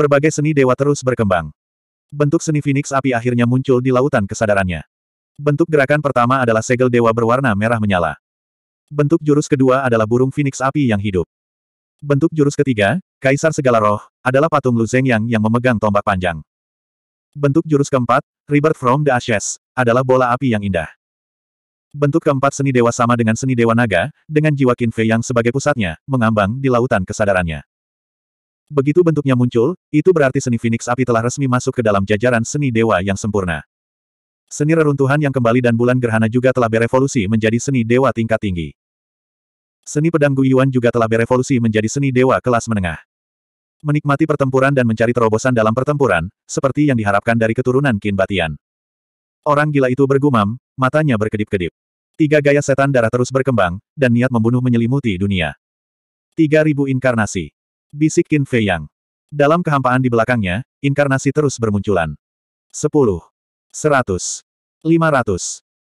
Berbagai seni dewa terus berkembang. Bentuk seni Phoenix api akhirnya muncul di lautan kesadarannya. Bentuk gerakan pertama adalah segel dewa berwarna merah menyala. Bentuk jurus kedua adalah burung Phoenix api yang hidup. Bentuk jurus ketiga, Kaisar Segala Roh, adalah patung Lu Zhengyang yang memegang tombak panjang. Bentuk jurus keempat, Rebirth from the Ashes, adalah bola api yang indah. Bentuk keempat seni dewa sama dengan seni dewa naga, dengan jiwa Qin Fei yang sebagai pusatnya, mengambang di lautan kesadarannya. Begitu bentuknya muncul, itu berarti seni Phoenix api telah resmi masuk ke dalam jajaran seni dewa yang sempurna. Seni reruntuhan yang kembali dan bulan gerhana juga telah berevolusi menjadi seni dewa tingkat tinggi. Seni pedang Guiyuan juga telah berevolusi menjadi seni dewa kelas menengah. Menikmati pertempuran dan mencari terobosan dalam pertempuran, seperti yang diharapkan dari keturunan Qin Batian. Orang gila itu bergumam, matanya berkedip-kedip. Tiga gaya setan darah terus berkembang, dan niat membunuh menyelimuti dunia. Tiga ribu inkarnasi. Bisik Qin Fei Yang. Dalam kehampaan di belakangnya, inkarnasi terus bermunculan. 10. 100. 500.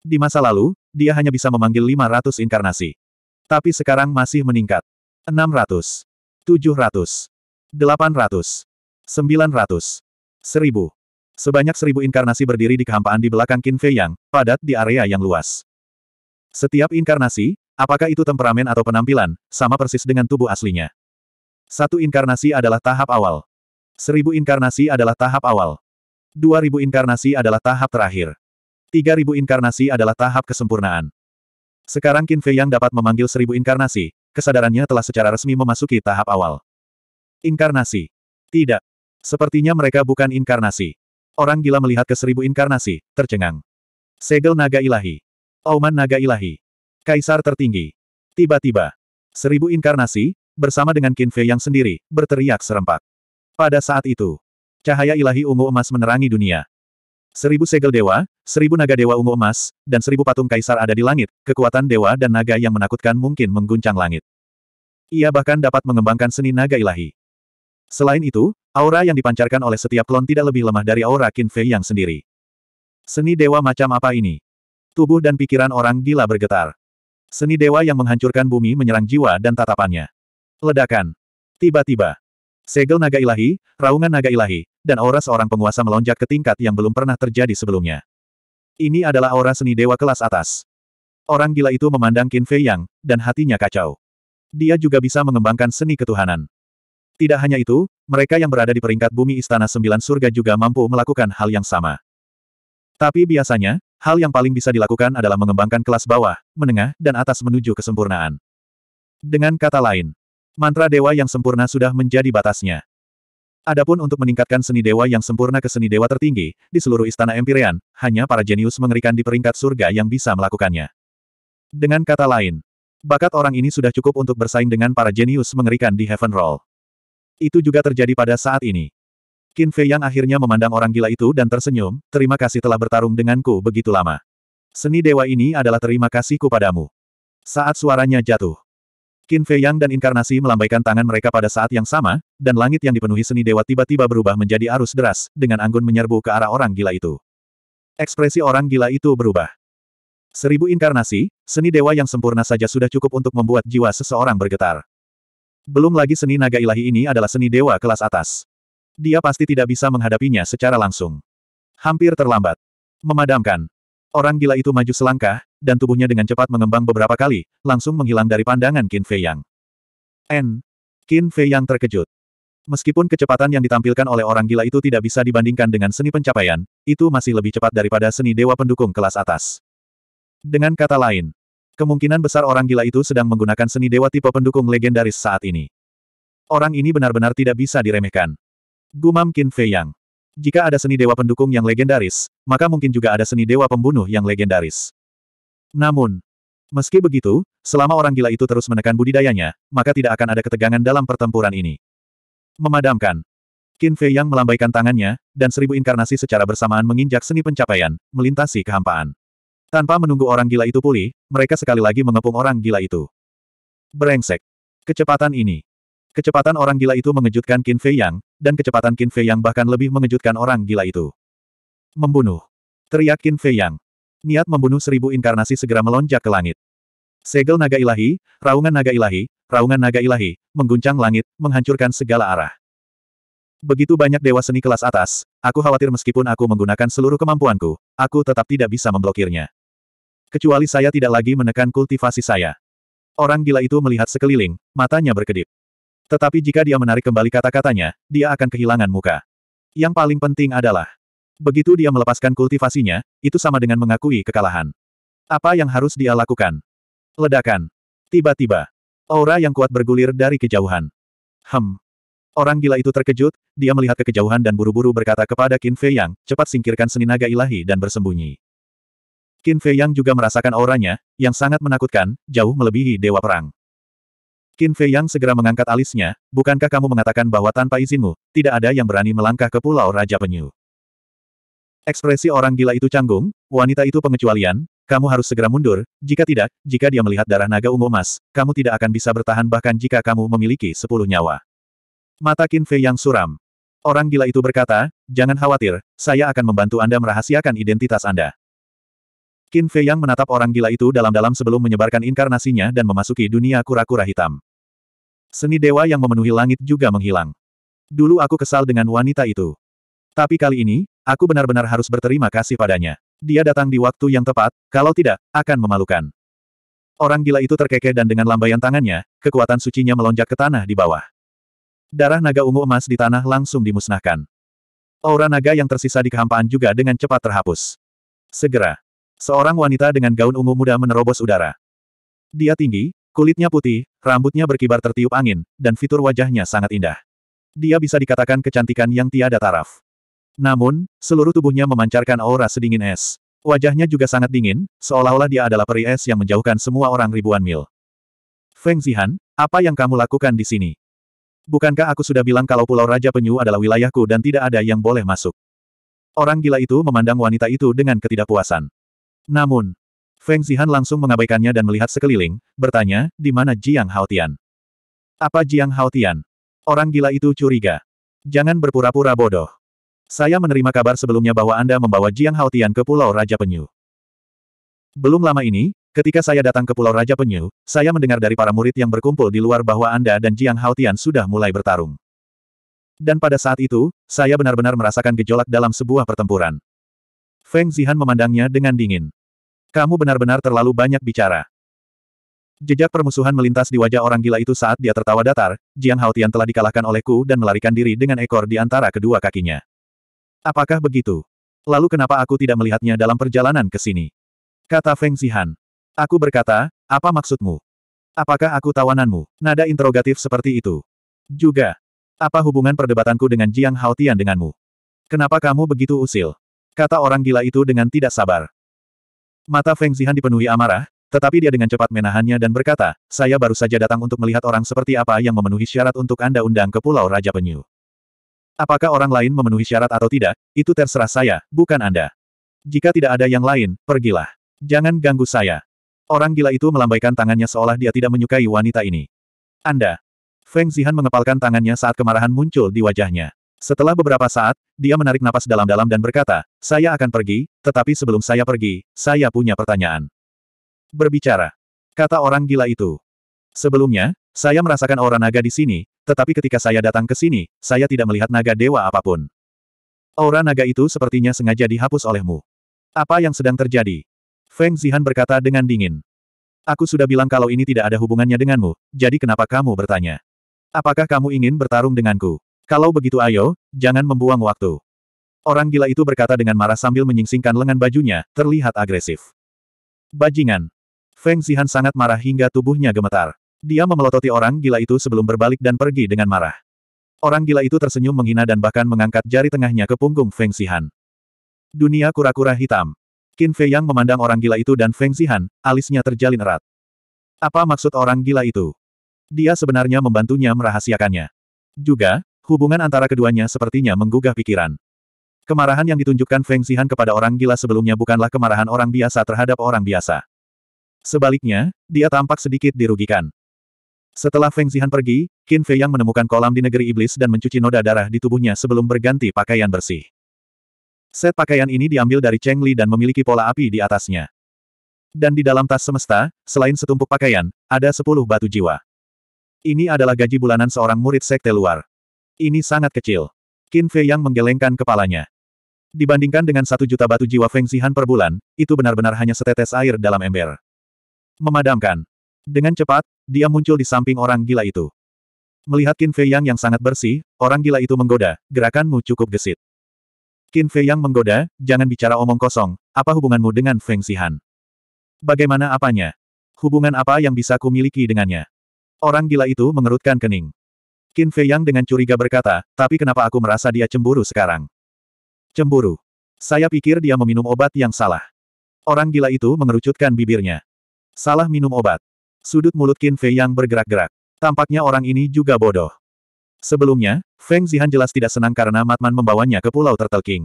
Di masa lalu, dia hanya bisa memanggil lima ratus inkarnasi. Tapi sekarang masih meningkat. Enam ratus, ratus, tujuh delapan ratus, sembilan ratus, seribu. Sebanyak seribu inkarnasi berdiri di kehampaan di belakang Qin Fei Yang, padat di area yang luas. Setiap inkarnasi, apakah itu temperamen atau penampilan, sama persis dengan tubuh aslinya. Satu inkarnasi adalah tahap awal. Seribu inkarnasi adalah tahap awal. Dua ribu inkarnasi adalah tahap terakhir. Tiga ribu inkarnasi adalah tahap kesempurnaan. Sekarang Qin Fei yang dapat memanggil seribu inkarnasi, kesadarannya telah secara resmi memasuki tahap awal. Inkarnasi. Tidak. Sepertinya mereka bukan inkarnasi. Orang gila melihat ke seribu inkarnasi, tercengang. Segel naga ilahi. Auman naga ilahi. Kaisar tertinggi. Tiba-tiba. Seribu inkarnasi, bersama dengan Qin Fei yang sendiri, berteriak serempak. Pada saat itu, cahaya ilahi ungu emas menerangi dunia. Seribu segel dewa, seribu naga dewa ungu emas, dan seribu patung kaisar ada di langit, kekuatan dewa dan naga yang menakutkan mungkin mengguncang langit. Ia bahkan dapat mengembangkan seni naga ilahi. Selain itu, aura yang dipancarkan oleh setiap klon tidak lebih lemah dari aura Qin Fei yang sendiri. Seni dewa macam apa ini? Tubuh dan pikiran orang gila bergetar. Seni dewa yang menghancurkan bumi menyerang jiwa dan tatapannya. Ledakan. Tiba-tiba. Segel naga ilahi, raungan naga ilahi, dan aura seorang penguasa melonjak ke tingkat yang belum pernah terjadi sebelumnya. Ini adalah aura seni dewa kelas atas. Orang gila itu memandang Qin Fei Yang, dan hatinya kacau. Dia juga bisa mengembangkan seni ketuhanan. Tidak hanya itu, mereka yang berada di peringkat bumi Istana Sembilan Surga juga mampu melakukan hal yang sama. Tapi biasanya, hal yang paling bisa dilakukan adalah mengembangkan kelas bawah, menengah, dan atas menuju kesempurnaan. Dengan kata lain, Mantra dewa yang sempurna sudah menjadi batasnya. Adapun untuk meningkatkan seni dewa yang sempurna ke seni dewa tertinggi, di seluruh istana Empyrean, hanya para jenius mengerikan di peringkat surga yang bisa melakukannya. Dengan kata lain, bakat orang ini sudah cukup untuk bersaing dengan para jenius mengerikan di Heaven Roll. Itu juga terjadi pada saat ini. Qin Fei yang akhirnya memandang orang gila itu dan tersenyum, terima kasih telah bertarung denganku begitu lama. Seni dewa ini adalah terima kasihku padamu. Saat suaranya jatuh, Qin Fei Yang dan inkarnasi melambaikan tangan mereka pada saat yang sama, dan langit yang dipenuhi seni dewa tiba-tiba berubah menjadi arus deras, dengan anggun menyerbu ke arah orang gila itu. Ekspresi orang gila itu berubah. Seribu inkarnasi, seni dewa yang sempurna saja sudah cukup untuk membuat jiwa seseorang bergetar. Belum lagi seni naga ilahi ini adalah seni dewa kelas atas. Dia pasti tidak bisa menghadapinya secara langsung. Hampir terlambat. Memadamkan. Orang gila itu maju selangkah, dan tubuhnya dengan cepat mengembang beberapa kali, langsung menghilang dari pandangan Qin Fei Yang. N. Qin Fei Yang terkejut. Meskipun kecepatan yang ditampilkan oleh orang gila itu tidak bisa dibandingkan dengan seni pencapaian, itu masih lebih cepat daripada seni dewa pendukung kelas atas. Dengan kata lain, kemungkinan besar orang gila itu sedang menggunakan seni dewa tipe pendukung legendaris saat ini. Orang ini benar-benar tidak bisa diremehkan. Gumam Qin Fei Yang. Jika ada seni dewa pendukung yang legendaris, maka mungkin juga ada seni dewa pembunuh yang legendaris. Namun, meski begitu, selama orang gila itu terus menekan budidayanya, maka tidak akan ada ketegangan dalam pertempuran ini. Memadamkan. Qin Fei yang melambaikan tangannya, dan seribu inkarnasi secara bersamaan menginjak seni pencapaian, melintasi kehampaan. Tanpa menunggu orang gila itu pulih, mereka sekali lagi mengepung orang gila itu. berengsek Kecepatan ini. Kecepatan orang gila itu mengejutkan Qin Fei Yang, dan kecepatan Qin Fei Yang bahkan lebih mengejutkan orang gila itu. Membunuh. Teriak Qin Fei Yang. Niat membunuh seribu inkarnasi segera melonjak ke langit. Segel naga ilahi, raungan naga ilahi, raungan naga ilahi, mengguncang langit, menghancurkan segala arah. Begitu banyak dewa seni kelas atas, aku khawatir meskipun aku menggunakan seluruh kemampuanku, aku tetap tidak bisa memblokirnya. Kecuali saya tidak lagi menekan kultivasi saya. Orang gila itu melihat sekeliling, matanya berkedip. Tetapi jika dia menarik kembali kata-katanya, dia akan kehilangan muka. Yang paling penting adalah, Begitu dia melepaskan kultivasinya, itu sama dengan mengakui kekalahan. Apa yang harus dia lakukan? Ledakan. Tiba-tiba, aura yang kuat bergulir dari kejauhan. Hem. Orang gila itu terkejut, dia melihat ke kejauhan dan buru-buru berkata kepada Qin Fei Yang, cepat singkirkan seni naga ilahi dan bersembunyi. Qin Fei Yang juga merasakan auranya, yang sangat menakutkan, jauh melebihi dewa perang. Qin Fei Yang segera mengangkat alisnya, bukankah kamu mengatakan bahwa tanpa izinmu, tidak ada yang berani melangkah ke Pulau Raja Penyu? Ekspresi orang gila itu canggung, wanita itu pengecualian, kamu harus segera mundur, jika tidak, jika dia melihat darah naga ungu emas, kamu tidak akan bisa bertahan bahkan jika kamu memiliki sepuluh nyawa. Mata Qin Fei yang suram. Orang gila itu berkata, jangan khawatir, saya akan membantu Anda merahasiakan identitas Anda. Qin Fei yang menatap orang gila itu dalam-dalam sebelum menyebarkan inkarnasinya dan memasuki dunia kura-kura hitam. Seni dewa yang memenuhi langit juga menghilang. Dulu aku kesal dengan wanita itu. Tapi kali ini, Aku benar-benar harus berterima kasih padanya. Dia datang di waktu yang tepat, kalau tidak, akan memalukan. Orang gila itu terkekeh dan dengan lambaian tangannya, kekuatan sucinya melonjak ke tanah di bawah. Darah naga ungu emas di tanah langsung dimusnahkan. Aura naga yang tersisa di kehampaan juga dengan cepat terhapus. Segera, seorang wanita dengan gaun ungu muda menerobos udara. Dia tinggi, kulitnya putih, rambutnya berkibar tertiup angin, dan fitur wajahnya sangat indah. Dia bisa dikatakan kecantikan yang tiada taraf. Namun, seluruh tubuhnya memancarkan aura sedingin es. Wajahnya juga sangat dingin, seolah-olah dia adalah peri es yang menjauhkan semua orang ribuan mil. Feng Zihan, apa yang kamu lakukan di sini? Bukankah aku sudah bilang kalau Pulau Raja Penyu adalah wilayahku dan tidak ada yang boleh masuk? Orang gila itu memandang wanita itu dengan ketidakpuasan. Namun, Feng Zihan langsung mengabaikannya dan melihat sekeliling, bertanya, di mana Jiang Haotian? Apa Jiang Haotian? Orang gila itu curiga. Jangan berpura-pura bodoh. Saya menerima kabar sebelumnya bahwa Anda membawa Jiang Haotian ke Pulau Raja Penyu. Belum lama ini, ketika saya datang ke Pulau Raja Penyu, saya mendengar dari para murid yang berkumpul di luar bahwa Anda dan Jiang Haotian sudah mulai bertarung. Dan pada saat itu, saya benar-benar merasakan gejolak dalam sebuah pertempuran. Feng Zihan memandangnya dengan dingin. Kamu benar-benar terlalu banyak bicara. Jejak permusuhan melintas di wajah orang gila itu saat dia tertawa datar, Jiang Haotian telah dikalahkan olehku dan melarikan diri dengan ekor di antara kedua kakinya. Apakah begitu? Lalu kenapa aku tidak melihatnya dalam perjalanan ke sini? Kata Feng Zihan. Aku berkata, apa maksudmu? Apakah aku tawananmu? Nada interrogatif seperti itu. Juga. Apa hubungan perdebatanku dengan Jiang Haotian denganmu? Kenapa kamu begitu usil? Kata orang gila itu dengan tidak sabar. Mata Feng Zihan dipenuhi amarah, tetapi dia dengan cepat menahannya dan berkata, saya baru saja datang untuk melihat orang seperti apa yang memenuhi syarat untuk Anda undang ke Pulau Raja Penyu. Apakah orang lain memenuhi syarat atau tidak, itu terserah saya, bukan Anda. Jika tidak ada yang lain, pergilah. Jangan ganggu saya. Orang gila itu melambaikan tangannya seolah dia tidak menyukai wanita ini. Anda. Feng Zihan mengepalkan tangannya saat kemarahan muncul di wajahnya. Setelah beberapa saat, dia menarik napas dalam-dalam dan berkata, saya akan pergi, tetapi sebelum saya pergi, saya punya pertanyaan. Berbicara. Kata orang gila itu. Sebelumnya, saya merasakan aura naga di sini, tetapi ketika saya datang ke sini, saya tidak melihat naga dewa apapun. Aura naga itu sepertinya sengaja dihapus olehmu. Apa yang sedang terjadi? Feng Zihan berkata dengan dingin. Aku sudah bilang kalau ini tidak ada hubungannya denganmu, jadi kenapa kamu bertanya? Apakah kamu ingin bertarung denganku? Kalau begitu ayo, jangan membuang waktu. Orang gila itu berkata dengan marah sambil menyingsingkan lengan bajunya, terlihat agresif. Bajingan. Feng Zihan sangat marah hingga tubuhnya gemetar. Dia memelototi orang gila itu sebelum berbalik dan pergi dengan marah. Orang gila itu tersenyum menghina dan bahkan mengangkat jari tengahnya ke punggung Feng Xihan. Dunia kura-kura hitam. Qin Fei Yang memandang orang gila itu dan Feng Xihan, alisnya terjalin erat. Apa maksud orang gila itu? Dia sebenarnya membantunya merahasiakannya. Juga, hubungan antara keduanya sepertinya menggugah pikiran. Kemarahan yang ditunjukkan Feng Xihan kepada orang gila sebelumnya bukanlah kemarahan orang biasa terhadap orang biasa. Sebaliknya, dia tampak sedikit dirugikan. Setelah Feng Zihan pergi, Qin Fei yang menemukan kolam di negeri iblis dan mencuci noda darah di tubuhnya sebelum berganti pakaian bersih. Set pakaian ini diambil dari Cheng Li dan memiliki pola api di atasnya. Dan di dalam tas semesta, selain setumpuk pakaian, ada sepuluh batu jiwa. Ini adalah gaji bulanan seorang murid sekte luar. Ini sangat kecil. Qin Fei yang menggelengkan kepalanya. Dibandingkan dengan satu juta batu jiwa Feng Zihan per bulan, itu benar-benar hanya setetes air dalam ember. Memadamkan. Dengan cepat, dia muncul di samping orang gila itu. Melihat Qin Fei Yang yang sangat bersih, orang gila itu menggoda, gerakanmu cukup gesit. Qin Fei Yang menggoda, jangan bicara omong kosong, apa hubunganmu dengan Feng Xihan? Bagaimana apanya? Hubungan apa yang bisa miliki dengannya? Orang gila itu mengerutkan kening. Qin Fei Yang dengan curiga berkata, tapi kenapa aku merasa dia cemburu sekarang? Cemburu. Saya pikir dia meminum obat yang salah. Orang gila itu mengerucutkan bibirnya. Salah minum obat. Sudut mulut Qin Fei yang bergerak-gerak. Tampaknya orang ini juga bodoh. Sebelumnya, Feng Zihan jelas tidak senang karena Matman membawanya ke Pulau Turtle King.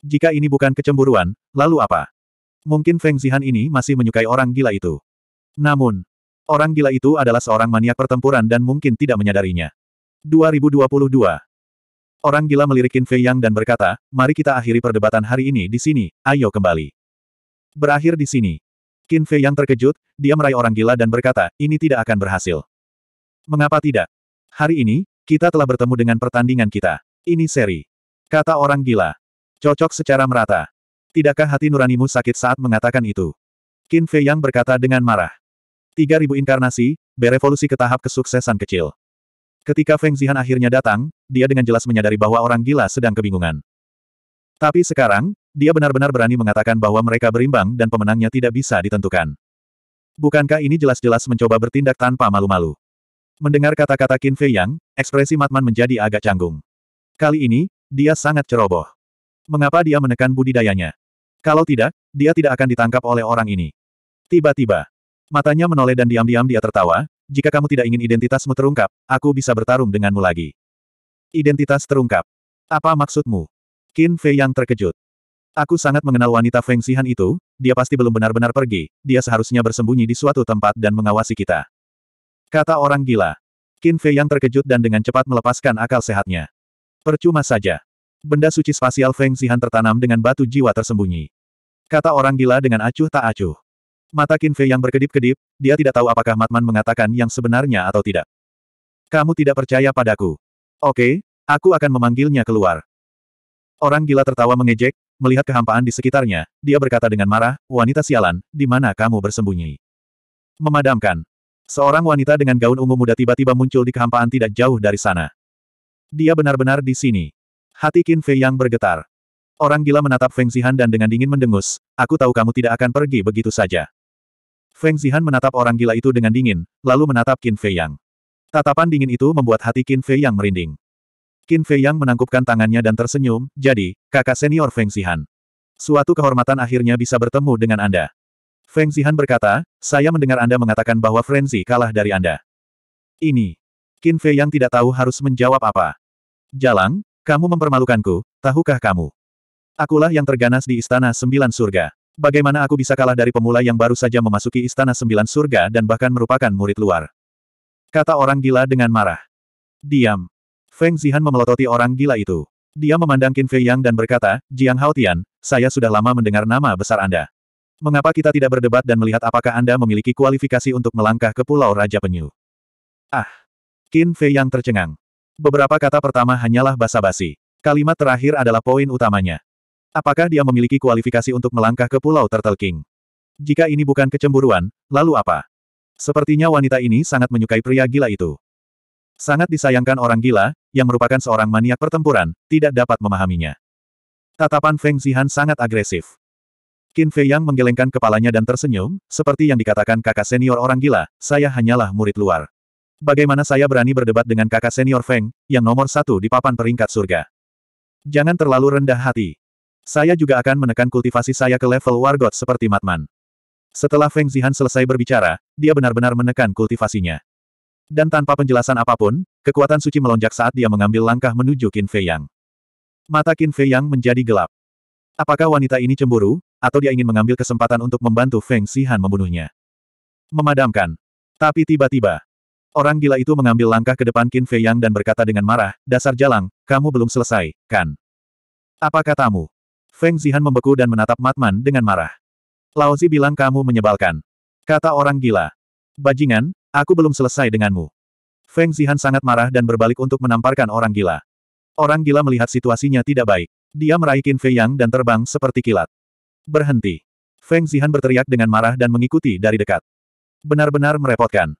Jika ini bukan kecemburuan, lalu apa? Mungkin Feng Zihan ini masih menyukai orang gila itu. Namun, orang gila itu adalah seorang maniak pertempuran dan mungkin tidak menyadarinya. 2022 Orang gila melirik Qin Fei Yang dan berkata, mari kita akhiri perdebatan hari ini di sini, ayo kembali. Berakhir di sini. Qin Fei yang terkejut, dia meraih orang gila dan berkata, ini tidak akan berhasil. Mengapa tidak? Hari ini, kita telah bertemu dengan pertandingan kita. Ini seri. Kata orang gila. Cocok secara merata. Tidakkah hati nuranimu sakit saat mengatakan itu? Qin Fei yang berkata dengan marah. 3000 inkarnasi, berevolusi ke tahap kesuksesan kecil. Ketika Feng Zihan akhirnya datang, dia dengan jelas menyadari bahwa orang gila sedang kebingungan. Tapi sekarang, dia benar-benar berani mengatakan bahwa mereka berimbang dan pemenangnya tidak bisa ditentukan. Bukankah ini jelas-jelas mencoba bertindak tanpa malu-malu? Mendengar kata-kata Qin Fei Yang, ekspresi Matman menjadi agak canggung. Kali ini, dia sangat ceroboh. Mengapa dia menekan budidayanya? Kalau tidak, dia tidak akan ditangkap oleh orang ini. Tiba-tiba, matanya menoleh dan diam-diam dia tertawa, jika kamu tidak ingin identitasmu terungkap, aku bisa bertarung denganmu lagi. Identitas terungkap. Apa maksudmu? Qin Fei yang terkejut. Aku sangat mengenal wanita Feng Sihan itu, dia pasti belum benar-benar pergi, dia seharusnya bersembunyi di suatu tempat dan mengawasi kita. Kata orang gila. Qin Fei yang terkejut dan dengan cepat melepaskan akal sehatnya. Percuma saja. Benda suci spasial Feng Sihan tertanam dengan batu jiwa tersembunyi. Kata orang gila dengan acuh tak acuh. Mata Qin Fei yang berkedip-kedip, dia tidak tahu apakah Matman mengatakan yang sebenarnya atau tidak. Kamu tidak percaya padaku. Oke, aku akan memanggilnya keluar. Orang gila tertawa mengejek, Melihat kehampaan di sekitarnya, dia berkata dengan marah, wanita sialan, di mana kamu bersembunyi? Memadamkan. Seorang wanita dengan gaun ungu muda tiba-tiba muncul di kehampaan tidak jauh dari sana. Dia benar-benar di sini. Hati Qin Fei yang bergetar. Orang gila menatap Feng Zihan dan dengan dingin mendengus, aku tahu kamu tidak akan pergi begitu saja. Feng Zihan menatap orang gila itu dengan dingin, lalu menatap Qin Fei Yang. Tatapan dingin itu membuat hati Qin Fei Yang merinding. Qin Fei Yang menangkupkan tangannya dan tersenyum, jadi, kakak senior Feng Xihan, Suatu kehormatan akhirnya bisa bertemu dengan Anda. Feng Xihan berkata, saya mendengar Anda mengatakan bahwa Frenzy kalah dari Anda. Ini. Qin Fei Yang tidak tahu harus menjawab apa. Jalang, kamu mempermalukanku, tahukah kamu? Akulah yang terganas di Istana Sembilan Surga. Bagaimana aku bisa kalah dari pemula yang baru saja memasuki Istana Sembilan Surga dan bahkan merupakan murid luar? Kata orang gila dengan marah. Diam. Feng Zihan memelototi orang gila itu. Dia memandang Qin Fei Yang dan berkata, Jiang Tian, saya sudah lama mendengar nama besar Anda. Mengapa kita tidak berdebat dan melihat apakah Anda memiliki kualifikasi untuk melangkah ke Pulau Raja Penyu? Ah! Qin Fei Yang tercengang. Beberapa kata pertama hanyalah basa-basi. Kalimat terakhir adalah poin utamanya. Apakah dia memiliki kualifikasi untuk melangkah ke Pulau Turtle King? Jika ini bukan kecemburuan, lalu apa? Sepertinya wanita ini sangat menyukai pria gila itu. Sangat disayangkan orang gila, yang merupakan seorang maniak pertempuran, tidak dapat memahaminya. Tatapan Feng Zihan sangat agresif. Qin Fei Yang menggelengkan kepalanya dan tersenyum, seperti yang dikatakan kakak senior orang gila, saya hanyalah murid luar. Bagaimana saya berani berdebat dengan kakak senior Feng, yang nomor satu di papan peringkat surga? Jangan terlalu rendah hati. Saya juga akan menekan kultivasi saya ke level wargot seperti Matman. Setelah Feng Zihan selesai berbicara, dia benar-benar menekan kultivasinya. Dan tanpa penjelasan apapun, kekuatan suci melonjak saat dia mengambil langkah menuju Qin Fei Yang. Mata Qin Fei Yang menjadi gelap. Apakah wanita ini cemburu, atau dia ingin mengambil kesempatan untuk membantu Feng Sihan membunuhnya? Memadamkan. Tapi tiba-tiba, orang gila itu mengambil langkah ke depan Qin Fei Yang dan berkata dengan marah, Dasar jalang, kamu belum selesai, kan? Apa katamu? Feng Zihan membeku dan menatap Matman dengan marah. Laozi bilang kamu menyebalkan. Kata orang gila. Bajingan, Aku belum selesai denganmu. Feng Zihan sangat marah dan berbalik untuk menamparkan orang gila. Orang gila melihat situasinya tidak baik. Dia meraih Qin Fei Yang dan terbang seperti kilat. Berhenti. Feng Zihan berteriak dengan marah dan mengikuti dari dekat. Benar-benar merepotkan.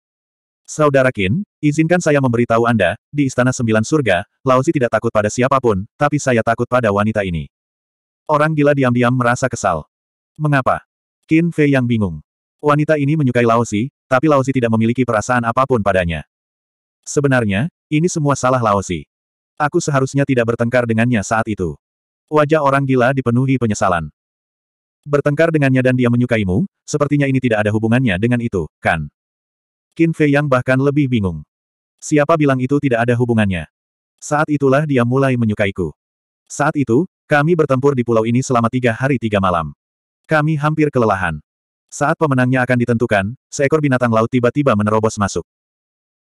Saudara Qin, izinkan saya memberitahu Anda, di Istana Sembilan Surga, Laozi tidak takut pada siapapun, tapi saya takut pada wanita ini. Orang gila diam-diam merasa kesal. Mengapa? Qin Fei Yang bingung. Wanita ini menyukai Laozi, tapi Laosi tidak memiliki perasaan apapun padanya. Sebenarnya, ini semua salah Laosi. Aku seharusnya tidak bertengkar dengannya saat itu. Wajah orang gila dipenuhi penyesalan. Bertengkar dengannya dan dia menyukaimu, sepertinya ini tidak ada hubungannya dengan itu, kan? Qin Fei Yang bahkan lebih bingung. Siapa bilang itu tidak ada hubungannya? Saat itulah dia mulai menyukaiku. Saat itu, kami bertempur di pulau ini selama tiga hari tiga malam. Kami hampir kelelahan. Saat pemenangnya akan ditentukan, seekor binatang laut tiba-tiba menerobos masuk.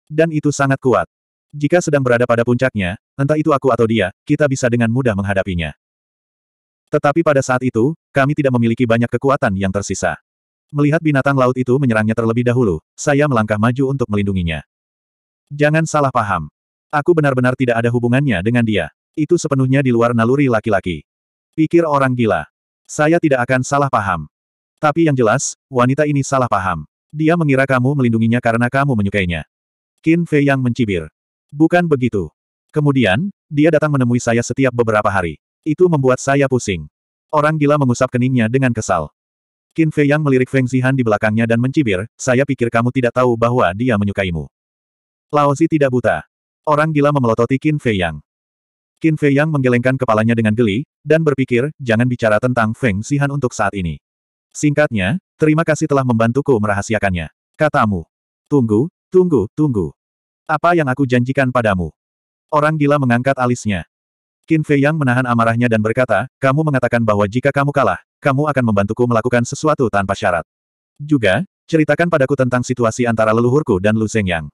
Dan itu sangat kuat. Jika sedang berada pada puncaknya, entah itu aku atau dia, kita bisa dengan mudah menghadapinya. Tetapi pada saat itu, kami tidak memiliki banyak kekuatan yang tersisa. Melihat binatang laut itu menyerangnya terlebih dahulu, saya melangkah maju untuk melindunginya. Jangan salah paham. Aku benar-benar tidak ada hubungannya dengan dia. Itu sepenuhnya di luar naluri laki-laki. Pikir orang gila. Saya tidak akan salah paham. Tapi yang jelas, wanita ini salah paham. Dia mengira kamu melindunginya karena kamu menyukainya. Qin Fei yang mencibir. Bukan begitu. Kemudian, dia datang menemui saya setiap beberapa hari. Itu membuat saya pusing. Orang gila mengusap keningnya dengan kesal. Qin Fei yang melirik Feng Zihan di belakangnya dan mencibir, saya pikir kamu tidak tahu bahwa dia menyukaimu. Laozi tidak buta. Orang gila memelototi Qin Fei yang. Qin Fei yang menggelengkan kepalanya dengan geli, dan berpikir, jangan bicara tentang Feng Zihan untuk saat ini. Singkatnya, terima kasih telah membantuku merahasiakannya. Katamu. Tunggu, tunggu, tunggu. Apa yang aku janjikan padamu? Orang gila mengangkat alisnya. Qin Fei Yang menahan amarahnya dan berkata, kamu mengatakan bahwa jika kamu kalah, kamu akan membantuku melakukan sesuatu tanpa syarat. Juga, ceritakan padaku tentang situasi antara leluhurku dan Lu Zeng Yang.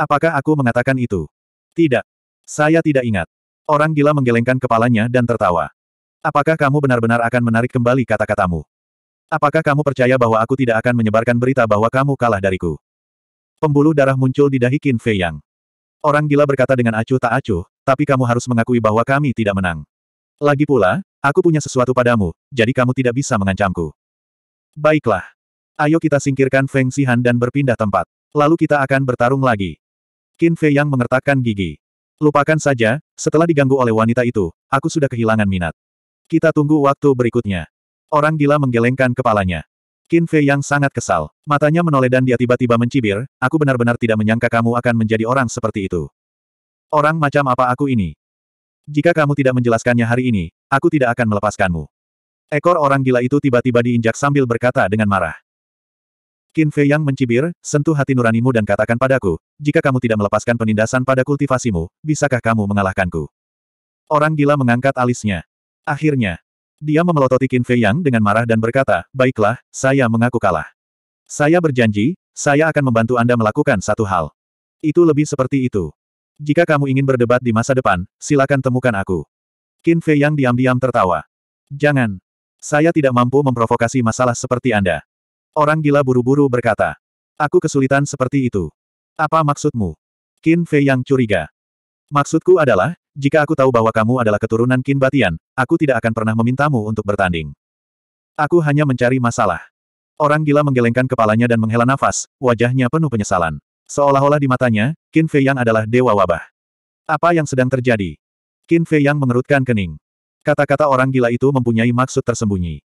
Apakah aku mengatakan itu? Tidak. Saya tidak ingat. Orang gila menggelengkan kepalanya dan tertawa. Apakah kamu benar-benar akan menarik kembali kata-katamu? Apakah kamu percaya bahwa aku tidak akan menyebarkan berita bahwa kamu kalah dariku? Pembuluh darah muncul di dahi Qin Fei Yang. Orang gila berkata dengan acuh tak acuh, tapi kamu harus mengakui bahwa kami tidak menang. Lagi pula, aku punya sesuatu padamu, jadi kamu tidak bisa mengancamku. Baiklah. Ayo kita singkirkan Feng Sihan dan berpindah tempat. Lalu kita akan bertarung lagi. Qin Fei Yang mengertakkan gigi. Lupakan saja, setelah diganggu oleh wanita itu, aku sudah kehilangan minat. Kita tunggu waktu berikutnya. Orang gila menggelengkan kepalanya. Qin Fei yang sangat kesal. Matanya menoleh dan dia tiba-tiba mencibir, aku benar-benar tidak menyangka kamu akan menjadi orang seperti itu. Orang macam apa aku ini? Jika kamu tidak menjelaskannya hari ini, aku tidak akan melepaskanmu. Ekor orang gila itu tiba-tiba diinjak sambil berkata dengan marah. Qin Fei yang mencibir, sentuh hati nuranimu dan katakan padaku, jika kamu tidak melepaskan penindasan pada kultivasimu, bisakah kamu mengalahkanku? Orang gila mengangkat alisnya. Akhirnya, dia memelototi Qin Fei Yang dengan marah dan berkata, Baiklah, saya mengaku kalah. Saya berjanji, saya akan membantu Anda melakukan satu hal. Itu lebih seperti itu. Jika kamu ingin berdebat di masa depan, silakan temukan aku. Qin Fei Yang diam-diam tertawa. Jangan. Saya tidak mampu memprovokasi masalah seperti Anda. Orang gila buru-buru berkata. Aku kesulitan seperti itu. Apa maksudmu? Qin Fei Yang curiga. Maksudku adalah, jika aku tahu bahwa kamu adalah keturunan Kin Batian, aku tidak akan pernah memintamu untuk bertanding. Aku hanya mencari masalah. Orang gila menggelengkan kepalanya dan menghela nafas, wajahnya penuh penyesalan. Seolah-olah di matanya, Qin Fei Yang adalah dewa wabah. Apa yang sedang terjadi? Qin Fei Yang mengerutkan kening. Kata-kata orang gila itu mempunyai maksud tersembunyi.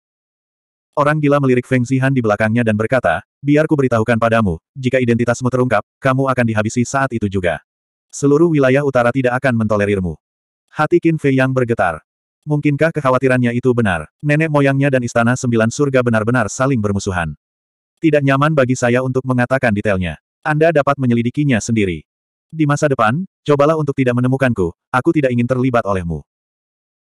Orang gila melirik Feng Zihan di belakangnya dan berkata, biar ku beritahukan padamu, jika identitasmu terungkap, kamu akan dihabisi saat itu juga. Seluruh wilayah utara tidak akan mentolerirmu. Hati Qin Fei yang bergetar. Mungkinkah kekhawatirannya itu benar? Nenek moyangnya dan Istana Sembilan Surga benar-benar saling bermusuhan. Tidak nyaman bagi saya untuk mengatakan detailnya. Anda dapat menyelidikinya sendiri. Di masa depan, cobalah untuk tidak menemukanku, aku tidak ingin terlibat olehmu.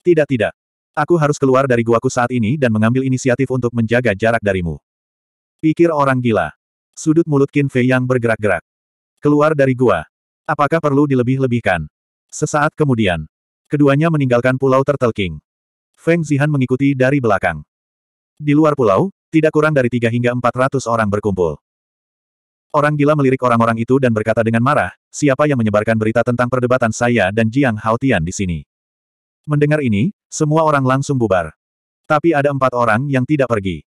Tidak tidak. Aku harus keluar dari guaku saat ini dan mengambil inisiatif untuk menjaga jarak darimu. Pikir orang gila. Sudut mulut Qin Fei yang bergerak-gerak. Keluar dari gua. Apakah perlu dilebih-lebihkan? Sesaat kemudian, keduanya meninggalkan pulau Turtle King. Feng Zihan mengikuti dari belakang. Di luar pulau, tidak kurang dari tiga hingga empat ratus orang berkumpul. Orang gila melirik orang-orang itu dan berkata dengan marah, siapa yang menyebarkan berita tentang perdebatan saya dan Jiang Haotian di sini. Mendengar ini, semua orang langsung bubar. Tapi ada empat orang yang tidak pergi.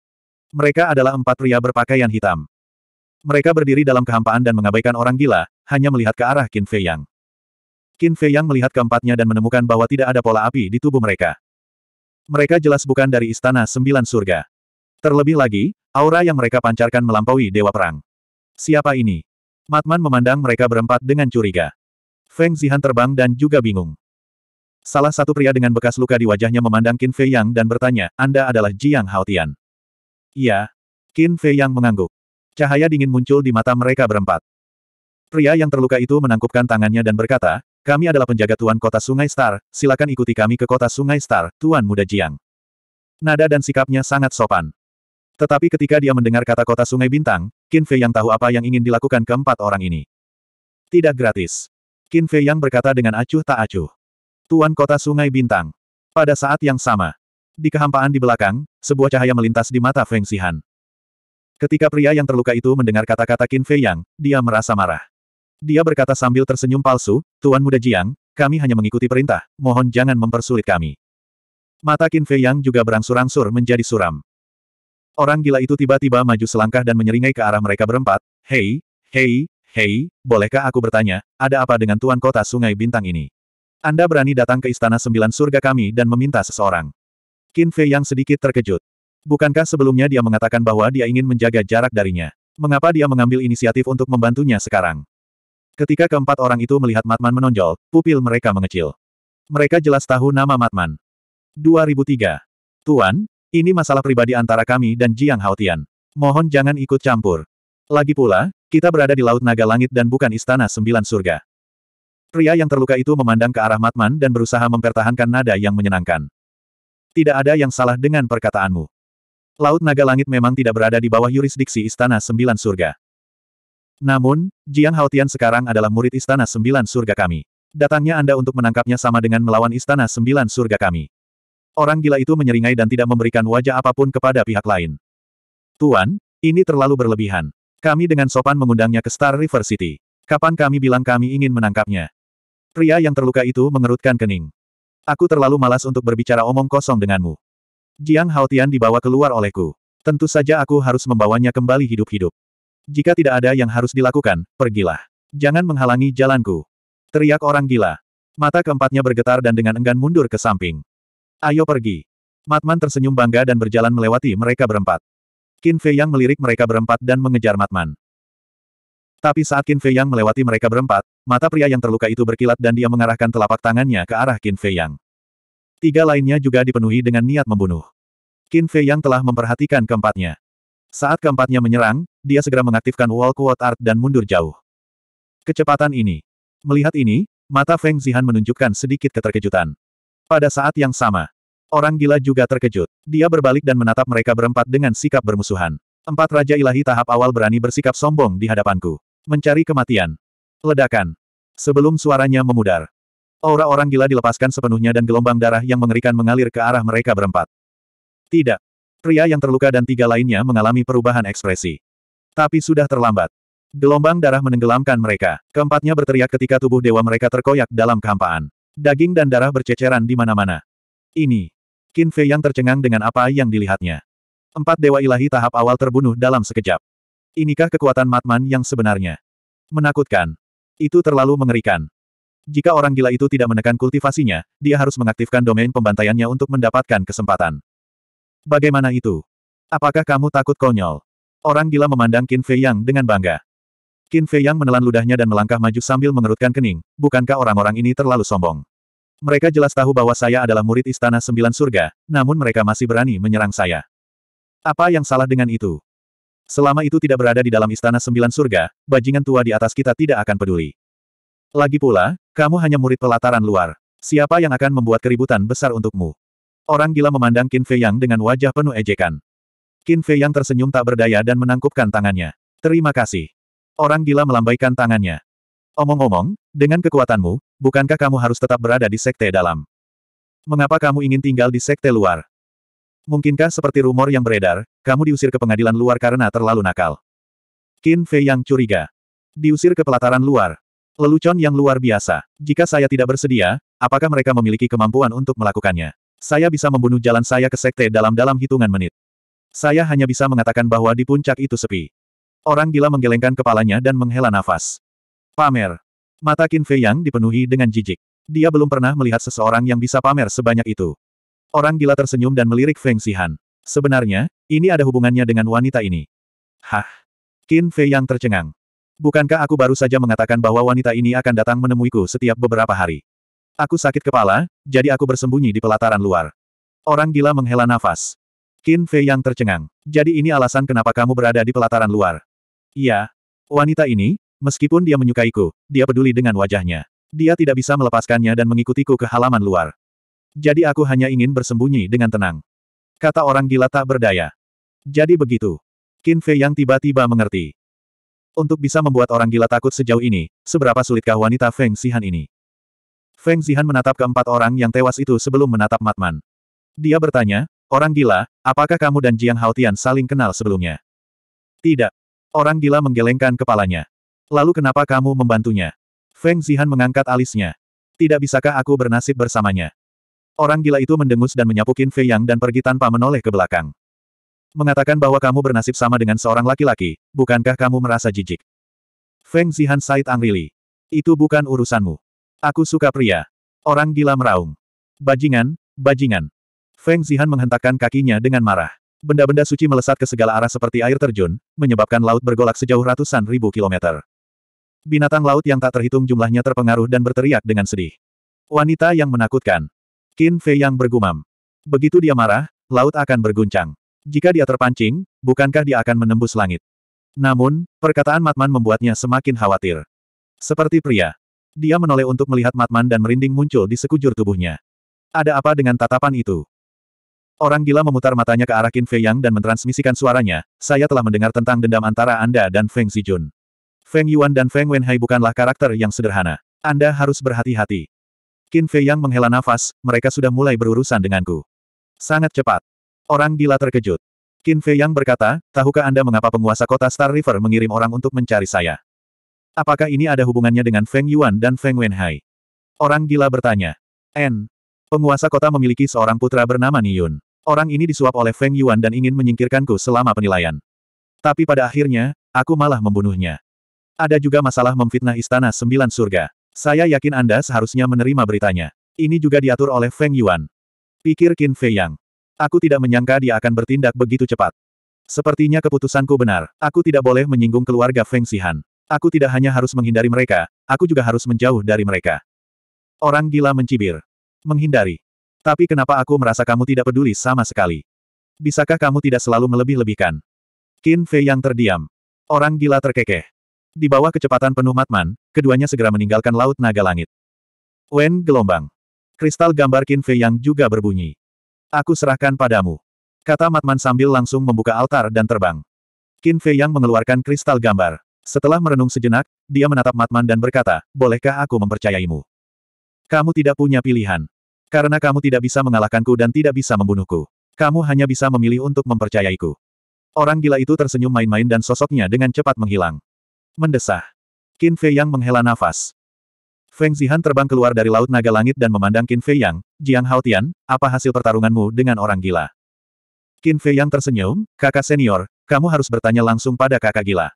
Mereka adalah empat pria berpakaian hitam. Mereka berdiri dalam kehampaan dan mengabaikan orang gila, hanya melihat ke arah Qin Fei Yang. Qin Fei Yang melihat keempatnya dan menemukan bahwa tidak ada pola api di tubuh mereka. Mereka jelas bukan dari Istana Sembilan Surga. Terlebih lagi, aura yang mereka pancarkan melampaui Dewa Perang. Siapa ini? Matman memandang mereka berempat dengan curiga. Feng Zihan terbang dan juga bingung. Salah satu pria dengan bekas luka di wajahnya memandang Qin Fei Yang dan bertanya, Anda adalah Jiang Haotian. Iya. Qin Fei Yang mengangguk. Cahaya dingin muncul di mata mereka berempat. Pria yang terluka itu menangkupkan tangannya dan berkata, kami adalah penjaga Tuan Kota Sungai Star, silakan ikuti kami ke Kota Sungai Star, Tuan Muda Jiang. Nada dan sikapnya sangat sopan. Tetapi ketika dia mendengar kata Kota Sungai Bintang, Qin Fei yang tahu apa yang ingin dilakukan keempat orang ini. Tidak gratis. Qin Fei yang berkata dengan acuh tak acuh. Tuan Kota Sungai Bintang. Pada saat yang sama. Di kehampaan di belakang, sebuah cahaya melintas di mata Feng Sihan. Ketika pria yang terluka itu mendengar kata-kata Qin Fei Yang, dia merasa marah. Dia berkata sambil tersenyum palsu, Tuan Muda Jiang, kami hanya mengikuti perintah, mohon jangan mempersulit kami. Mata Qin Fei Yang juga berangsur-angsur menjadi suram. Orang gila itu tiba-tiba maju selangkah dan menyeringai ke arah mereka berempat, Hei, hei, hei, bolehkah aku bertanya, ada apa dengan Tuan Kota Sungai Bintang ini? Anda berani datang ke Istana Sembilan Surga kami dan meminta seseorang. Qin Fei Yang sedikit terkejut. Bukankah sebelumnya dia mengatakan bahwa dia ingin menjaga jarak darinya? Mengapa dia mengambil inisiatif untuk membantunya sekarang? Ketika keempat orang itu melihat Matman menonjol, pupil mereka mengecil. Mereka jelas tahu nama Matman. 2003. Tuan, ini masalah pribadi antara kami dan Jiang Haotian. Mohon jangan ikut campur. Lagi pula, kita berada di Laut Naga Langit dan bukan Istana Sembilan Surga. Pria yang terluka itu memandang ke arah Matman dan berusaha mempertahankan nada yang menyenangkan. Tidak ada yang salah dengan perkataanmu. Laut Naga Langit memang tidak berada di bawah yurisdiksi Istana Sembilan Surga. Namun, Jiang Haotian sekarang adalah murid Istana Sembilan Surga kami. Datangnya Anda untuk menangkapnya sama dengan melawan Istana Sembilan Surga kami. Orang gila itu menyeringai dan tidak memberikan wajah apapun kepada pihak lain. Tuan, ini terlalu berlebihan. Kami dengan sopan mengundangnya ke Star River City. Kapan kami bilang kami ingin menangkapnya? Pria yang terluka itu mengerutkan kening. Aku terlalu malas untuk berbicara omong kosong denganmu. Jiang Haotian dibawa keluar olehku. Tentu saja aku harus membawanya kembali hidup-hidup. Jika tidak ada yang harus dilakukan, pergilah. Jangan menghalangi jalanku. Teriak orang gila. Mata keempatnya bergetar dan dengan enggan mundur ke samping. Ayo pergi. Matman tersenyum bangga dan berjalan melewati mereka berempat. Qin Fei Yang melirik mereka berempat dan mengejar Matman. Tapi saat Qin Fei Yang melewati mereka berempat, mata pria yang terluka itu berkilat dan dia mengarahkan telapak tangannya ke arah Qin Fei Yang. Tiga lainnya juga dipenuhi dengan niat membunuh. Qin Fei Yang telah memperhatikan keempatnya. Saat keempatnya menyerang, dia segera mengaktifkan Wall kuat Art dan mundur jauh. Kecepatan ini. Melihat ini, mata Feng Zihan menunjukkan sedikit keterkejutan. Pada saat yang sama, orang gila juga terkejut. Dia berbalik dan menatap mereka berempat dengan sikap bermusuhan. Empat Raja Ilahi tahap awal berani bersikap sombong di hadapanku. Mencari kematian. Ledakan. Sebelum suaranya memudar. Aura orang gila dilepaskan sepenuhnya dan gelombang darah yang mengerikan mengalir ke arah mereka berempat. Tidak, Pria yang terluka dan tiga lainnya mengalami perubahan ekspresi. Tapi sudah terlambat. Gelombang darah menenggelamkan mereka. Keempatnya berteriak ketika tubuh dewa mereka terkoyak dalam kehampaan. Daging dan darah berceceran di mana-mana. Ini. Qin Fei yang tercengang dengan apa yang dilihatnya. Empat dewa ilahi tahap awal terbunuh dalam sekejap. Inikah kekuatan Matman yang sebenarnya? Menakutkan. Itu terlalu mengerikan. Jika orang gila itu tidak menekan kultivasinya, dia harus mengaktifkan domain pembantaiannya untuk mendapatkan kesempatan. Bagaimana itu? Apakah kamu takut konyol? Orang gila memandang Qin Fei Yang dengan bangga. Qin Fei Yang menelan ludahnya dan melangkah maju sambil mengerutkan kening, bukankah orang-orang ini terlalu sombong? Mereka jelas tahu bahwa saya adalah murid Istana Sembilan Surga, namun mereka masih berani menyerang saya. Apa yang salah dengan itu? Selama itu tidak berada di dalam Istana Sembilan Surga, bajingan tua di atas kita tidak akan peduli. Lagi pula, kamu hanya murid pelataran luar. Siapa yang akan membuat keributan besar untukmu? Orang gila memandang Qin Fei Yang dengan wajah penuh ejekan. Qin Fei Yang tersenyum tak berdaya dan menangkupkan tangannya. Terima kasih. Orang gila melambaikan tangannya. Omong-omong, dengan kekuatanmu, bukankah kamu harus tetap berada di sekte dalam? Mengapa kamu ingin tinggal di sekte luar? Mungkinkah seperti rumor yang beredar, kamu diusir ke pengadilan luar karena terlalu nakal? Qin Fei Yang curiga. Diusir ke pelataran luar. Lelucon yang luar biasa. Jika saya tidak bersedia, apakah mereka memiliki kemampuan untuk melakukannya? Saya bisa membunuh jalan saya ke sekte dalam dalam hitungan menit. Saya hanya bisa mengatakan bahwa di puncak itu sepi. Orang gila menggelengkan kepalanya dan menghela nafas. Pamer. Mata Qin Fei Yang dipenuhi dengan jijik. Dia belum pernah melihat seseorang yang bisa pamer sebanyak itu. Orang gila tersenyum dan melirik Feng Sihan. Sebenarnya, ini ada hubungannya dengan wanita ini. Hah? Qin Fei Yang tercengang. Bukankah aku baru saja mengatakan bahwa wanita ini akan datang menemuiku setiap beberapa hari? Aku sakit kepala, jadi aku bersembunyi di pelataran luar. Orang gila menghela nafas. Qin Fei yang tercengang. Jadi ini alasan kenapa kamu berada di pelataran luar. Iya. Wanita ini, meskipun dia menyukaiku, dia peduli dengan wajahnya. Dia tidak bisa melepaskannya dan mengikutiku ke halaman luar. Jadi aku hanya ingin bersembunyi dengan tenang. Kata orang gila tak berdaya. Jadi begitu. Qin Fei yang tiba-tiba mengerti. Untuk bisa membuat orang gila takut sejauh ini, seberapa sulitkah wanita Feng Sihan ini? Feng Zihan menatap keempat orang yang tewas itu sebelum menatap Matman. Dia bertanya, orang gila, apakah kamu dan Jiang Haotian saling kenal sebelumnya? Tidak. Orang gila menggelengkan kepalanya. Lalu kenapa kamu membantunya? Feng Zihan mengangkat alisnya. Tidak bisakah aku bernasib bersamanya? Orang gila itu mendengus dan menyapukin Fei Yang dan pergi tanpa menoleh ke belakang. Mengatakan bahwa kamu bernasib sama dengan seorang laki-laki, bukankah kamu merasa jijik? Feng Zihan Said Angrili. Itu bukan urusanmu. Aku suka pria. Orang gila meraung. Bajingan, bajingan. Feng Zihan menghentakkan kakinya dengan marah. Benda-benda suci melesat ke segala arah seperti air terjun, menyebabkan laut bergolak sejauh ratusan ribu kilometer. Binatang laut yang tak terhitung jumlahnya terpengaruh dan berteriak dengan sedih. Wanita yang menakutkan. Qin Fei yang bergumam. Begitu dia marah, laut akan berguncang. Jika dia terpancing, bukankah dia akan menembus langit? Namun, perkataan Matman membuatnya semakin khawatir. Seperti pria, dia menoleh untuk melihat Matman dan merinding muncul di sekujur tubuhnya. Ada apa dengan tatapan itu? Orang gila memutar matanya ke arah Qin Fei Yang dan mentransmisikan suaranya, saya telah mendengar tentang dendam antara Anda dan Feng Zijun. Feng Yuan dan Feng Wenhai bukanlah karakter yang sederhana. Anda harus berhati-hati. Qin Fei Yang menghela nafas, mereka sudah mulai berurusan denganku. Sangat cepat. Orang gila terkejut. Qin Fei Yang berkata, tahukah Anda mengapa penguasa kota Star River mengirim orang untuk mencari saya? Apakah ini ada hubungannya dengan Feng Yuan dan Feng Wenhai? Orang gila bertanya. N. Penguasa kota memiliki seorang putra bernama Niyun. Orang ini disuap oleh Feng Yuan dan ingin menyingkirkanku selama penilaian. Tapi pada akhirnya, aku malah membunuhnya. Ada juga masalah memfitnah istana sembilan surga. Saya yakin Anda seharusnya menerima beritanya. Ini juga diatur oleh Feng Yuan. Pikir Qin Fei Yang. Aku tidak menyangka dia akan bertindak begitu cepat. Sepertinya keputusanku benar. Aku tidak boleh menyinggung keluarga Feng Sihan. Aku tidak hanya harus menghindari mereka, aku juga harus menjauh dari mereka. Orang gila mencibir. Menghindari. Tapi kenapa aku merasa kamu tidak peduli sama sekali? Bisakah kamu tidak selalu melebih-lebihkan? Qin Fei yang terdiam. Orang gila terkekeh. Di bawah kecepatan penuh Matman, keduanya segera meninggalkan Laut Naga Langit. Wen gelombang. Kristal gambar Qin Fei yang juga berbunyi. Aku serahkan padamu. Kata Matman sambil langsung membuka altar dan terbang. Qin Fei yang mengeluarkan kristal gambar. Setelah merenung sejenak, dia menatap Matman dan berkata, bolehkah aku mempercayaimu? Kamu tidak punya pilihan. Karena kamu tidak bisa mengalahkanku dan tidak bisa membunuhku. Kamu hanya bisa memilih untuk mempercayaiku. Orang gila itu tersenyum main-main dan sosoknya dengan cepat menghilang. Mendesah. Qin Fei Yang menghela nafas. Feng Zihan terbang keluar dari Laut Naga Langit dan memandang Qin Fei Yang, Jiang Hao Tian, apa hasil pertarunganmu dengan orang gila? Qin Fei Yang tersenyum, kakak senior, kamu harus bertanya langsung pada kakak gila.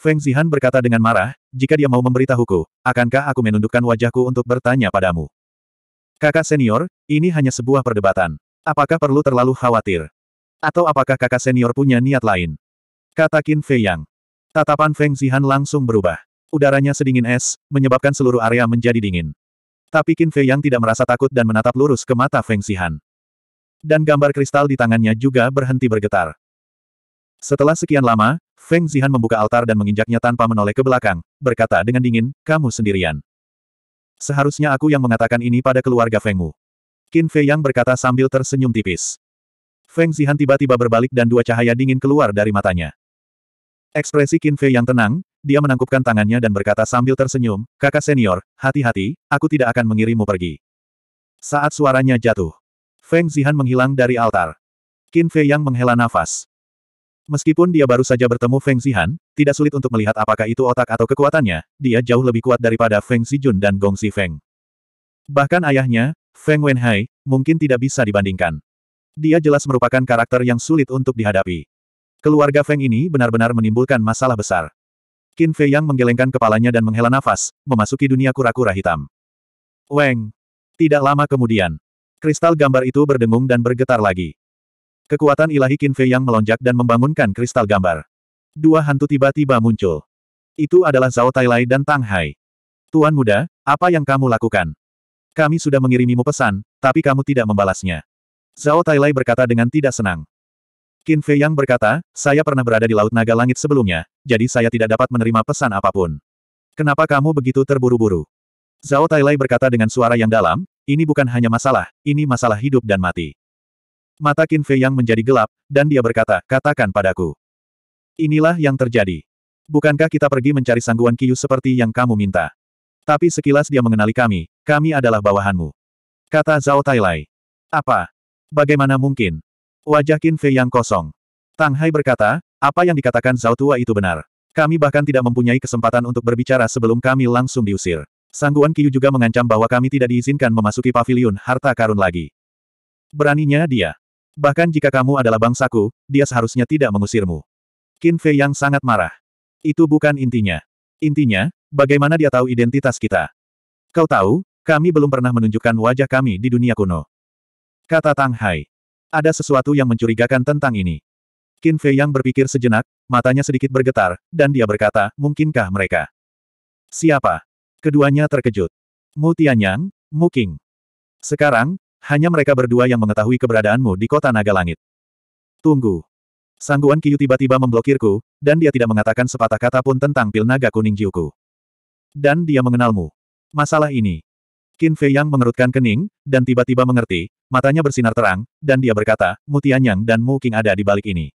Feng Zihan berkata dengan marah, jika dia mau memberitahuku, akankah aku menundukkan wajahku untuk bertanya padamu? Kakak senior, ini hanya sebuah perdebatan. Apakah perlu terlalu khawatir? Atau apakah kakak senior punya niat lain? Kata Qin Fei Yang. Tatapan Feng Zihan langsung berubah. Udaranya sedingin es, menyebabkan seluruh area menjadi dingin. Tapi Qin Fei Yang tidak merasa takut dan menatap lurus ke mata Feng Zihan. Dan gambar kristal di tangannya juga berhenti bergetar. Setelah sekian lama, Feng Zihan membuka altar dan menginjaknya tanpa menoleh ke belakang, berkata dengan dingin, kamu sendirian. Seharusnya aku yang mengatakan ini pada keluarga Feng Fengmu. Qin Fei Yang berkata sambil tersenyum tipis. Feng Zihan tiba-tiba berbalik dan dua cahaya dingin keluar dari matanya. Ekspresi Qin Fei yang tenang, dia menangkupkan tangannya dan berkata sambil tersenyum, kakak senior, hati-hati, aku tidak akan mengirimmu pergi. Saat suaranya jatuh, Feng Zihan menghilang dari altar. Qin Fei yang menghela nafas. Meskipun dia baru saja bertemu Feng Zihan, tidak sulit untuk melihat apakah itu otak atau kekuatannya, dia jauh lebih kuat daripada Feng Zijun dan Gong Feng. Bahkan ayahnya, Feng Wenhai, mungkin tidak bisa dibandingkan. Dia jelas merupakan karakter yang sulit untuk dihadapi. Keluarga Feng ini benar-benar menimbulkan masalah besar. Qin Fei Yang menggelengkan kepalanya dan menghela nafas, memasuki dunia kura-kura hitam. Weng! Tidak lama kemudian, kristal gambar itu berdengung dan bergetar lagi. Kekuatan ilahi Qin Fei yang melonjak dan membangunkan kristal gambar. Dua hantu tiba-tiba muncul. Itu adalah Zhao Tailai dan Tang Hai. Tuan muda, apa yang kamu lakukan? Kami sudah mengirimimu pesan, tapi kamu tidak membalasnya. Zhao Tailai berkata dengan tidak senang. Qin Fei yang berkata, saya pernah berada di Laut Naga Langit sebelumnya, jadi saya tidak dapat menerima pesan apapun. Kenapa kamu begitu terburu-buru? Zhao Tailai berkata dengan suara yang dalam, ini bukan hanya masalah, ini masalah hidup dan mati. Mata Qin Fei yang menjadi gelap, dan dia berkata, katakan padaku. Inilah yang terjadi. Bukankah kita pergi mencari sangguan Kiyu seperti yang kamu minta? Tapi sekilas dia mengenali kami, kami adalah bawahanmu. Kata Zhao Tailai. Apa? Bagaimana mungkin? Wajah Qin Fei yang kosong. Tang Hai berkata, apa yang dikatakan Zhao Tua itu benar. Kami bahkan tidak mempunyai kesempatan untuk berbicara sebelum kami langsung diusir. Sangguan Kiyu juga mengancam bahwa kami tidak diizinkan memasuki paviliun harta karun lagi. Beraninya dia. Bahkan jika kamu adalah bangsaku, dia seharusnya tidak mengusirmu. Qin Fei yang sangat marah. Itu bukan intinya. Intinya, bagaimana dia tahu identitas kita. Kau tahu, kami belum pernah menunjukkan wajah kami di dunia kuno. Kata Tang Hai. Ada sesuatu yang mencurigakan tentang ini. Qin Fei yang berpikir sejenak, matanya sedikit bergetar, dan dia berkata, mungkinkah mereka? Siapa? Keduanya terkejut. Mu Tianyang, Mu King. Sekarang, hanya mereka berdua yang mengetahui keberadaanmu di kota naga langit. Tunggu. Sangguan Kiyu tiba-tiba memblokirku, dan dia tidak mengatakan sepatah kata pun tentang pil naga kuning Jiuku. Dan dia mengenalmu. Masalah ini. Qin Fei Yang mengerutkan kening, dan tiba-tiba mengerti, matanya bersinar terang, dan dia berkata, Mu Tianyang dan Mu King ada di balik ini.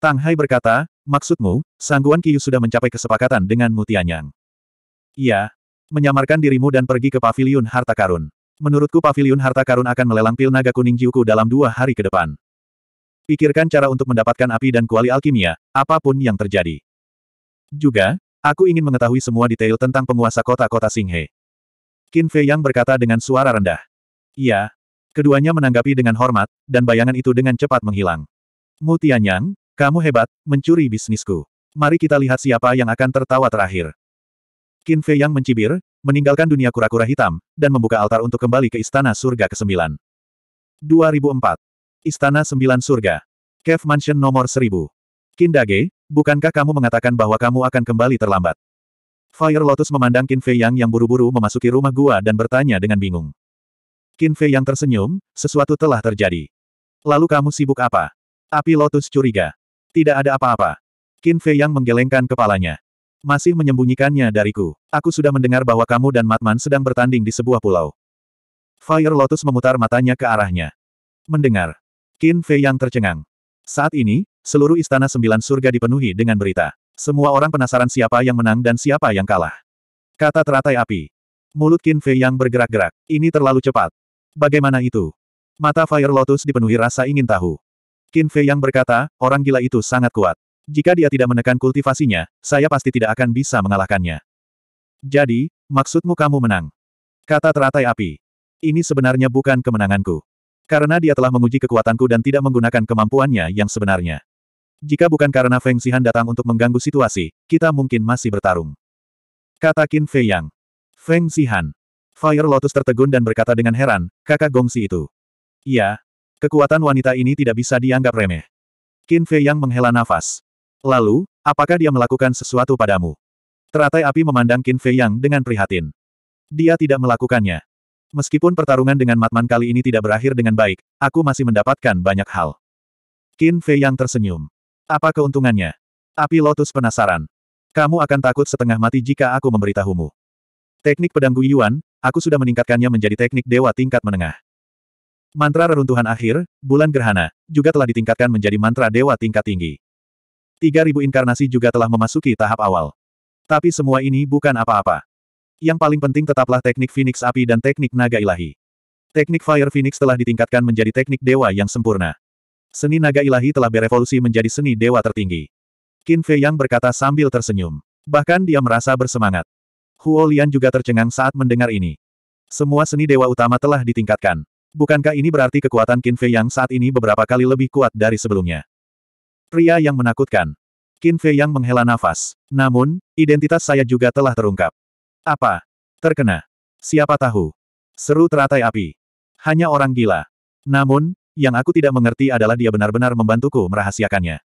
Tang Hai berkata, maksudmu, Sangguan Kiyu sudah mencapai kesepakatan dengan Mu Tianyang. Iya, menyamarkan dirimu dan pergi ke paviliun harta karun. Menurutku pavilion Harta Karun akan melelang pil naga kuning Jiuku dalam dua hari ke depan. Pikirkan cara untuk mendapatkan api dan kuali alkimia, apapun yang terjadi. Juga, aku ingin mengetahui semua detail tentang penguasa kota-kota Singhe. Qin Fei Yang berkata dengan suara rendah. Iya. Keduanya menanggapi dengan hormat, dan bayangan itu dengan cepat menghilang. Mu Tianyang, kamu hebat, mencuri bisnisku. Mari kita lihat siapa yang akan tertawa terakhir. Qin Fei yang mencibir, meninggalkan dunia kura-kura hitam, dan membuka altar untuk kembali ke Istana Surga ke-9. 2004. Istana Sembilan Surga. Cave Mansion nomor 1000. Dage, bukankah kamu mengatakan bahwa kamu akan kembali terlambat? Fire Lotus memandang Qin Fei Yang yang buru-buru memasuki rumah gua dan bertanya dengan bingung. Qin Fei Yang tersenyum, sesuatu telah terjadi. Lalu kamu sibuk apa? Api Lotus curiga. Tidak ada apa-apa. Qin Fei Yang menggelengkan kepalanya. Masih menyembunyikannya dariku. Aku sudah mendengar bahwa kamu dan Matman sedang bertanding di sebuah pulau. Fire Lotus memutar matanya ke arahnya. Mendengar. Qin Fei yang tercengang. Saat ini, seluruh istana sembilan surga dipenuhi dengan berita. Semua orang penasaran siapa yang menang dan siapa yang kalah. Kata teratai api. Mulut Qin Fei yang bergerak-gerak. Ini terlalu cepat. Bagaimana itu? Mata Fire Lotus dipenuhi rasa ingin tahu. Qin Fei yang berkata, orang gila itu sangat kuat. Jika dia tidak menekan kultivasinya, saya pasti tidak akan bisa mengalahkannya. Jadi, maksudmu kamu menang? Kata teratai api. Ini sebenarnya bukan kemenanganku. Karena dia telah menguji kekuatanku dan tidak menggunakan kemampuannya yang sebenarnya. Jika bukan karena Feng Xihan datang untuk mengganggu situasi, kita mungkin masih bertarung. Kata Qin Fei Yang. Feng Xihan. Fire Lotus tertegun dan berkata dengan heran, kakak gongsi itu. Iya, kekuatan wanita ini tidak bisa dianggap remeh. Qin Fei Yang menghela nafas. Lalu, apakah dia melakukan sesuatu padamu? Teratai api memandang Qin Fei Yang dengan prihatin. Dia tidak melakukannya. Meskipun pertarungan dengan Matman kali ini tidak berakhir dengan baik, aku masih mendapatkan banyak hal. Qin Fei Yang tersenyum. Apa keuntungannya? Api Lotus penasaran. Kamu akan takut setengah mati jika aku memberitahumu. Teknik pedang Yuan, aku sudah meningkatkannya menjadi teknik dewa tingkat menengah. Mantra reruntuhan akhir, bulan gerhana, juga telah ditingkatkan menjadi mantra dewa tingkat tinggi. Tiga ribu inkarnasi juga telah memasuki tahap awal. Tapi semua ini bukan apa-apa. Yang paling penting tetaplah teknik Phoenix Api dan teknik Naga Ilahi. Teknik Fire Phoenix telah ditingkatkan menjadi teknik dewa yang sempurna. Seni Naga Ilahi telah berevolusi menjadi seni dewa tertinggi. Qin Fei Yang berkata sambil tersenyum. Bahkan dia merasa bersemangat. Huo Lian juga tercengang saat mendengar ini. Semua seni dewa utama telah ditingkatkan. Bukankah ini berarti kekuatan Qin Fei Yang saat ini beberapa kali lebih kuat dari sebelumnya? Pria yang menakutkan. Qin Fei yang menghela nafas. Namun, identitas saya juga telah terungkap. Apa? Terkena. Siapa tahu? Seru teratai api. Hanya orang gila. Namun, yang aku tidak mengerti adalah dia benar-benar membantuku merahasiakannya.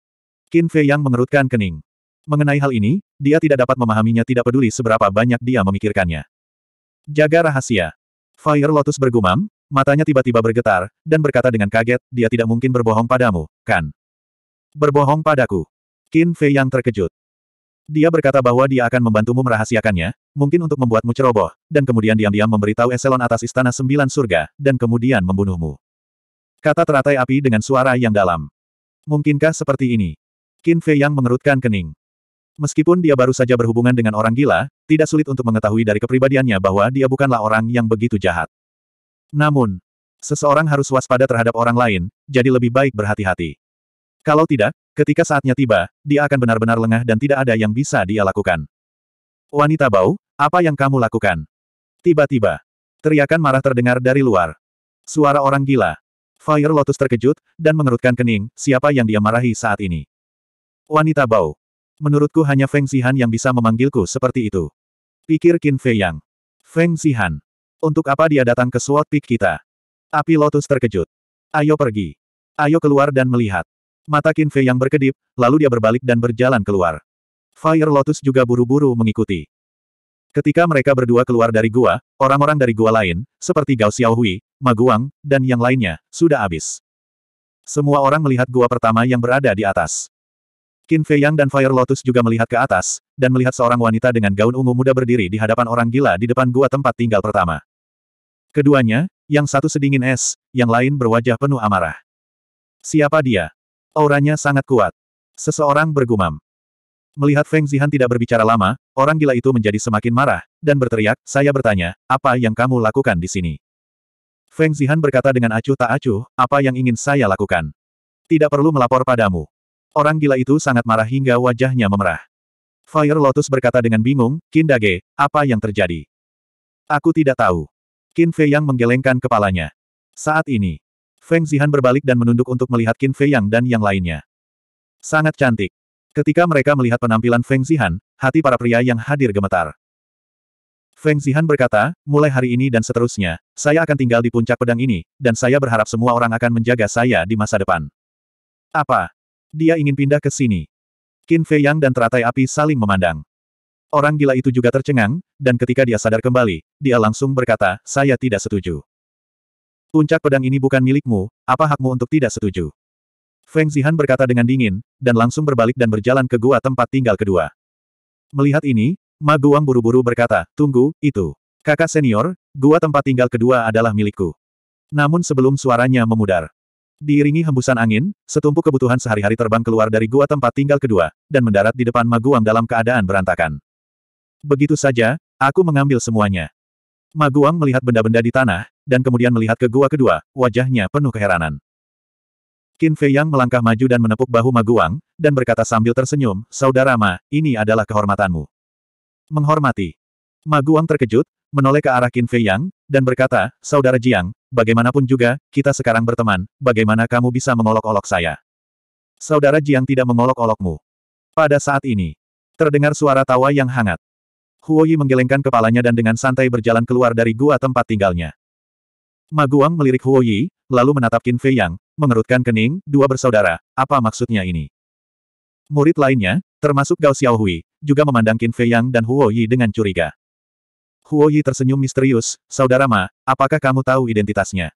Qin Fei yang mengerutkan kening. Mengenai hal ini, dia tidak dapat memahaminya tidak peduli seberapa banyak dia memikirkannya. Jaga rahasia. Fire Lotus bergumam, matanya tiba-tiba bergetar, dan berkata dengan kaget, dia tidak mungkin berbohong padamu, kan? Berbohong padaku. Qin Fei yang terkejut. Dia berkata bahwa dia akan membantumu merahasiakannya, mungkin untuk membuatmu ceroboh, dan kemudian diam-diam memberitahu eselon atas istana sembilan surga, dan kemudian membunuhmu. Kata teratai api dengan suara yang dalam. Mungkinkah seperti ini? Qin Fei yang mengerutkan kening. Meskipun dia baru saja berhubungan dengan orang gila, tidak sulit untuk mengetahui dari kepribadiannya bahwa dia bukanlah orang yang begitu jahat. Namun, seseorang harus waspada terhadap orang lain, jadi lebih baik berhati-hati. Kalau tidak, ketika saatnya tiba, dia akan benar-benar lengah dan tidak ada yang bisa dia lakukan. Wanita bau, apa yang kamu lakukan? Tiba-tiba, teriakan marah terdengar dari luar. Suara orang gila. Fire Lotus terkejut, dan mengerutkan kening, siapa yang dia marahi saat ini. Wanita bau. Menurutku hanya Feng Zihan yang bisa memanggilku seperti itu. Pikir Qin Fei Yang. Feng Zihan. Untuk apa dia datang ke SWAT Peak kita? Api Lotus terkejut. Ayo pergi. Ayo keluar dan melihat. Mata Qin Fei yang berkedip, lalu dia berbalik dan berjalan keluar. Fire Lotus juga buru-buru mengikuti. Ketika mereka berdua keluar dari gua, orang-orang dari gua lain, seperti Gao Xiaohui, Ma Guang, dan yang lainnya, sudah habis. Semua orang melihat gua pertama yang berada di atas. Qin Fei Yang dan Fire Lotus juga melihat ke atas, dan melihat seorang wanita dengan gaun ungu muda berdiri di hadapan orang gila di depan gua tempat tinggal pertama. Keduanya, yang satu sedingin es, yang lain berwajah penuh amarah. Siapa dia? Auranya sangat kuat. Seseorang bergumam. Melihat Feng Zihan tidak berbicara lama, orang gila itu menjadi semakin marah, dan berteriak, saya bertanya, apa yang kamu lakukan di sini? Feng Zihan berkata dengan acuh tak acuh, apa yang ingin saya lakukan? Tidak perlu melapor padamu. Orang gila itu sangat marah hingga wajahnya memerah. Fire Lotus berkata dengan bingung, Kindage, apa yang terjadi? Aku tidak tahu. Qin Fei yang menggelengkan kepalanya. Saat ini, Feng Zihan berbalik dan menunduk untuk melihat Qin Fei Yang dan yang lainnya. Sangat cantik. Ketika mereka melihat penampilan Feng Zihan, hati para pria yang hadir gemetar. Feng Zihan berkata, mulai hari ini dan seterusnya, saya akan tinggal di puncak pedang ini, dan saya berharap semua orang akan menjaga saya di masa depan. Apa? Dia ingin pindah ke sini. Qin Fei Yang dan teratai api saling memandang. Orang gila itu juga tercengang, dan ketika dia sadar kembali, dia langsung berkata, saya tidak setuju. Puncak pedang ini bukan milikmu, apa hakmu untuk tidak setuju? Feng Zihan berkata dengan dingin, dan langsung berbalik dan berjalan ke gua tempat tinggal kedua. Melihat ini, Ma Guang buru-buru berkata, tunggu, itu. Kakak senior, gua tempat tinggal kedua adalah milikku. Namun sebelum suaranya memudar, diiringi hembusan angin, setumpuk kebutuhan sehari-hari terbang keluar dari gua tempat tinggal kedua, dan mendarat di depan Ma Guang dalam keadaan berantakan. Begitu saja, aku mengambil semuanya. Maguang melihat benda-benda di tanah, dan kemudian melihat ke gua kedua, wajahnya penuh keheranan. Qin Fei Yang melangkah maju dan menepuk bahu Maguang, dan berkata sambil tersenyum, Saudara Ma, ini adalah kehormatanmu. Menghormati. Maguang terkejut, menoleh ke arah Qin Fei Yang, dan berkata, Saudara Jiang, bagaimanapun juga, kita sekarang berteman, bagaimana kamu bisa mengolok-olok saya? Saudara Jiang tidak mengolok-olokmu. Pada saat ini, terdengar suara tawa yang hangat. Huoyi menggelengkan kepalanya dan dengan santai berjalan keluar dari gua tempat tinggalnya. Maguang melirik Huoyi, lalu menatap Qin Fei Yang, mengerutkan kening, dua bersaudara, apa maksudnya ini? Murid lainnya, termasuk Gao Xiaohui, juga memandang Qin Fei Yang dan Huoyi dengan curiga. Huoyi tersenyum misterius, saudara Ma, apakah kamu tahu identitasnya?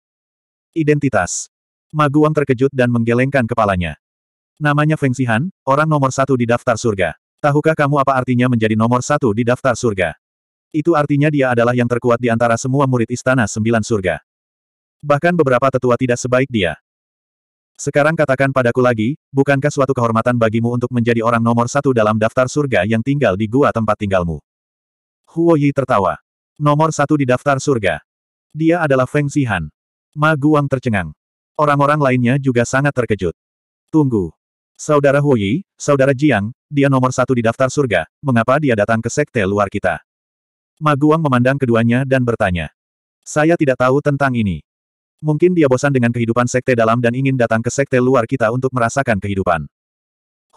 Identitas. Maguang terkejut dan menggelengkan kepalanya. Namanya Feng Sihan, orang nomor satu di daftar surga. Tahukah kamu apa artinya menjadi nomor satu di daftar surga? Itu artinya dia adalah yang terkuat di antara semua murid istana sembilan surga. Bahkan beberapa tetua tidak sebaik dia. Sekarang katakan padaku lagi, bukankah suatu kehormatan bagimu untuk menjadi orang nomor satu dalam daftar surga yang tinggal di gua tempat tinggalmu? Huo Yi tertawa. Nomor satu di daftar surga. Dia adalah Feng Zihan. Ma Guang tercengang. Orang-orang lainnya juga sangat terkejut. Tunggu. Saudara Huyi, saudara Jiang, dia nomor satu di daftar surga, mengapa dia datang ke sekte luar kita? Maguang memandang keduanya dan bertanya. Saya tidak tahu tentang ini. Mungkin dia bosan dengan kehidupan sekte dalam dan ingin datang ke sekte luar kita untuk merasakan kehidupan.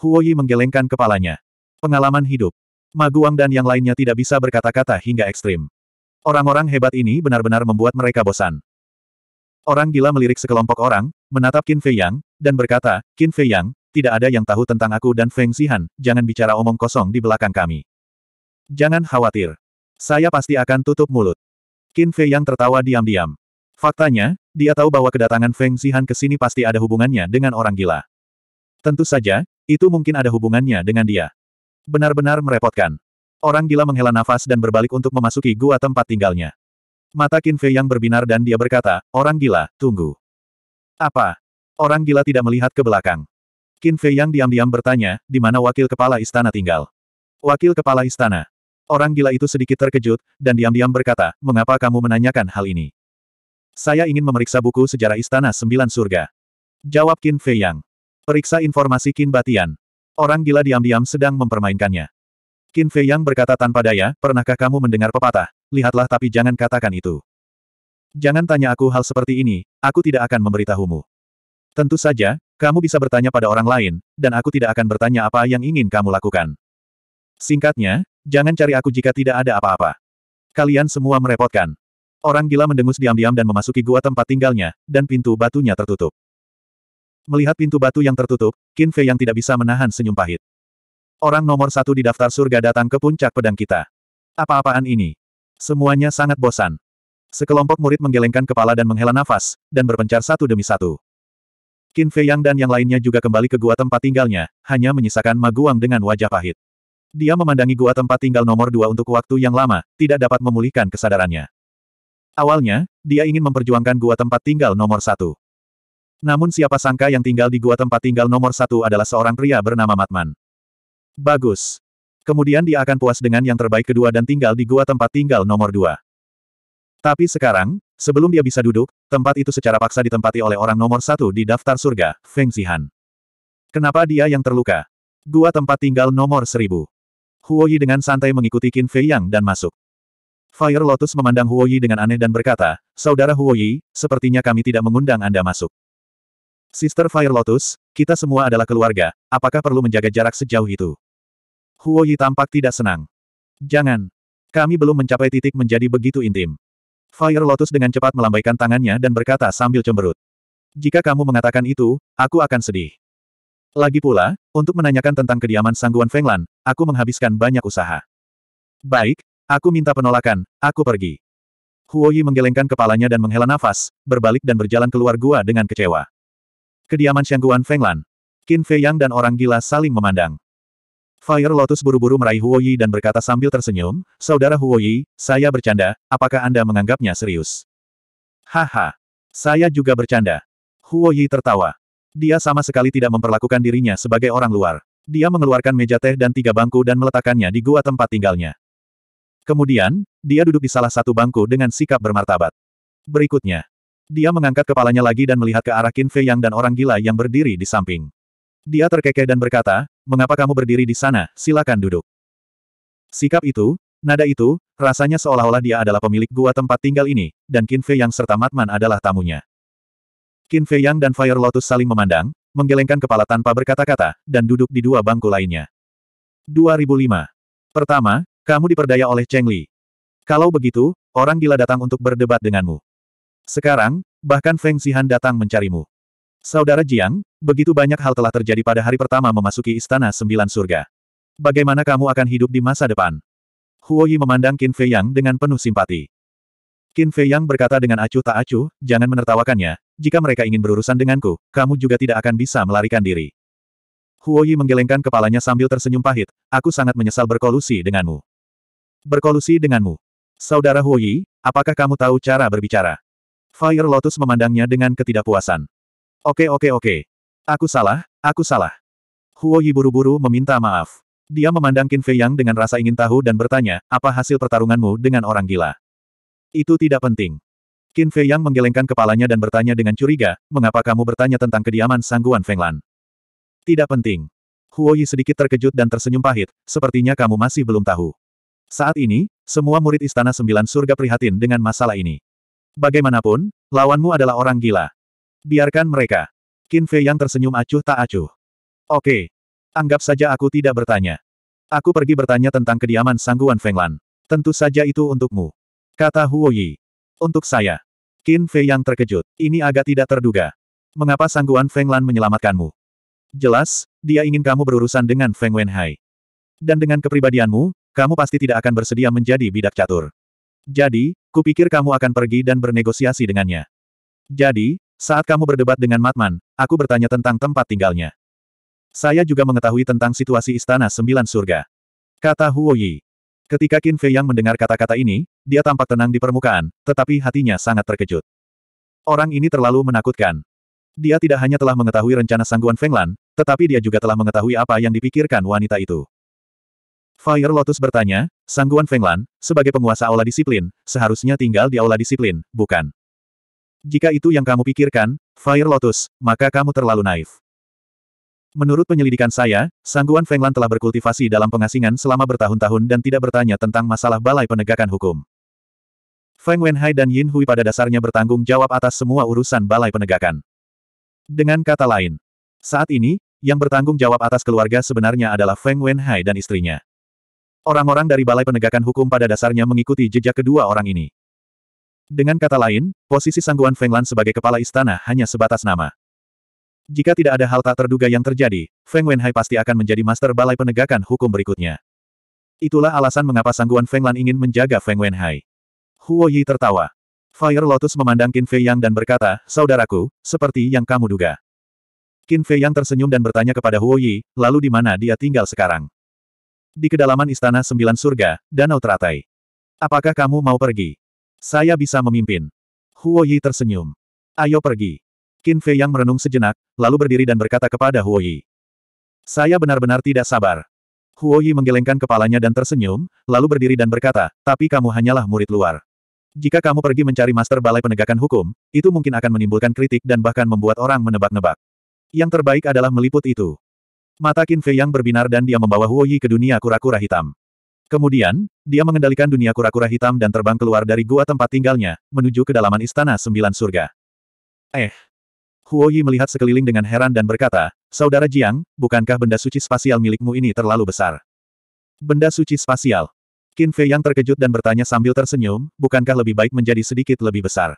Huoyi menggelengkan kepalanya. Pengalaman hidup. Maguang dan yang lainnya tidak bisa berkata-kata hingga ekstrim. Orang-orang hebat ini benar-benar membuat mereka bosan. Orang gila melirik sekelompok orang, menatap Qin Fei Yang, dan berkata, Qin Fei Yang, tidak ada yang tahu tentang aku dan Feng Xihan, jangan bicara omong kosong di belakang kami. Jangan khawatir. Saya pasti akan tutup mulut. Qin Fei yang tertawa diam-diam. Faktanya, dia tahu bahwa kedatangan Feng Xihan ke sini pasti ada hubungannya dengan orang gila. Tentu saja, itu mungkin ada hubungannya dengan dia. Benar-benar merepotkan. Orang gila menghela nafas dan berbalik untuk memasuki gua tempat tinggalnya. Mata Qin Fei yang berbinar dan dia berkata, orang gila, tunggu. Apa? Orang gila tidak melihat ke belakang. Qin Fei yang diam-diam bertanya, di mana wakil kepala istana tinggal? Wakil kepala istana. Orang gila itu sedikit terkejut, dan diam-diam berkata, mengapa kamu menanyakan hal ini? Saya ingin memeriksa buku sejarah istana sembilan surga. Jawab Qin Fei Yang. Periksa informasi Qin Batian. Orang gila diam-diam sedang mempermainkannya. Qin Fei Yang berkata tanpa daya, pernahkah kamu mendengar pepatah? Lihatlah tapi jangan katakan itu. Jangan tanya aku hal seperti ini, aku tidak akan memberitahumu. Tentu saja, kamu bisa bertanya pada orang lain, dan aku tidak akan bertanya apa yang ingin kamu lakukan. Singkatnya, jangan cari aku jika tidak ada apa-apa. Kalian semua merepotkan. Orang gila mendengus diam-diam dan memasuki gua tempat tinggalnya, dan pintu batunya tertutup. Melihat pintu batu yang tertutup, Qin Fei yang tidak bisa menahan senyum pahit. Orang nomor satu di daftar surga datang ke puncak pedang kita. Apa-apaan ini? Semuanya sangat bosan. Sekelompok murid menggelengkan kepala dan menghela nafas, dan berpencar satu demi satu. Qin Fei Yang dan yang lainnya juga kembali ke gua tempat tinggalnya, hanya menyisakan Maguang dengan wajah pahit. Dia memandangi gua tempat tinggal nomor dua untuk waktu yang lama, tidak dapat memulihkan kesadarannya. Awalnya, dia ingin memperjuangkan gua tempat tinggal nomor satu. Namun siapa sangka yang tinggal di gua tempat tinggal nomor satu adalah seorang pria bernama Matman. Bagus. Kemudian dia akan puas dengan yang terbaik kedua dan tinggal di gua tempat tinggal nomor dua. Tapi sekarang, Sebelum dia bisa duduk, tempat itu secara paksa ditempati oleh orang nomor satu di daftar surga, Feng Zihan. Kenapa dia yang terluka? Gua tempat tinggal nomor seribu. Huoyi dengan santai mengikuti Qin Fei Yang dan masuk. Fire Lotus memandang Huoyi dengan aneh dan berkata, Saudara Huoyi, sepertinya kami tidak mengundang Anda masuk. Sister Fire Lotus, kita semua adalah keluarga, apakah perlu menjaga jarak sejauh itu? Huoyi tampak tidak senang. Jangan. Kami belum mencapai titik menjadi begitu intim. Fire Lotus dengan cepat melambaikan tangannya dan berkata sambil cemberut. Jika kamu mengatakan itu, aku akan sedih. Lagi pula, untuk menanyakan tentang kediaman Sangguan Fenglan, aku menghabiskan banyak usaha. Baik, aku minta penolakan, aku pergi. Huoyi menggelengkan kepalanya dan menghela nafas, berbalik dan berjalan keluar gua dengan kecewa. Kediaman Sangguan Fenglan. Qin Fei Yang dan orang gila saling memandang. Fire Lotus buru-buru meraih Huoyi dan berkata sambil tersenyum, Saudara Huoyi, saya bercanda, apakah Anda menganggapnya serius? Haha. Saya juga bercanda. Huoyi tertawa. Dia sama sekali tidak memperlakukan dirinya sebagai orang luar. Dia mengeluarkan meja teh dan tiga bangku dan meletakkannya di gua tempat tinggalnya. Kemudian, dia duduk di salah satu bangku dengan sikap bermartabat. Berikutnya, dia mengangkat kepalanya lagi dan melihat ke arah Qin Fei Yang dan orang gila yang berdiri di samping. Dia terkekeh dan berkata, mengapa kamu berdiri di sana, silakan duduk. Sikap itu, nada itu, rasanya seolah-olah dia adalah pemilik gua tempat tinggal ini, dan Qin Fei Yang serta Matman adalah tamunya. Qin Fei Yang dan Fire Lotus saling memandang, menggelengkan kepala tanpa berkata-kata, dan duduk di dua bangku lainnya. 2005. Pertama, kamu diperdaya oleh Cheng Li. Kalau begitu, orang gila datang untuk berdebat denganmu. Sekarang, bahkan Feng Xihan datang mencarimu. Saudara Jiang, begitu banyak hal telah terjadi pada hari pertama memasuki Istana Sembilan Surga. Bagaimana kamu akan hidup di masa depan? Huo Yi memandang Qin Fei Yang dengan penuh simpati. Qin Fei Yang berkata dengan acuh tak acuh, jangan menertawakannya, jika mereka ingin berurusan denganku, kamu juga tidak akan bisa melarikan diri. Huo Yi menggelengkan kepalanya sambil tersenyum pahit, aku sangat menyesal berkolusi denganmu. Berkolusi denganmu. Saudara Huo Yi, apakah kamu tahu cara berbicara? Fire Lotus memandangnya dengan ketidakpuasan. Oke oke oke. Aku salah, aku salah. Huo Yi buru-buru meminta maaf. Dia memandang Qin Fei Yang dengan rasa ingin tahu dan bertanya, apa hasil pertarunganmu dengan orang gila? Itu tidak penting. Qin Fei Yang menggelengkan kepalanya dan bertanya dengan curiga, mengapa kamu bertanya tentang kediaman sangguan Fenglan? Tidak penting. Huo Yi sedikit terkejut dan tersenyum pahit, sepertinya kamu masih belum tahu. Saat ini, semua murid Istana Sembilan Surga prihatin dengan masalah ini. Bagaimanapun, lawanmu adalah orang gila. Biarkan mereka. Qin Fei yang tersenyum acuh tak acuh. Oke. Anggap saja aku tidak bertanya. Aku pergi bertanya tentang kediaman Sangguan Fenglan. Tentu saja itu untukmu. Kata Huo Yi. Untuk saya. Qin Fei yang terkejut. Ini agak tidak terduga. Mengapa Sangguan Fenglan menyelamatkanmu? Jelas, dia ingin kamu berurusan dengan Feng Wenhai. Dan dengan kepribadianmu, kamu pasti tidak akan bersedia menjadi bidak catur. Jadi, kupikir kamu akan pergi dan bernegosiasi dengannya. Jadi, saat kamu berdebat dengan Matman, aku bertanya tentang tempat tinggalnya. Saya juga mengetahui tentang situasi Istana Sembilan Surga. Kata Huo Yi. Ketika Qin Fei yang mendengar kata-kata ini, dia tampak tenang di permukaan, tetapi hatinya sangat terkejut. Orang ini terlalu menakutkan. Dia tidak hanya telah mengetahui rencana sangguan Fenglan, tetapi dia juga telah mengetahui apa yang dipikirkan wanita itu. Fire Lotus bertanya, Sangguan Fenglan, sebagai penguasa aula disiplin, seharusnya tinggal di aula disiplin, bukan? Jika itu yang kamu pikirkan, Fire Lotus, maka kamu terlalu naif. Menurut penyelidikan saya, Sangguan Fenglan telah berkultivasi dalam pengasingan selama bertahun-tahun dan tidak bertanya tentang masalah balai penegakan hukum. Feng Wenhai dan Yin Hui pada dasarnya bertanggung jawab atas semua urusan balai penegakan. Dengan kata lain, saat ini, yang bertanggung jawab atas keluarga sebenarnya adalah Feng Wenhai dan istrinya. Orang-orang dari balai penegakan hukum pada dasarnya mengikuti jejak kedua orang ini. Dengan kata lain, posisi Sangguan Fenglan sebagai kepala istana hanya sebatas nama. Jika tidak ada hal tak terduga yang terjadi, Feng Wenhai pasti akan menjadi master balai penegakan hukum berikutnya. Itulah alasan mengapa Sangguan Fenglan ingin menjaga Feng Wenhai. Huo Yi tertawa. Fire Lotus memandang Qin Fei Yang dan berkata, Saudaraku, seperti yang kamu duga. Qin Fei Yang tersenyum dan bertanya kepada Huo Yi, lalu di mana dia tinggal sekarang? Di kedalaman Istana Sembilan Surga, Danau Teratai. Apakah kamu mau pergi? Saya bisa memimpin. Huo Yi tersenyum. Ayo pergi. Qin Fei yang merenung sejenak, lalu berdiri dan berkata kepada Huo Yi. Saya benar-benar tidak sabar. Huo Yi menggelengkan kepalanya dan tersenyum, lalu berdiri dan berkata, tapi kamu hanyalah murid luar. Jika kamu pergi mencari master balai penegakan hukum, itu mungkin akan menimbulkan kritik dan bahkan membuat orang menebak-nebak. Yang terbaik adalah meliput itu. Mata Qin Fei yang berbinar dan dia membawa Huo Yi ke dunia kura-kura hitam. Kemudian, dia mengendalikan dunia kura-kura hitam dan terbang keluar dari gua tempat tinggalnya, menuju kedalaman istana sembilan surga. Eh. Huo Yi melihat sekeliling dengan heran dan berkata, Saudara Jiang, bukankah benda suci spasial milikmu ini terlalu besar? Benda suci spasial. Qin Fei yang terkejut dan bertanya sambil tersenyum, bukankah lebih baik menjadi sedikit lebih besar?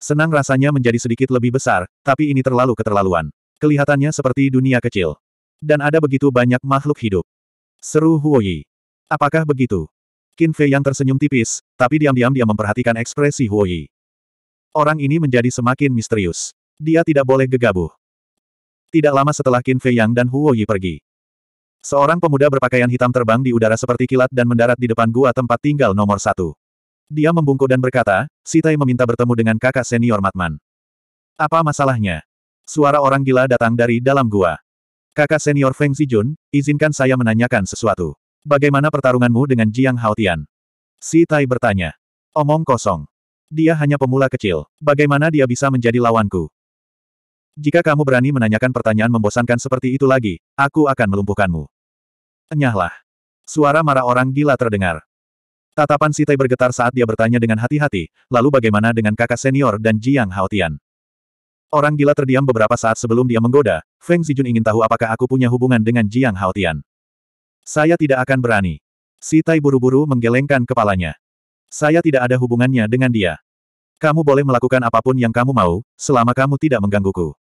Senang rasanya menjadi sedikit lebih besar, tapi ini terlalu keterlaluan. Kelihatannya seperti dunia kecil. Dan ada begitu banyak makhluk hidup. Seru Huo Yi. Apakah begitu? Qin Fei yang tersenyum tipis, tapi diam-diam dia memperhatikan ekspresi Huo Yi. Orang ini menjadi semakin misterius. Dia tidak boleh gegabah. Tidak lama setelah Qin Fei Yang dan Huo Yi pergi. Seorang pemuda berpakaian hitam terbang di udara seperti kilat dan mendarat di depan gua tempat tinggal nomor satu. Dia membungkuk dan berkata, Sitai meminta bertemu dengan kakak senior Matman. Apa masalahnya? Suara orang gila datang dari dalam gua. Kakak senior Feng Zijun, izinkan saya menanyakan sesuatu. Bagaimana pertarunganmu dengan Jiang Haotian? Si Tai bertanya. Omong kosong. Dia hanya pemula kecil. Bagaimana dia bisa menjadi lawanku? Jika kamu berani menanyakan pertanyaan membosankan seperti itu lagi, aku akan melumpuhkanmu. Enyahlah. Suara marah orang gila terdengar. Tatapan Si Tai bergetar saat dia bertanya dengan hati-hati, lalu bagaimana dengan kakak senior dan Jiang Haotian? Orang gila terdiam beberapa saat sebelum dia menggoda, Feng Zijun ingin tahu apakah aku punya hubungan dengan Jiang Haotian. Saya tidak akan berani. Si Tai buru-buru menggelengkan kepalanya. Saya tidak ada hubungannya dengan dia. Kamu boleh melakukan apapun yang kamu mau, selama kamu tidak menggangguku.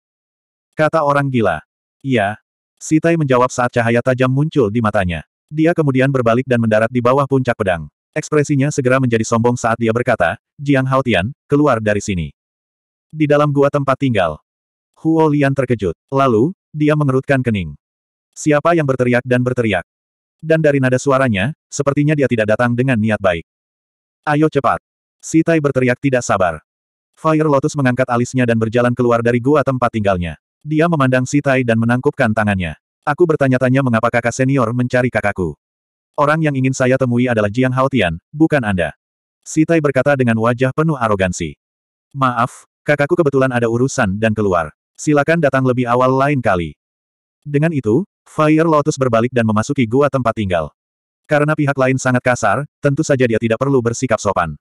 Kata orang gila. Iya. Si Tai menjawab saat cahaya tajam muncul di matanya. Dia kemudian berbalik dan mendarat di bawah puncak pedang. Ekspresinya segera menjadi sombong saat dia berkata, Jiang Haotian, keluar dari sini. Di dalam gua tempat tinggal. Huo Lian terkejut. Lalu, dia mengerutkan kening. Siapa yang berteriak dan berteriak? Dan dari nada suaranya, sepertinya dia tidak datang dengan niat baik. Ayo cepat. Sitai berteriak tidak sabar. Fire Lotus mengangkat alisnya dan berjalan keluar dari gua tempat tinggalnya. Dia memandang Sitai dan menangkupkan tangannya. Aku bertanya-tanya mengapa kakak senior mencari kakakku. Orang yang ingin saya temui adalah Jiang Haotian, bukan Anda. Sitai berkata dengan wajah penuh arogansi. Maaf, kakakku kebetulan ada urusan dan keluar. Silakan datang lebih awal lain kali. Dengan itu, Fire Lotus berbalik dan memasuki gua tempat tinggal. Karena pihak lain sangat kasar, tentu saja dia tidak perlu bersikap sopan.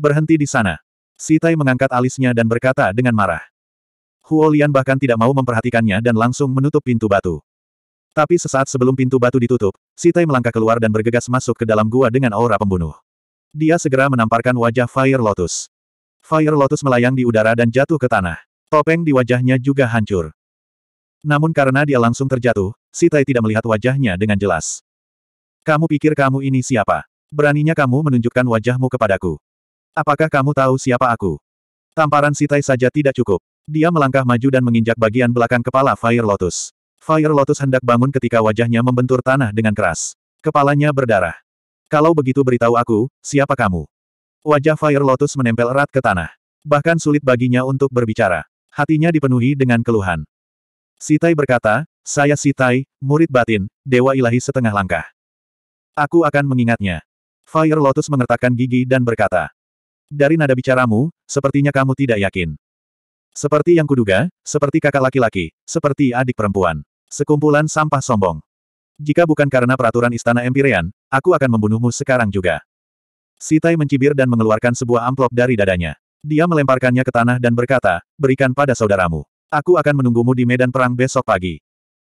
Berhenti di sana. Sitai mengangkat alisnya dan berkata dengan marah. Huolian bahkan tidak mau memperhatikannya dan langsung menutup pintu batu. Tapi sesaat sebelum pintu batu ditutup, Sitai melangkah keluar dan bergegas masuk ke dalam gua dengan aura pembunuh. Dia segera menamparkan wajah Fire Lotus. Fire Lotus melayang di udara dan jatuh ke tanah. Topeng di wajahnya juga hancur. Namun karena dia langsung terjatuh, si tidak melihat wajahnya dengan jelas. Kamu pikir kamu ini siapa? Beraninya kamu menunjukkan wajahmu kepadaku. Apakah kamu tahu siapa aku? Tamparan si saja tidak cukup. Dia melangkah maju dan menginjak bagian belakang kepala Fire Lotus. Fire Lotus hendak bangun ketika wajahnya membentur tanah dengan keras. Kepalanya berdarah. Kalau begitu beritahu aku, siapa kamu? Wajah Fire Lotus menempel erat ke tanah. Bahkan sulit baginya untuk berbicara. Hatinya dipenuhi dengan keluhan. Sitai berkata, saya Sitai, murid batin, dewa ilahi setengah langkah. Aku akan mengingatnya. Fire Lotus mengertakkan gigi dan berkata. Dari nada bicaramu, sepertinya kamu tidak yakin. Seperti yang kuduga, seperti kakak laki-laki, seperti adik perempuan. Sekumpulan sampah sombong. Jika bukan karena peraturan istana Empyrean, aku akan membunuhmu sekarang juga. Sitai mencibir dan mengeluarkan sebuah amplop dari dadanya. Dia melemparkannya ke tanah dan berkata, berikan pada saudaramu. Aku akan menunggumu di medan perang besok pagi.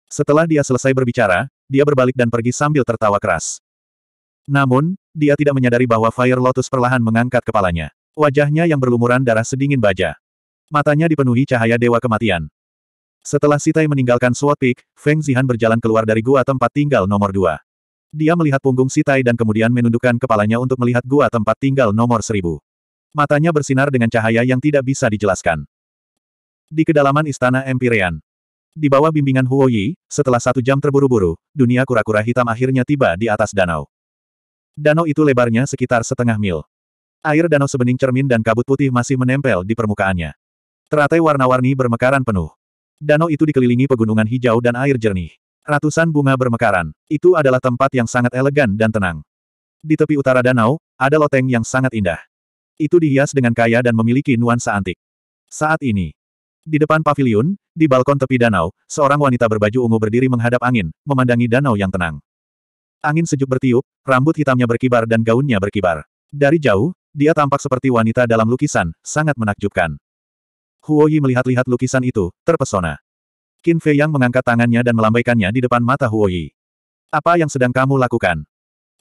Setelah dia selesai berbicara, dia berbalik dan pergi sambil tertawa keras. Namun, dia tidak menyadari bahwa Fire Lotus perlahan mengangkat kepalanya. Wajahnya yang berlumuran darah sedingin baja. Matanya dipenuhi cahaya dewa kematian. Setelah Sitai meninggalkan Sword Peak, Feng Zihan berjalan keluar dari gua tempat tinggal nomor dua. Dia melihat punggung Sitai dan kemudian menundukkan kepalanya untuk melihat gua tempat tinggal nomor seribu. Matanya bersinar dengan cahaya yang tidak bisa dijelaskan. Di kedalaman istana Empyrean. Di bawah bimbingan Huo Yi, setelah satu jam terburu-buru, dunia kura-kura hitam akhirnya tiba di atas danau. Danau itu lebarnya sekitar setengah mil. Air danau sebening cermin dan kabut putih masih menempel di permukaannya. Teratai warna-warni bermekaran penuh. Danau itu dikelilingi pegunungan hijau dan air jernih. Ratusan bunga bermekaran. Itu adalah tempat yang sangat elegan dan tenang. Di tepi utara danau, ada loteng yang sangat indah. Itu dihias dengan kaya dan memiliki nuansa antik. Saat ini, di depan paviliun, di balkon tepi danau, seorang wanita berbaju ungu berdiri menghadap angin, memandangi danau yang tenang. Angin sejuk bertiup, rambut hitamnya berkibar dan gaunnya berkibar. Dari jauh, dia tampak seperti wanita dalam lukisan, sangat menakjubkan. Huo Yi melihat-lihat lukisan itu, terpesona. Qin Fei Yang mengangkat tangannya dan melambaikannya di depan mata Huo Yi. Apa yang sedang kamu lakukan?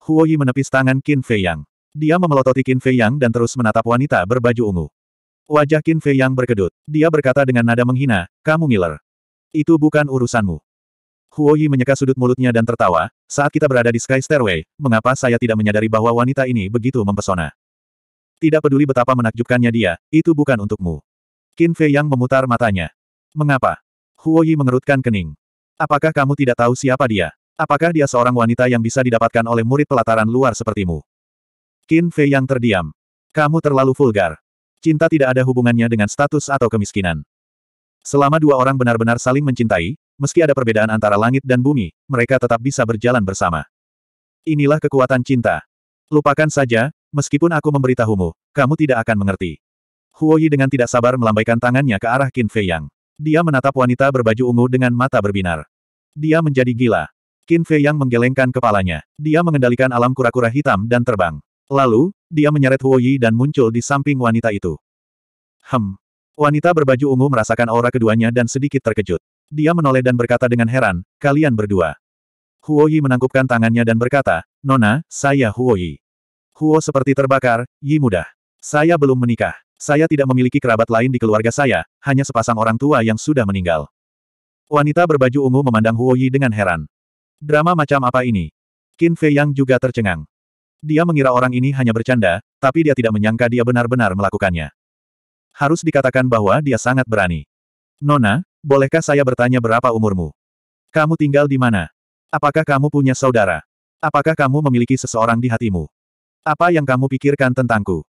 Huo Yi menepis tangan Qin Fei Yang. Dia memelototi Qin Fei Yang dan terus menatap wanita berbaju ungu. Wajah Qin Fei yang berkedut. Dia berkata dengan nada menghina, kamu Miller. Itu bukan urusanmu. Huo Yi menyeka sudut mulutnya dan tertawa, saat kita berada di Sky Stairway, mengapa saya tidak menyadari bahwa wanita ini begitu mempesona. Tidak peduli betapa menakjubkannya dia, itu bukan untukmu. Qin Fei yang memutar matanya. Mengapa? Huo Yi mengerutkan kening. Apakah kamu tidak tahu siapa dia? Apakah dia seorang wanita yang bisa didapatkan oleh murid pelataran luar sepertimu? Qin Fei yang terdiam. Kamu terlalu vulgar. Cinta tidak ada hubungannya dengan status atau kemiskinan. Selama dua orang benar-benar saling mencintai, meski ada perbedaan antara langit dan bumi, mereka tetap bisa berjalan bersama. Inilah kekuatan cinta. Lupakan saja, meskipun aku memberitahumu, kamu tidak akan mengerti. Huoyi dengan tidak sabar melambaikan tangannya ke arah Qin Fei Yang. Dia menatap wanita berbaju ungu dengan mata berbinar. Dia menjadi gila. Qin Fei Yang menggelengkan kepalanya. Dia mengendalikan alam kura-kura hitam dan terbang. Lalu, dia menyeret Huo Yi dan muncul di samping wanita itu. Hem. Wanita berbaju ungu merasakan aura keduanya dan sedikit terkejut. Dia menoleh dan berkata dengan heran, kalian berdua. Huo Yi menangkupkan tangannya dan berkata, Nona, saya Huo Yi. Huo seperti terbakar, Yi mudah. Saya belum menikah. Saya tidak memiliki kerabat lain di keluarga saya, hanya sepasang orang tua yang sudah meninggal. Wanita berbaju ungu memandang Huo Yi dengan heran. Drama macam apa ini? Qin Fei Yang juga tercengang. Dia mengira orang ini hanya bercanda, tapi dia tidak menyangka dia benar-benar melakukannya. Harus dikatakan bahwa dia sangat berani. Nona, bolehkah saya bertanya berapa umurmu? Kamu tinggal di mana? Apakah kamu punya saudara? Apakah kamu memiliki seseorang di hatimu? Apa yang kamu pikirkan tentangku?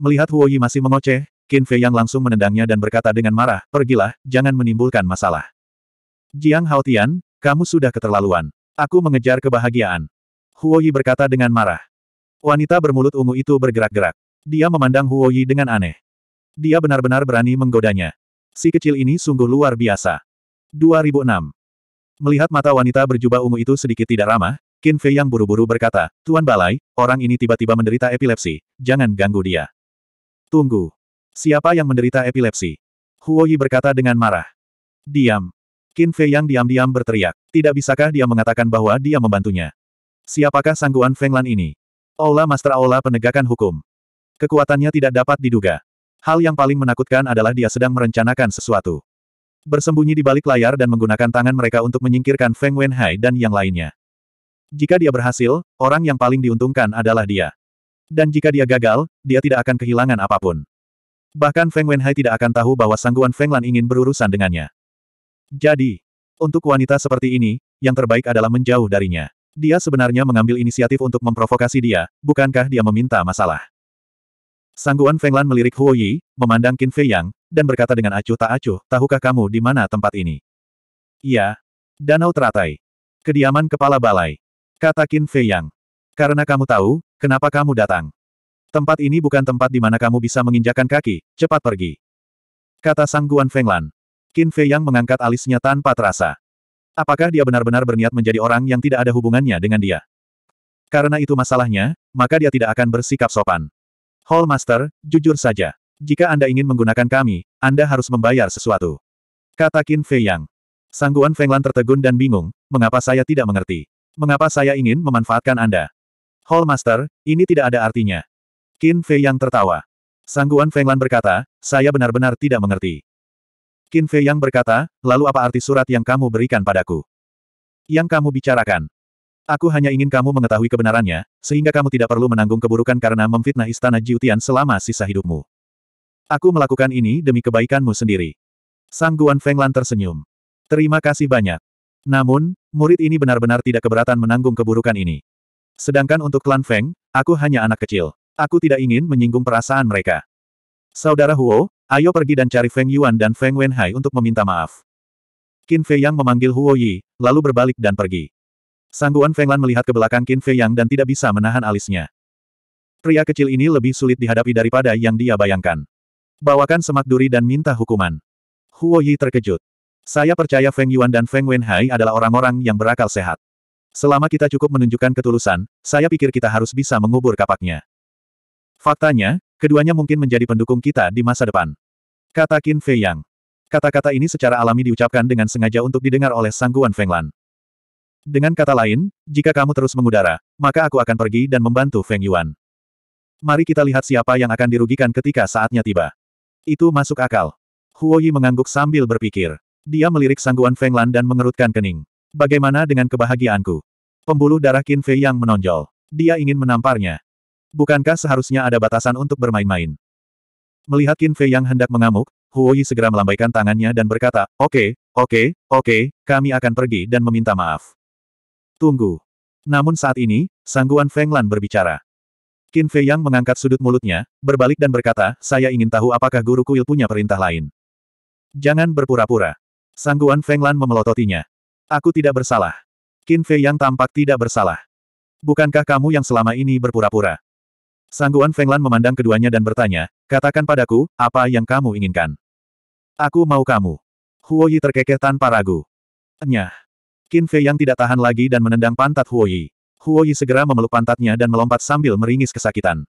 Melihat Huoyi masih mengoceh, Qin Fei yang langsung menendangnya dan berkata dengan marah, pergilah, jangan menimbulkan masalah. Jiang Haotian, kamu sudah keterlaluan. Aku mengejar kebahagiaan. Huoyi berkata dengan marah. Wanita bermulut ungu itu bergerak-gerak. Dia memandang Huoyi dengan aneh. Dia benar-benar berani menggodanya. Si kecil ini sungguh luar biasa. 2006. Melihat mata wanita berjubah ungu itu sedikit tidak ramah, Qin Fei yang buru-buru berkata, Tuan Balai, orang ini tiba-tiba menderita epilepsi, jangan ganggu dia. Tunggu. Siapa yang menderita epilepsi? Huoyi berkata dengan marah. Diam. Qin Fei yang diam-diam berteriak. Tidak bisakah dia mengatakan bahwa dia membantunya? Siapakah sangguan Fenglan ini? Aula Master Aula Penegakan Hukum. Kekuatannya tidak dapat diduga. Hal yang paling menakutkan adalah dia sedang merencanakan sesuatu. Bersembunyi di balik layar dan menggunakan tangan mereka untuk menyingkirkan Feng Wenhai dan yang lainnya. Jika dia berhasil, orang yang paling diuntungkan adalah dia. Dan jika dia gagal, dia tidak akan kehilangan apapun. Bahkan Feng Wenhai tidak akan tahu bahwa sangguan Fenglan ingin berurusan dengannya. Jadi, untuk wanita seperti ini, yang terbaik adalah menjauh darinya. Dia sebenarnya mengambil inisiatif untuk memprovokasi dia, bukankah dia meminta masalah? Sangguan Fenglan melirik Huo Yi, memandang Qin Fei Yang, dan berkata dengan acuh tak acuh, tahukah kamu di mana tempat ini? Iya. Danau teratai. Kediaman kepala balai. Kata Qin Fei Yang. Karena kamu tahu, kenapa kamu datang. Tempat ini bukan tempat di mana kamu bisa menginjakan kaki, cepat pergi. Kata Sangguan Fenglan. Qin Fei Yang mengangkat alisnya tanpa terasa. Apakah dia benar-benar berniat menjadi orang yang tidak ada hubungannya dengan dia? Karena itu masalahnya, maka dia tidak akan bersikap sopan. Hall Master, jujur saja. Jika Anda ingin menggunakan kami, Anda harus membayar sesuatu. Kata Qin Fei Yang. Sangguan Feng Lan tertegun dan bingung, mengapa saya tidak mengerti? Mengapa saya ingin memanfaatkan Anda? Hall Master, ini tidak ada artinya. Qin Fei Yang tertawa. Sangguan Feng Lan berkata, saya benar-benar tidak mengerti. Qin Fei Yang berkata, lalu apa arti surat yang kamu berikan padaku? Yang kamu bicarakan. Aku hanya ingin kamu mengetahui kebenarannya, sehingga kamu tidak perlu menanggung keburukan karena memfitnah istana Jiutian selama sisa hidupmu. Aku melakukan ini demi kebaikanmu sendiri. Sang Guan Lan tersenyum. Terima kasih banyak. Namun, murid ini benar-benar tidak keberatan menanggung keburukan ini. Sedangkan untuk klan Feng, aku hanya anak kecil. Aku tidak ingin menyinggung perasaan mereka. Saudara Huo, Ayo pergi dan cari Feng Yuan dan Feng Wenhai untuk meminta maaf. Qin Fei Yang memanggil Huo Yi, lalu berbalik dan pergi. Sangguan Feng Lan melihat ke belakang Qin Fei Yang dan tidak bisa menahan alisnya. Pria kecil ini lebih sulit dihadapi daripada yang dia bayangkan. Bawakan semak duri dan minta hukuman. Huo Yi terkejut. Saya percaya Feng Yuan dan Feng Wenhai adalah orang-orang yang berakal sehat. Selama kita cukup menunjukkan ketulusan, saya pikir kita harus bisa mengubur kapaknya. Faktanya, keduanya mungkin menjadi pendukung kita di masa depan. Kata Qin Fei Yang. Kata-kata ini secara alami diucapkan dengan sengaja untuk didengar oleh Sangguan Lan. Dengan kata lain, jika kamu terus mengudara, maka aku akan pergi dan membantu Feng Yuan. Mari kita lihat siapa yang akan dirugikan ketika saatnya tiba. Itu masuk akal. Huo Yi mengangguk sambil berpikir. Dia melirik Sangguan Lan dan mengerutkan kening. Bagaimana dengan kebahagiaanku? Pembuluh darah Qin Fei yang menonjol. Dia ingin menamparnya. Bukankah seharusnya ada batasan untuk bermain-main? Melihat Qin Fei yang hendak mengamuk, Huo Yi segera melambaikan tangannya dan berkata, Oke, oke, oke, kami akan pergi dan meminta maaf. Tunggu. Namun saat ini, Sangguan Lan berbicara. Qin Fei yang mengangkat sudut mulutnya, berbalik dan berkata, Saya ingin tahu apakah guru kuil punya perintah lain. Jangan berpura-pura. Sangguan Lan memelototinya. Aku tidak bersalah. Qin Fei yang tampak tidak bersalah. Bukankah kamu yang selama ini berpura-pura? Sangguan Fenglan memandang keduanya dan bertanya, katakan padaku, apa yang kamu inginkan? Aku mau kamu. Huoyi terkekeh tanpa ragu. Nyah. Qin Fei yang tidak tahan lagi dan menendang pantat Huoyi. Huoyi segera memeluk pantatnya dan melompat sambil meringis kesakitan.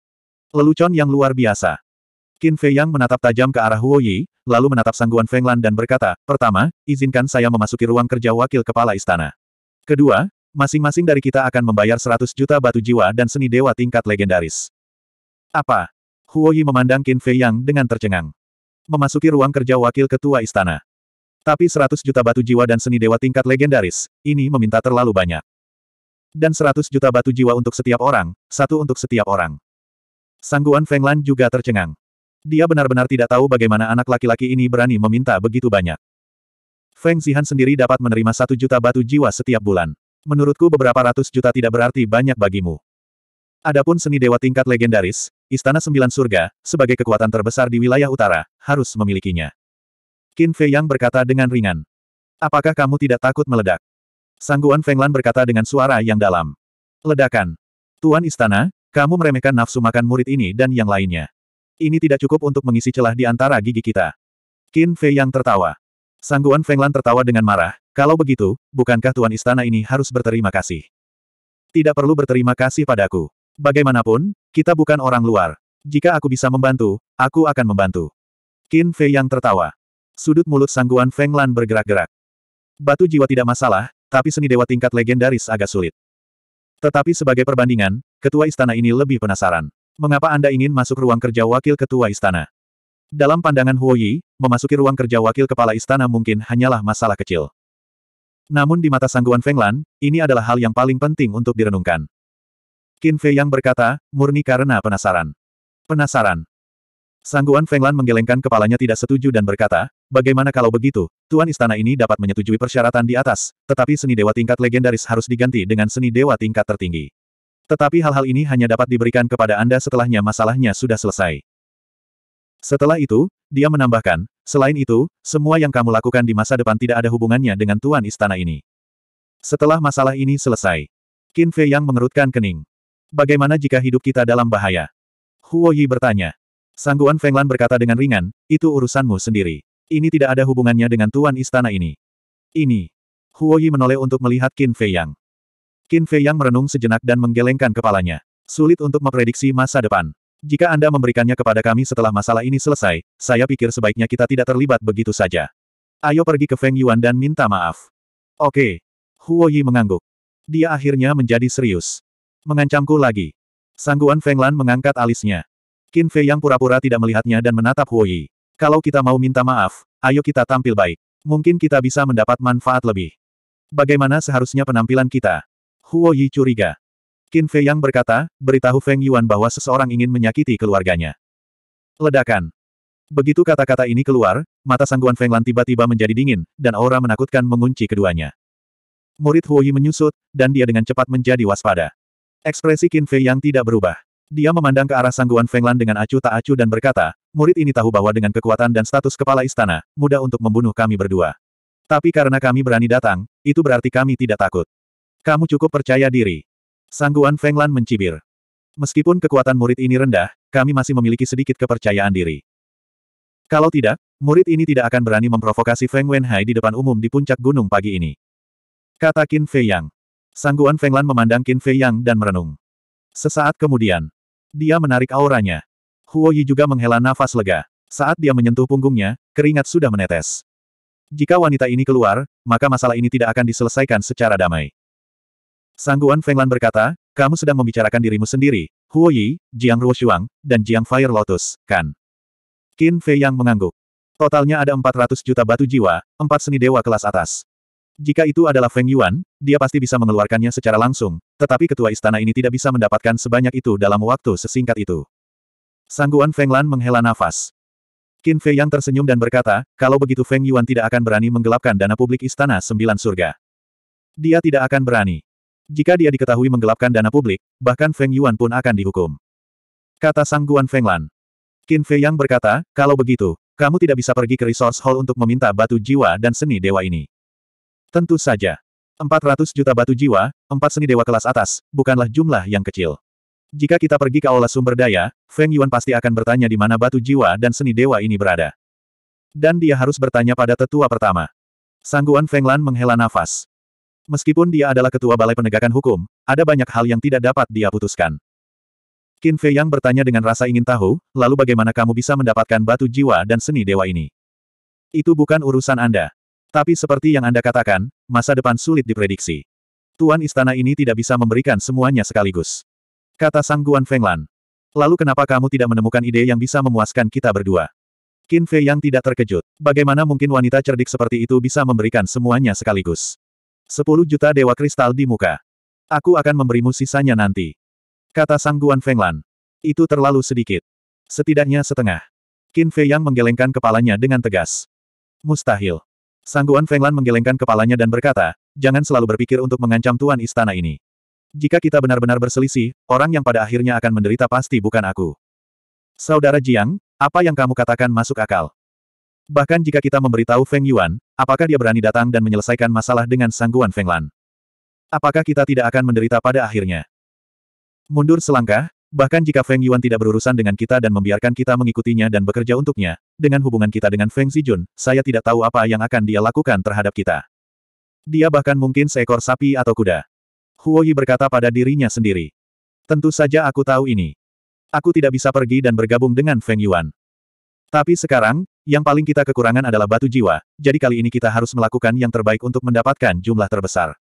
Lelucon yang luar biasa. Qin Fei yang menatap tajam ke arah Huoyi, lalu menatap Sangguan Fenglan dan berkata, pertama, izinkan saya memasuki ruang kerja wakil kepala istana. Kedua, masing-masing dari kita akan membayar 100 juta batu jiwa dan seni dewa tingkat legendaris. Apa? Huoyi memandang Qin Fei Yang dengan tercengang. Memasuki ruang kerja wakil ketua istana. Tapi 100 juta batu jiwa dan seni dewa tingkat legendaris, ini meminta terlalu banyak. Dan 100 juta batu jiwa untuk setiap orang, satu untuk setiap orang. Sangguan Feng Lan juga tercengang. Dia benar-benar tidak tahu bagaimana anak laki-laki ini berani meminta begitu banyak. Feng Zihan sendiri dapat menerima satu juta batu jiwa setiap bulan. Menurutku beberapa ratus juta tidak berarti banyak bagimu. Adapun seni dewa tingkat legendaris, Istana Sembilan Surga, sebagai kekuatan terbesar di wilayah utara, harus memilikinya. Qin Fei Yang berkata dengan ringan. Apakah kamu tidak takut meledak? Sangguan Feng Lan berkata dengan suara yang dalam. Ledakan. Tuan Istana, kamu meremehkan nafsu makan murid ini dan yang lainnya. Ini tidak cukup untuk mengisi celah di antara gigi kita. Qin Fei Yang tertawa. Sangguan Feng Lan tertawa dengan marah, kalau begitu, bukankah Tuan Istana ini harus berterima kasih? Tidak perlu berterima kasih padaku. Bagaimanapun, kita bukan orang luar. Jika aku bisa membantu, aku akan membantu. Qin Fei yang tertawa. Sudut mulut sangguan Feng Lan bergerak-gerak. Batu jiwa tidak masalah, tapi seni dewa tingkat legendaris agak sulit. Tetapi sebagai perbandingan, ketua istana ini lebih penasaran. Mengapa Anda ingin masuk ruang kerja wakil ketua istana? Dalam pandangan Huo Yi, memasuki ruang kerja wakil kepala istana mungkin hanyalah masalah kecil. Namun di mata sangguan Feng Lan, ini adalah hal yang paling penting untuk direnungkan. Qin Fei yang berkata, murni karena penasaran. Penasaran. Sangguan Fenglan menggelengkan kepalanya tidak setuju dan berkata, bagaimana kalau begitu, Tuan Istana ini dapat menyetujui persyaratan di atas, tetapi seni dewa tingkat legendaris harus diganti dengan seni dewa tingkat tertinggi. Tetapi hal-hal ini hanya dapat diberikan kepada Anda setelahnya masalahnya sudah selesai. Setelah itu, dia menambahkan, selain itu, semua yang kamu lakukan di masa depan tidak ada hubungannya dengan Tuan Istana ini. Setelah masalah ini selesai, Qin Fei Yang mengerutkan kening. Bagaimana jika hidup kita dalam bahaya? Huo Yi bertanya. Sangguan Fenglan berkata dengan ringan, itu urusanmu sendiri. Ini tidak ada hubungannya dengan tuan istana ini. Ini. Huo Yi menoleh untuk melihat Qin Fei Yang. Qin Fei Yang merenung sejenak dan menggelengkan kepalanya. Sulit untuk memprediksi masa depan. Jika Anda memberikannya kepada kami setelah masalah ini selesai, saya pikir sebaiknya kita tidak terlibat begitu saja. Ayo pergi ke Feng Yuan dan minta maaf. Oke. Huo Yi mengangguk. Dia akhirnya menjadi serius. Mengancamku lagi. Sangguan Fenglan mengangkat alisnya. Qin Fei yang pura-pura tidak melihatnya dan menatap Huo Yi. Kalau kita mau minta maaf, ayo kita tampil baik. Mungkin kita bisa mendapat manfaat lebih. Bagaimana seharusnya penampilan kita? Huo Yi curiga. Qin Fei yang berkata, beritahu Feng Yuan bahwa seseorang ingin menyakiti keluarganya. Ledakan. Begitu kata-kata ini keluar, mata sangguan Fenglan tiba-tiba menjadi dingin, dan aura menakutkan mengunci keduanya. Murid Huo Yi menyusut, dan dia dengan cepat menjadi waspada. Ekspresi Qin Fei yang tidak berubah. Dia memandang ke arah sangguan Fenglan dengan acuh tak acuh dan berkata, murid ini tahu bahwa dengan kekuatan dan status kepala istana, mudah untuk membunuh kami berdua. Tapi karena kami berani datang, itu berarti kami tidak takut. Kamu cukup percaya diri. Sangguan Fenglan mencibir. Meskipun kekuatan murid ini rendah, kami masih memiliki sedikit kepercayaan diri. Kalau tidak, murid ini tidak akan berani memprovokasi Feng Wenhai di depan umum di puncak gunung pagi ini. Kata Qin Fei Yang. Sangguan Fenglan memandang Qin Fei Yang dan merenung. Sesaat kemudian, dia menarik auranya. Huo Yi juga menghela nafas lega. Saat dia menyentuh punggungnya, keringat sudah menetes. Jika wanita ini keluar, maka masalah ini tidak akan diselesaikan secara damai. Sangguan Fenglan berkata, kamu sedang membicarakan dirimu sendiri, Huo Yi, Jiang Ruoshuang, dan Jiang Fire Lotus, kan? Qin Fei Yang mengangguk. Totalnya ada 400 juta batu jiwa, empat seni dewa kelas atas. Jika itu adalah Feng Yuan, dia pasti bisa mengeluarkannya secara langsung, tetapi ketua istana ini tidak bisa mendapatkan sebanyak itu dalam waktu sesingkat itu. Sangguan Feng Lan menghela nafas. Qin Fei yang tersenyum dan berkata, kalau begitu Feng Yuan tidak akan berani menggelapkan dana publik istana sembilan surga. Dia tidak akan berani. Jika dia diketahui menggelapkan dana publik, bahkan Feng Yuan pun akan dihukum. Kata Sangguan Feng Lan. Qin Fei yang berkata, kalau begitu, kamu tidak bisa pergi ke resource hall untuk meminta batu jiwa dan seni dewa ini. Tentu saja. 400 juta batu jiwa, empat seni dewa kelas atas, bukanlah jumlah yang kecil. Jika kita pergi ke aula sumber daya, Feng Yuan pasti akan bertanya di mana batu jiwa dan seni dewa ini berada. Dan dia harus bertanya pada tetua pertama. Sangguan Feng Lan menghela nafas. Meskipun dia adalah ketua balai penegakan hukum, ada banyak hal yang tidak dapat dia putuskan. Qin Fei Yang bertanya dengan rasa ingin tahu, lalu bagaimana kamu bisa mendapatkan batu jiwa dan seni dewa ini? Itu bukan urusan Anda. Tapi seperti yang Anda katakan, masa depan sulit diprediksi. Tuan istana ini tidak bisa memberikan semuanya sekaligus. Kata Sang Guan Fenglan. Lalu kenapa kamu tidak menemukan ide yang bisa memuaskan kita berdua? Qin Fei yang tidak terkejut. Bagaimana mungkin wanita cerdik seperti itu bisa memberikan semuanya sekaligus? Sepuluh juta dewa kristal di muka. Aku akan memberimu sisanya nanti. Kata Sang Guan Fenglan. Itu terlalu sedikit. Setidaknya setengah. Qin Fei yang menggelengkan kepalanya dengan tegas. Mustahil. Sangguan Fenglan menggelengkan kepalanya dan berkata, jangan selalu berpikir untuk mengancam tuan istana ini. Jika kita benar-benar berselisih, orang yang pada akhirnya akan menderita pasti bukan aku. Saudara Jiang, apa yang kamu katakan masuk akal? Bahkan jika kita memberitahu Feng Yuan, apakah dia berani datang dan menyelesaikan masalah dengan sangguan Fenglan? Apakah kita tidak akan menderita pada akhirnya? Mundur selangkah, bahkan jika Feng Yuan tidak berurusan dengan kita dan membiarkan kita mengikutinya dan bekerja untuknya, dengan hubungan kita dengan Feng Zijun, saya tidak tahu apa yang akan dia lakukan terhadap kita. Dia bahkan mungkin seekor sapi atau kuda. Huo Yi berkata pada dirinya sendiri. Tentu saja aku tahu ini. Aku tidak bisa pergi dan bergabung dengan Feng Yuan. Tapi sekarang, yang paling kita kekurangan adalah batu jiwa, jadi kali ini kita harus melakukan yang terbaik untuk mendapatkan jumlah terbesar.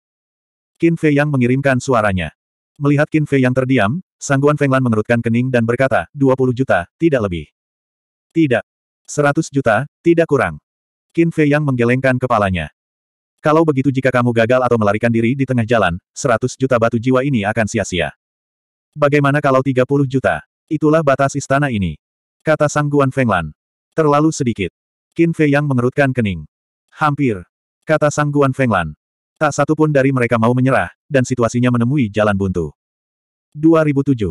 Qin Fei Yang mengirimkan suaranya. Melihat Qin Fei Yang terdiam, Sangguan Feng Lan mengerutkan kening dan berkata, 20 juta, tidak lebih. Tidak. Seratus juta, tidak kurang. Qin Fei yang menggelengkan kepalanya. Kalau begitu jika kamu gagal atau melarikan diri di tengah jalan, seratus juta batu jiwa ini akan sia-sia. Bagaimana kalau tiga puluh juta? Itulah batas istana ini. Kata Sang Guan Fenglan. Terlalu sedikit. Qin Fei yang mengerutkan kening. Hampir. Kata Sang Guan Fenglan. Tak satu pun dari mereka mau menyerah, dan situasinya menemui jalan buntu. 2007.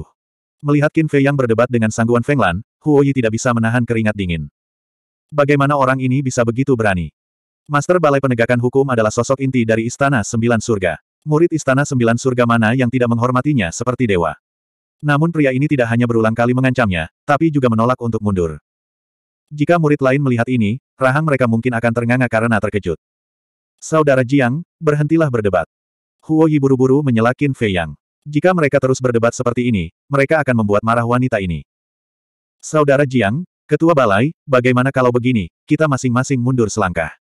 Melihat Qin Fei yang berdebat dengan Sang Guan Fenglan, Huo Yi tidak bisa menahan keringat dingin. Bagaimana orang ini bisa begitu berani? Master Balai Penegakan Hukum adalah sosok inti dari Istana Sembilan Surga. Murid Istana Sembilan Surga mana yang tidak menghormatinya seperti dewa. Namun pria ini tidak hanya berulang kali mengancamnya, tapi juga menolak untuk mundur. Jika murid lain melihat ini, rahang mereka mungkin akan ternganga karena terkejut. Saudara Jiang, berhentilah berdebat. Huo Yi buru-buru menyelakin Fei Yang. Jika mereka terus berdebat seperti ini, mereka akan membuat marah wanita ini. Saudara Jiang, Ketua Balai, bagaimana kalau begini, kita masing-masing mundur selangkah.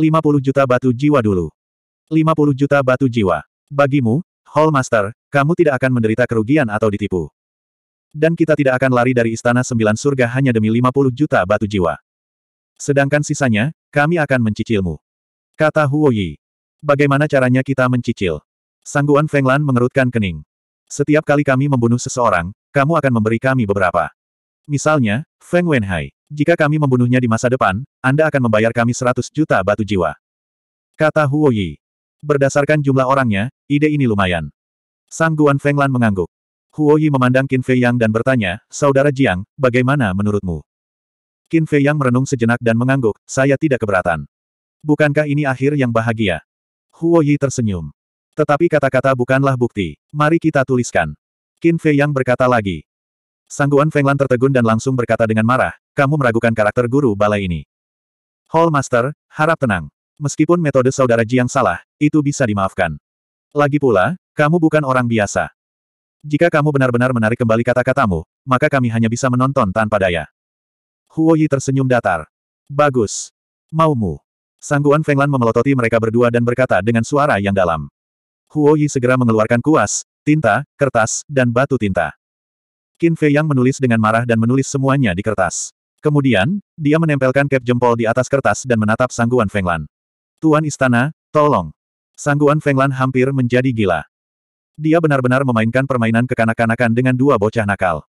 50 juta batu jiwa dulu. 50 juta batu jiwa. Bagimu, Hallmaster, kamu tidak akan menderita kerugian atau ditipu. Dan kita tidak akan lari dari Istana Sembilan Surga hanya demi 50 juta batu jiwa. Sedangkan sisanya, kami akan mencicilmu. Kata Huo Yi. Bagaimana caranya kita mencicil? Sangguan Feng Lan mengerutkan kening. Setiap kali kami membunuh seseorang, kamu akan memberi kami beberapa. Misalnya, Feng Wenhai. Jika kami membunuhnya di masa depan, Anda akan membayar kami 100 juta batu jiwa. Kata Huo Yi. Berdasarkan jumlah orangnya, ide ini lumayan. Sang Guan Lan mengangguk. Huo Yi memandang Qin Fei Yang dan bertanya, Saudara Jiang, bagaimana menurutmu? Qin Fei Yang merenung sejenak dan mengangguk, saya tidak keberatan. Bukankah ini akhir yang bahagia? Huo Yi tersenyum. Tetapi kata-kata bukanlah bukti. Mari kita tuliskan. Qin Fei Yang berkata lagi. Sangguan Fenglan tertegun dan langsung berkata dengan marah, kamu meragukan karakter guru balai ini. Hall Master, harap tenang. Meskipun metode saudara Jiang salah, itu bisa dimaafkan. Lagi pula, kamu bukan orang biasa. Jika kamu benar-benar menarik kembali kata-katamu, maka kami hanya bisa menonton tanpa daya. Huo Yi tersenyum datar. Bagus. Maumu. Sangguan Fenglan memelototi mereka berdua dan berkata dengan suara yang dalam. Huo Yi segera mengeluarkan kuas, tinta, kertas, dan batu tinta. Qin Fei Yang menulis dengan marah dan menulis semuanya di kertas. Kemudian, dia menempelkan cap jempol di atas kertas dan menatap Sangguan Fenglan. Tuan Istana, tolong. Sangguan Fenglan hampir menjadi gila. Dia benar-benar memainkan permainan kekanak-kanakan dengan dua bocah nakal.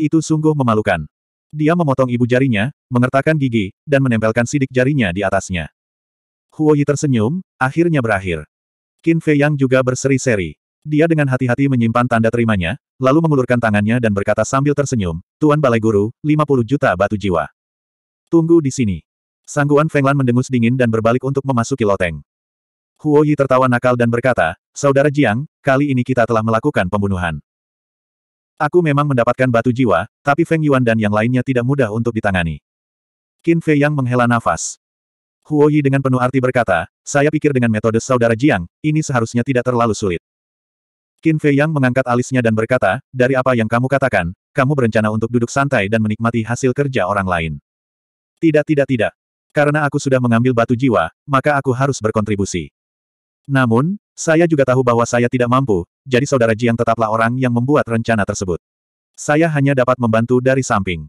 Itu sungguh memalukan. Dia memotong ibu jarinya, mengertakkan gigi, dan menempelkan sidik jarinya di atasnya. Huo Yi tersenyum, akhirnya berakhir. Qin Fei Yang juga berseri-seri. Dia dengan hati-hati menyimpan tanda terimanya, lalu mengulurkan tangannya dan berkata sambil tersenyum, Tuan Balai Guru, 50 juta batu jiwa. Tunggu di sini. Sangguan Fenglan mendengus dingin dan berbalik untuk memasuki loteng. Huo Yi tertawa nakal dan berkata, Saudara Jiang, kali ini kita telah melakukan pembunuhan. Aku memang mendapatkan batu jiwa, tapi Feng Yuan dan yang lainnya tidak mudah untuk ditangani. Qin Fei Yang menghela nafas. Huo Yi dengan penuh arti berkata, saya pikir dengan metode saudara Jiang, ini seharusnya tidak terlalu sulit. Qin Fei Yang mengangkat alisnya dan berkata, dari apa yang kamu katakan, kamu berencana untuk duduk santai dan menikmati hasil kerja orang lain. Tidak tidak tidak. Karena aku sudah mengambil batu jiwa, maka aku harus berkontribusi. Namun, saya juga tahu bahwa saya tidak mampu, jadi saudara Jiang tetaplah orang yang membuat rencana tersebut. Saya hanya dapat membantu dari samping.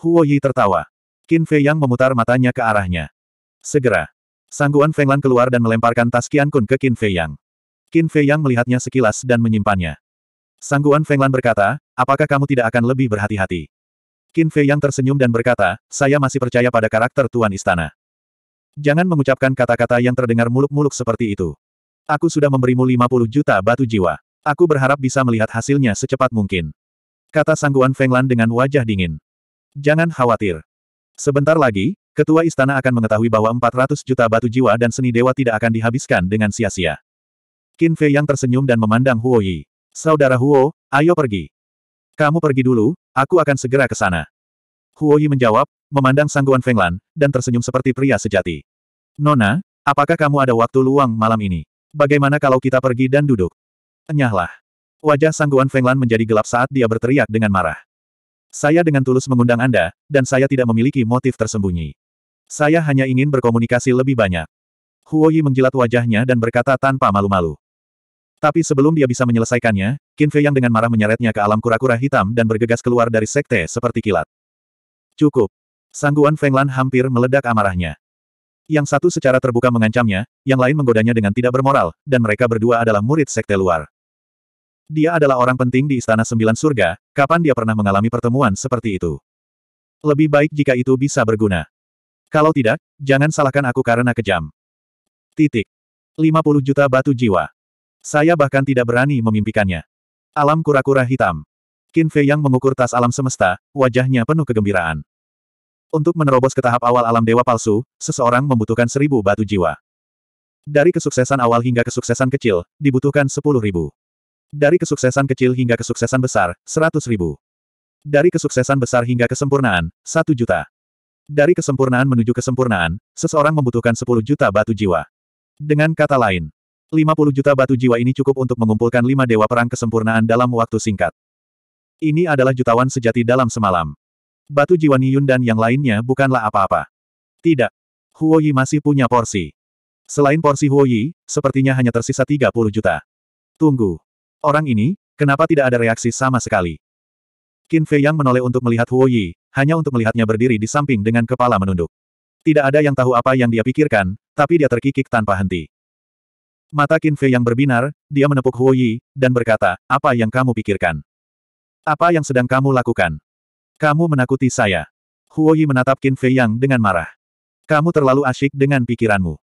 Huo Yi tertawa. Qin Fei Yang memutar matanya ke arahnya. Segera, Sangguan Feng Lan keluar dan melemparkan tas Qian Kun ke Qin Fei Yang. Qin Fei Yang melihatnya sekilas dan menyimpannya. Sangguan Feng Lan berkata, apakah kamu tidak akan lebih berhati-hati? Qin Fei Yang tersenyum dan berkata, saya masih percaya pada karakter Tuan Istana. Jangan mengucapkan kata-kata yang terdengar muluk-muluk seperti itu. Aku sudah memberimu 50 juta batu jiwa. Aku berharap bisa melihat hasilnya secepat mungkin. Kata Sangguan Feng Lan dengan wajah dingin. Jangan khawatir. Sebentar lagi, ketua istana akan mengetahui bahwa 400 juta batu jiwa dan seni dewa tidak akan dihabiskan dengan sia-sia. Qin Fei yang tersenyum dan memandang Huo Yi. Saudara Huo, ayo pergi. Kamu pergi dulu, aku akan segera ke sana. Huo Yi menjawab, memandang sangguan Fenglan, dan tersenyum seperti pria sejati. Nona, apakah kamu ada waktu luang malam ini? Bagaimana kalau kita pergi dan duduk? Enyahlah. Wajah sangguan Fenglan menjadi gelap saat dia berteriak dengan marah. Saya dengan tulus mengundang Anda, dan saya tidak memiliki motif tersembunyi. Saya hanya ingin berkomunikasi lebih banyak. Huo Yi menjilat wajahnya dan berkata tanpa malu-malu. Tapi sebelum dia bisa menyelesaikannya, Qin Fei yang dengan marah menyeretnya ke alam kura-kura hitam dan bergegas keluar dari sekte seperti kilat. Cukup. Sangguan Feng Lan hampir meledak amarahnya. Yang satu secara terbuka mengancamnya, yang lain menggodanya dengan tidak bermoral, dan mereka berdua adalah murid sekte luar. Dia adalah orang penting di Istana Sembilan Surga, kapan dia pernah mengalami pertemuan seperti itu? Lebih baik jika itu bisa berguna. Kalau tidak, jangan salahkan aku karena kejam. Titik. 50 juta batu jiwa. Saya bahkan tidak berani memimpikannya. Alam kura-kura hitam. Qin Fei yang mengukur tas alam semesta, wajahnya penuh kegembiraan. Untuk menerobos ke tahap awal alam dewa palsu, seseorang membutuhkan seribu batu jiwa. Dari kesuksesan awal hingga kesuksesan kecil, dibutuhkan sepuluh ribu. Dari kesuksesan kecil hingga kesuksesan besar, seratus ribu. Dari kesuksesan besar hingga kesempurnaan, satu juta. Dari kesempurnaan menuju kesempurnaan, seseorang membutuhkan sepuluh juta batu jiwa. Dengan kata lain, 50 juta batu jiwa ini cukup untuk mengumpulkan lima dewa perang kesempurnaan dalam waktu singkat. Ini adalah jutawan sejati dalam semalam. Batu jiwa Niyun dan yang lainnya bukanlah apa-apa. Tidak. Huoyi masih punya porsi. Selain porsi Huoyi, sepertinya hanya tersisa 30 juta. Tunggu. Orang ini, kenapa tidak ada reaksi sama sekali? Qin Fei Yang menoleh untuk melihat Huoyi, hanya untuk melihatnya berdiri di samping dengan kepala menunduk. Tidak ada yang tahu apa yang dia pikirkan, tapi dia terkikik tanpa henti. Mata Qin Fei yang berbinar, dia menepuk Huo Yi, dan berkata, apa yang kamu pikirkan? Apa yang sedang kamu lakukan? Kamu menakuti saya. Huo Yi menatap Qin Fei yang dengan marah. Kamu terlalu asyik dengan pikiranmu.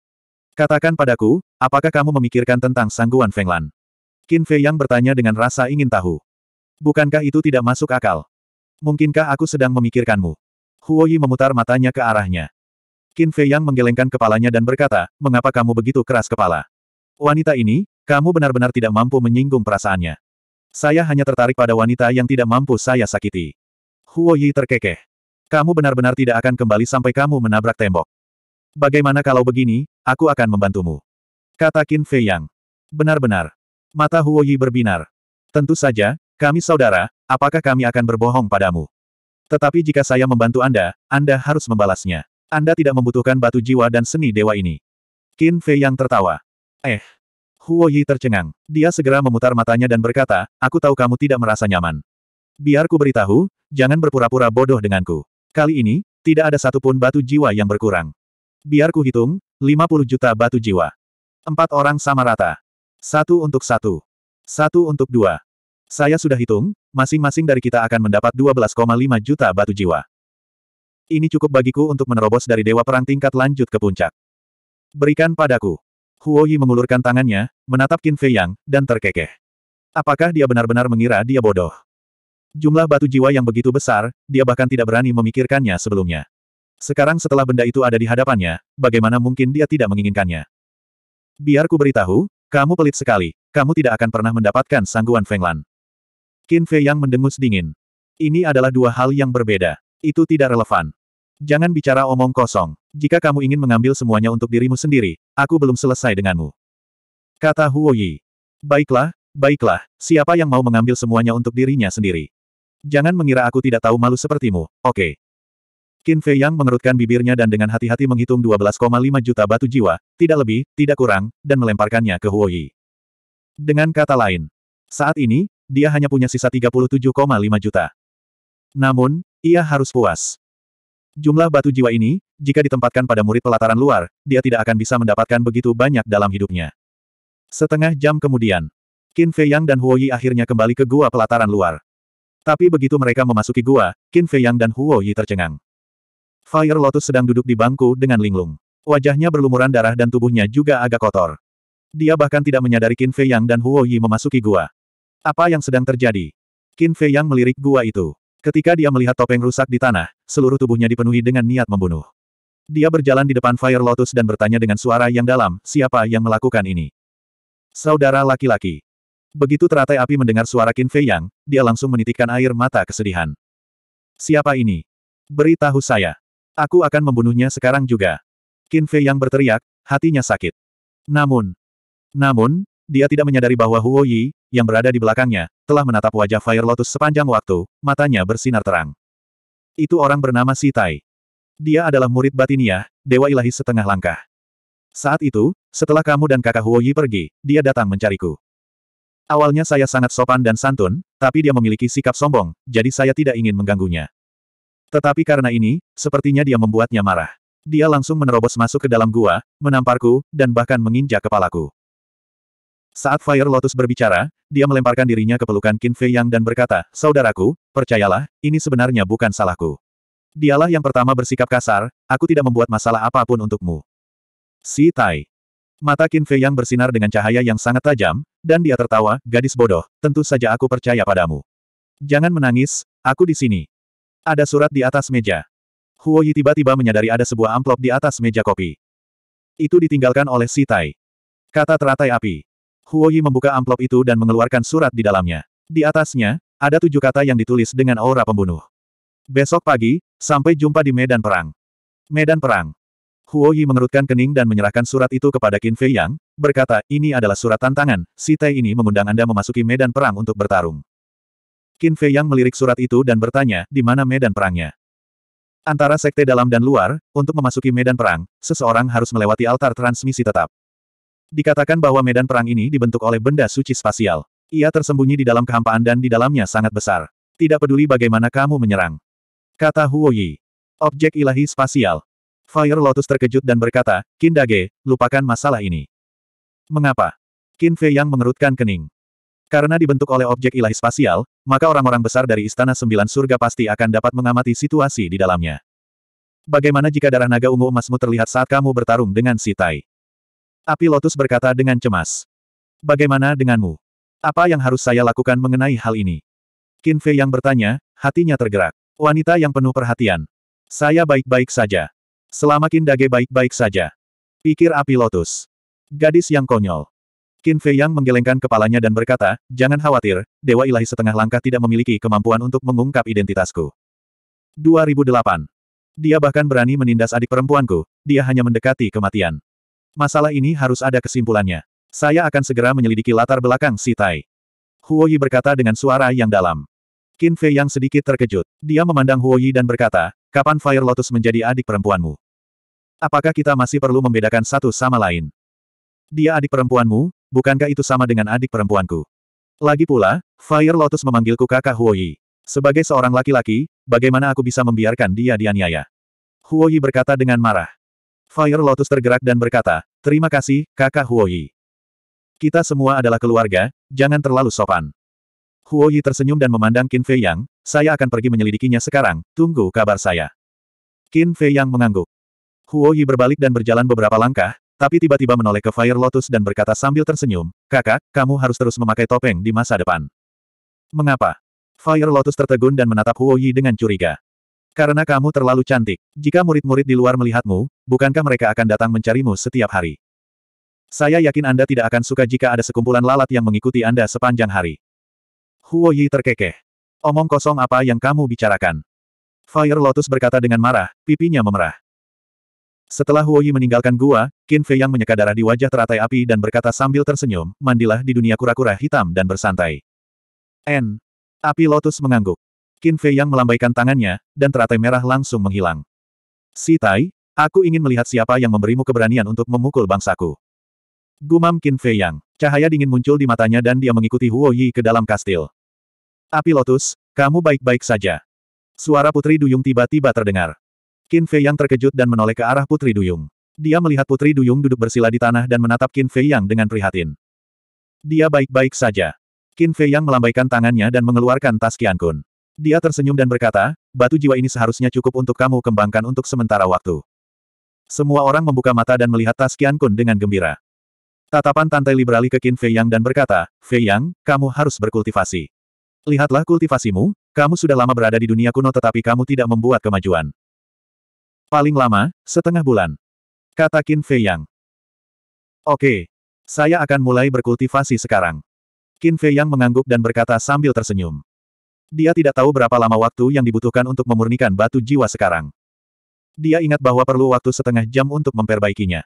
Katakan padaku, apakah kamu memikirkan tentang sangguan Fenglan? Qin Fei yang bertanya dengan rasa ingin tahu. Bukankah itu tidak masuk akal? Mungkinkah aku sedang memikirkanmu? Huo Yi memutar matanya ke arahnya. Qin Fei yang menggelengkan kepalanya dan berkata, mengapa kamu begitu keras kepala? Wanita ini, kamu benar-benar tidak mampu menyinggung perasaannya. Saya hanya tertarik pada wanita yang tidak mampu saya sakiti. Huo Yi terkekeh. Kamu benar-benar tidak akan kembali sampai kamu menabrak tembok. Bagaimana kalau begini, aku akan membantumu. Kata Qin Fei Yang. Benar-benar. Mata Huo Yi berbinar. Tentu saja, kami saudara, apakah kami akan berbohong padamu? Tetapi jika saya membantu Anda, Anda harus membalasnya. Anda tidak membutuhkan batu jiwa dan seni dewa ini. Qin Fei Yang tertawa. Eh. Huo Yi tercengang. Dia segera memutar matanya dan berkata, aku tahu kamu tidak merasa nyaman. Biar ku beritahu, jangan berpura-pura bodoh denganku. Kali ini, tidak ada satupun batu jiwa yang berkurang. Biar ku hitung, 50 juta batu jiwa. Empat orang sama rata. Satu untuk satu. Satu untuk dua. Saya sudah hitung, masing-masing dari kita akan mendapat 12,5 juta batu jiwa. Ini cukup bagiku untuk menerobos dari Dewa Perang tingkat lanjut ke puncak. Berikan padaku. Huo Yi mengulurkan tangannya, menatap Qin Fei Yang, dan terkekeh. Apakah dia benar-benar mengira dia bodoh? Jumlah batu jiwa yang begitu besar, dia bahkan tidak berani memikirkannya sebelumnya. Sekarang setelah benda itu ada di hadapannya, bagaimana mungkin dia tidak menginginkannya? Biar ku beritahu, kamu pelit sekali, kamu tidak akan pernah mendapatkan sangguan Fenglan. Qin Fei Yang mendengus dingin. Ini adalah dua hal yang berbeda. Itu tidak relevan. Jangan bicara omong kosong. Jika kamu ingin mengambil semuanya untuk dirimu sendiri, aku belum selesai denganmu. Kata Huo Yi. Baiklah, baiklah, siapa yang mau mengambil semuanya untuk dirinya sendiri? Jangan mengira aku tidak tahu malu sepertimu, oke. Okay. Qin Fei Yang mengerutkan bibirnya dan dengan hati-hati menghitung 12,5 juta batu jiwa, tidak lebih, tidak kurang, dan melemparkannya ke Huo Yi. Dengan kata lain, saat ini, dia hanya punya sisa 37,5 juta. Namun, ia harus puas. Jumlah batu jiwa ini, jika ditempatkan pada murid pelataran luar, dia tidak akan bisa mendapatkan begitu banyak dalam hidupnya. Setengah jam kemudian, Qin Fei Yang dan Huo Yi akhirnya kembali ke gua pelataran luar. Tapi begitu mereka memasuki gua, Qin Fei Yang dan Huo Yi tercengang. Fire Lotus sedang duduk di bangku dengan linglung. Wajahnya berlumuran darah dan tubuhnya juga agak kotor. Dia bahkan tidak menyadari Qin Fei Yang dan Huo Yi memasuki gua. Apa yang sedang terjadi? Qin Fei Yang melirik gua itu. Ketika dia melihat topeng rusak di tanah, seluruh tubuhnya dipenuhi dengan niat membunuh. Dia berjalan di depan Fire Lotus dan bertanya dengan suara yang dalam, siapa yang melakukan ini? Saudara laki-laki. Begitu teratai api mendengar suara Qin Fei Yang, dia langsung menitikkan air mata kesedihan. Siapa ini? Beritahu saya. Aku akan membunuhnya sekarang juga. Qin Fei Yang berteriak, hatinya sakit. Namun, namun, dia tidak menyadari bahwa Huo Yi, yang berada di belakangnya, telah menatap wajah Fire Lotus sepanjang waktu, matanya bersinar terang. Itu orang bernama Sitai. Dia adalah murid batinia, Dewa Ilahi setengah langkah. Saat itu, setelah kamu dan kakak Huo pergi, dia datang mencariku. Awalnya saya sangat sopan dan santun, tapi dia memiliki sikap sombong, jadi saya tidak ingin mengganggunya. Tetapi karena ini, sepertinya dia membuatnya marah. Dia langsung menerobos masuk ke dalam gua, menamparku, dan bahkan menginjak kepalaku. Saat Fire Lotus berbicara, dia melemparkan dirinya ke pelukan Qin Fei Yang dan berkata, Saudaraku, percayalah, ini sebenarnya bukan salahku. Dialah yang pertama bersikap kasar, aku tidak membuat masalah apapun untukmu. Si Tai. Mata Qin Fei Yang bersinar dengan cahaya yang sangat tajam, dan dia tertawa, gadis bodoh, tentu saja aku percaya padamu. Jangan menangis, aku di sini. Ada surat di atas meja. Huo Yi tiba-tiba menyadari ada sebuah amplop di atas meja kopi. Itu ditinggalkan oleh Si Tai. Kata teratai api. Huoyi membuka amplop itu dan mengeluarkan surat di dalamnya. Di atasnya, ada tujuh kata yang ditulis dengan aura pembunuh. Besok pagi, sampai jumpa di medan perang. Medan perang. Huoyi mengerutkan kening dan menyerahkan surat itu kepada Qin Fei Yang, berkata, ini adalah surat tantangan, si Tai ini mengundang Anda memasuki medan perang untuk bertarung. Qin Fei Yang melirik surat itu dan bertanya, di mana medan perangnya? Antara sekte dalam dan luar, untuk memasuki medan perang, seseorang harus melewati altar transmisi tetap. Dikatakan bahwa medan perang ini dibentuk oleh benda suci spasial. Ia tersembunyi di dalam kehampaan dan di dalamnya sangat besar. Tidak peduli bagaimana kamu menyerang. Kata Huo Yi. Objek ilahi spasial. Fire Lotus terkejut dan berkata, Kindage, lupakan masalah ini. Mengapa? Qin Fei yang mengerutkan kening. Karena dibentuk oleh objek ilahi spasial, maka orang-orang besar dari Istana Sembilan Surga pasti akan dapat mengamati situasi di dalamnya. Bagaimana jika darah naga ungu emasmu terlihat saat kamu bertarung dengan si Tai? Api Lotus berkata dengan cemas. Bagaimana denganmu? Apa yang harus saya lakukan mengenai hal ini? Qin Fei yang bertanya, hatinya tergerak. Wanita yang penuh perhatian. Saya baik-baik saja. Selama Qin Dage baik-baik saja. Pikir api lotus. Gadis yang konyol. Qin Fei yang menggelengkan kepalanya dan berkata, jangan khawatir, Dewa Ilahi setengah langkah tidak memiliki kemampuan untuk mengungkap identitasku. 2008. Dia bahkan berani menindas adik perempuanku, dia hanya mendekati kematian. Masalah ini harus ada kesimpulannya. Saya akan segera menyelidiki latar belakang si Tai. Huo Yi berkata dengan suara yang dalam. Qin Fei yang sedikit terkejut. Dia memandang Huo Yi dan berkata, kapan Fire Lotus menjadi adik perempuanmu? Apakah kita masih perlu membedakan satu sama lain? Dia adik perempuanmu, bukankah itu sama dengan adik perempuanku? Lagi pula, Fire Lotus memanggilku kakak Huo Yi. Sebagai seorang laki-laki, bagaimana aku bisa membiarkan dia dianiaya? Huo Yi berkata dengan marah. Fire Lotus tergerak dan berkata, Terima kasih, kakak Huoyi. Kita semua adalah keluarga, jangan terlalu sopan. Huoyi tersenyum dan memandang Qin Fei Yang, saya akan pergi menyelidikinya sekarang, tunggu kabar saya. Qin Fei Yang mengangguk. Huoyi berbalik dan berjalan beberapa langkah, tapi tiba-tiba menoleh ke Fire Lotus dan berkata sambil tersenyum, kakak, kamu harus terus memakai topeng di masa depan. Mengapa? Fire Lotus tertegun dan menatap Huoyi dengan curiga. Karena kamu terlalu cantik. Jika murid-murid di luar melihatmu, bukankah mereka akan datang mencarimu setiap hari? Saya yakin Anda tidak akan suka jika ada sekumpulan lalat yang mengikuti Anda sepanjang hari. Huo Yi terkekeh. Omong kosong apa yang kamu bicarakan? Fire Lotus berkata dengan marah, pipinya memerah. Setelah Huo Yi meninggalkan gua, Qin Fei yang menyeka darah di wajah teratai api dan berkata sambil tersenyum, mandilah di dunia kura-kura hitam dan bersantai. N. Api Lotus mengangguk. Qin Fei yang melambaikan tangannya, dan teratai merah langsung menghilang. Si Tai, Aku ingin melihat siapa yang memberimu keberanian untuk memukul bangsaku. Gumam Qin Fei Yang. Cahaya dingin muncul di matanya dan dia mengikuti Huo Yi ke dalam kastil. Api Lotus, kamu baik-baik saja. Suara Putri Duyung tiba-tiba terdengar. Qin Fei Yang terkejut dan menoleh ke arah Putri Duyung. Dia melihat Putri Duyung duduk bersila di tanah dan menatap Qin Fei Yang dengan prihatin. Dia baik-baik saja. Qin Fei Yang melambaikan tangannya dan mengeluarkan tas Qian Kun. Dia tersenyum dan berkata, batu jiwa ini seharusnya cukup untuk kamu kembangkan untuk sementara waktu. Semua orang membuka mata dan melihat Tas Qian Kun dengan gembira. Tatapan Tante Li beralih ke Qin Fei Yang dan berkata, Fei Yang, kamu harus berkultivasi. Lihatlah kultivasimu, kamu sudah lama berada di dunia kuno tetapi kamu tidak membuat kemajuan. Paling lama, setengah bulan. Kata Qin Fei Yang. Oke. Saya akan mulai berkultivasi sekarang. Qin Fei Yang mengangguk dan berkata sambil tersenyum. Dia tidak tahu berapa lama waktu yang dibutuhkan untuk memurnikan batu jiwa sekarang dia ingat bahwa perlu waktu setengah jam untuk memperbaikinya.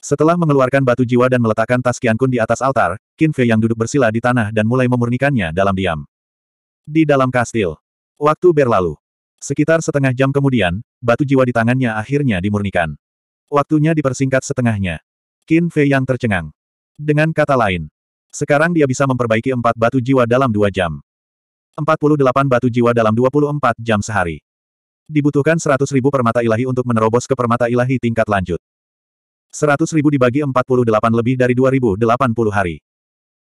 Setelah mengeluarkan batu jiwa dan meletakkan tas kian kun di atas altar, Qin Fei yang duduk bersila di tanah dan mulai memurnikannya dalam diam. Di dalam kastil. Waktu berlalu. Sekitar setengah jam kemudian, batu jiwa di tangannya akhirnya dimurnikan. Waktunya dipersingkat setengahnya. Qin Fei yang tercengang. Dengan kata lain, sekarang dia bisa memperbaiki empat batu jiwa dalam dua jam. 48 batu jiwa dalam 24 jam sehari. Dibutuhkan seratus ribu permata ilahi untuk menerobos ke permata ilahi tingkat lanjut. Seratus ribu dibagi empat puluh delapan lebih dari dua ribu delapan puluh hari.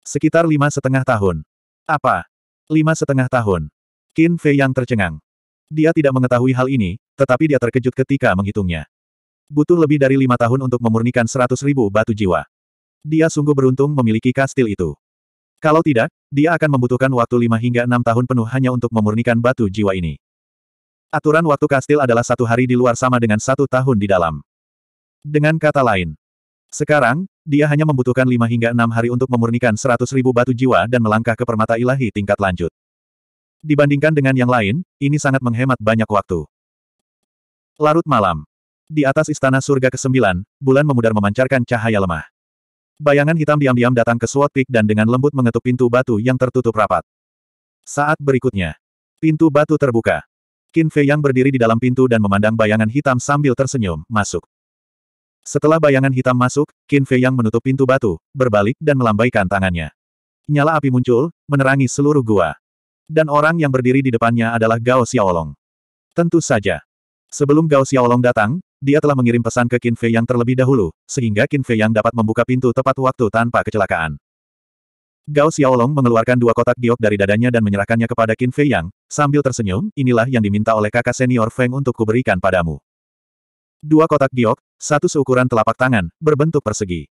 Sekitar lima setengah tahun. Apa? Lima setengah tahun. Qin Fei yang tercengang. Dia tidak mengetahui hal ini, tetapi dia terkejut ketika menghitungnya. Butuh lebih dari lima tahun untuk memurnikan seratus ribu batu jiwa. Dia sungguh beruntung memiliki kastil itu. Kalau tidak, dia akan membutuhkan waktu lima hingga enam tahun penuh hanya untuk memurnikan batu jiwa ini. Aturan waktu kastil adalah satu hari di luar sama dengan satu tahun di dalam. Dengan kata lain, sekarang, dia hanya membutuhkan lima hingga enam hari untuk memurnikan seratus ribu batu jiwa dan melangkah ke permata ilahi tingkat lanjut. Dibandingkan dengan yang lain, ini sangat menghemat banyak waktu. Larut malam. Di atas istana surga ke-9, bulan memudar memancarkan cahaya lemah. Bayangan hitam diam-diam datang ke SWAT Peak dan dengan lembut mengetuk pintu batu yang tertutup rapat. Saat berikutnya, pintu batu terbuka. Qin Fei yang berdiri di dalam pintu dan memandang bayangan hitam sambil tersenyum, masuk. Setelah bayangan hitam masuk, Qin Fei yang menutup pintu batu, berbalik dan melambaikan tangannya. Nyala api muncul, menerangi seluruh gua. Dan orang yang berdiri di depannya adalah Gao Xiaolong. Tentu saja. Sebelum Gao Xiaolong datang, dia telah mengirim pesan ke Qin Fei yang terlebih dahulu, sehingga Qin Fei yang dapat membuka pintu tepat waktu tanpa kecelakaan. Gao Xiaolong mengeluarkan dua kotak giok dari dadanya dan menyerahkannya kepada Qin Fei Yang, sambil tersenyum, inilah yang diminta oleh kakak senior Feng untuk kuberikan padamu. Dua kotak giok, satu seukuran telapak tangan, berbentuk persegi.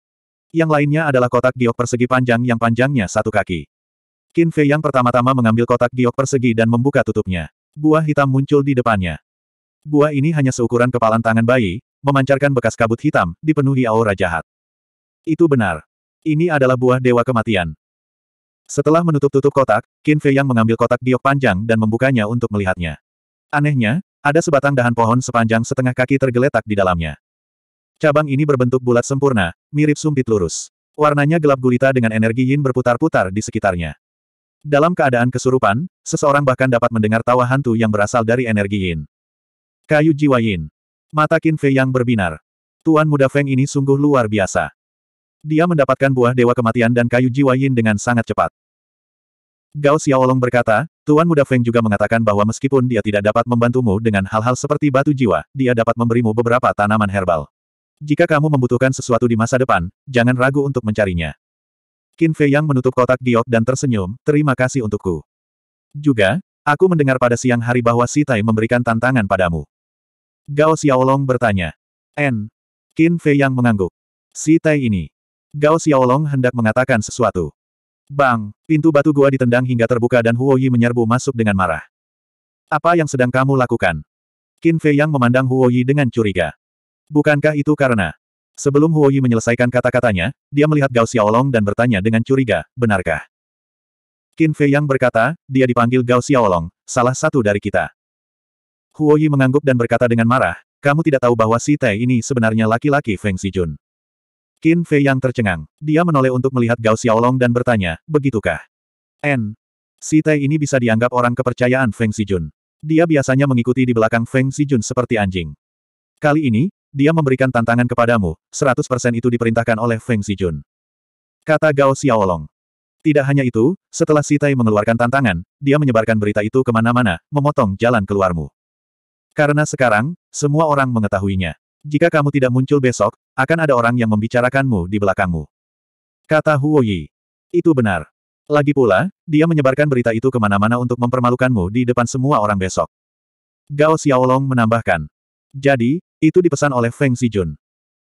Yang lainnya adalah kotak giok persegi panjang yang panjangnya satu kaki. Qin Fei Yang pertama-tama mengambil kotak giok persegi dan membuka tutupnya. Buah hitam muncul di depannya. Buah ini hanya seukuran kepalan tangan bayi, memancarkan bekas kabut hitam, dipenuhi aura jahat. Itu benar. Ini adalah buah dewa kematian. Setelah menutup-tutup kotak, Qin Fei yang mengambil kotak giok panjang dan membukanya untuk melihatnya. Anehnya, ada sebatang dahan pohon sepanjang setengah kaki tergeletak di dalamnya. Cabang ini berbentuk bulat sempurna, mirip sumpit lurus. Warnanya gelap gulita dengan energi yin berputar-putar di sekitarnya. Dalam keadaan kesurupan, seseorang bahkan dapat mendengar tawa hantu yang berasal dari energi yin. Kayu jiwa yin. Mata Qin Fei yang berbinar. Tuan muda Feng ini sungguh luar biasa. Dia mendapatkan buah dewa kematian dan kayu jiwa yin dengan sangat cepat. Gao Xiaolong berkata, Tuan Muda Feng juga mengatakan bahwa meskipun dia tidak dapat membantumu dengan hal-hal seperti batu jiwa, dia dapat memberimu beberapa tanaman herbal. Jika kamu membutuhkan sesuatu di masa depan, jangan ragu untuk mencarinya. Qin Fei yang menutup kotak giok dan tersenyum, terima kasih untukku. Juga, aku mendengar pada siang hari bahwa si Tai memberikan tantangan padamu. Gao Xiaolong bertanya. N. Qin Fei yang mengangguk. Si Tai ini. Gao Xiaolong hendak mengatakan sesuatu. Bang, pintu batu gua ditendang hingga terbuka dan Huo Yi menyerbu masuk dengan marah. Apa yang sedang kamu lakukan? Qin Fei Yang memandang Huo Yi dengan curiga. Bukankah itu karena? Sebelum Huo Yi menyelesaikan kata-katanya, dia melihat Gao Xiaolong dan bertanya dengan curiga, benarkah? Qin Fei Yang berkata, dia dipanggil Gao Xiaolong, salah satu dari kita. Huo Yi mengangguk dan berkata dengan marah, kamu tidak tahu bahwa si Tai ini sebenarnya laki-laki Feng Si Jun. Qin Fei yang tercengang. Dia menoleh untuk melihat Gao Xiaolong dan bertanya, begitukah? N. Si Tai ini bisa dianggap orang kepercayaan Feng Xijun. Dia biasanya mengikuti di belakang Feng Xijun seperti anjing. Kali ini, dia memberikan tantangan kepadamu, 100% itu diperintahkan oleh Feng Xijun. Kata Gao Xiaolong. Tidak hanya itu, setelah Si Tai mengeluarkan tantangan, dia menyebarkan berita itu kemana-mana, memotong jalan keluarmu. Karena sekarang, semua orang mengetahuinya. Jika kamu tidak muncul besok, akan ada orang yang membicarakanmu di belakangmu. Kata Huo Yi. Itu benar. Lagi pula, dia menyebarkan berita itu kemana-mana untuk mempermalukanmu di depan semua orang besok. Gao Xiaolong menambahkan. Jadi, itu dipesan oleh Feng Xijun.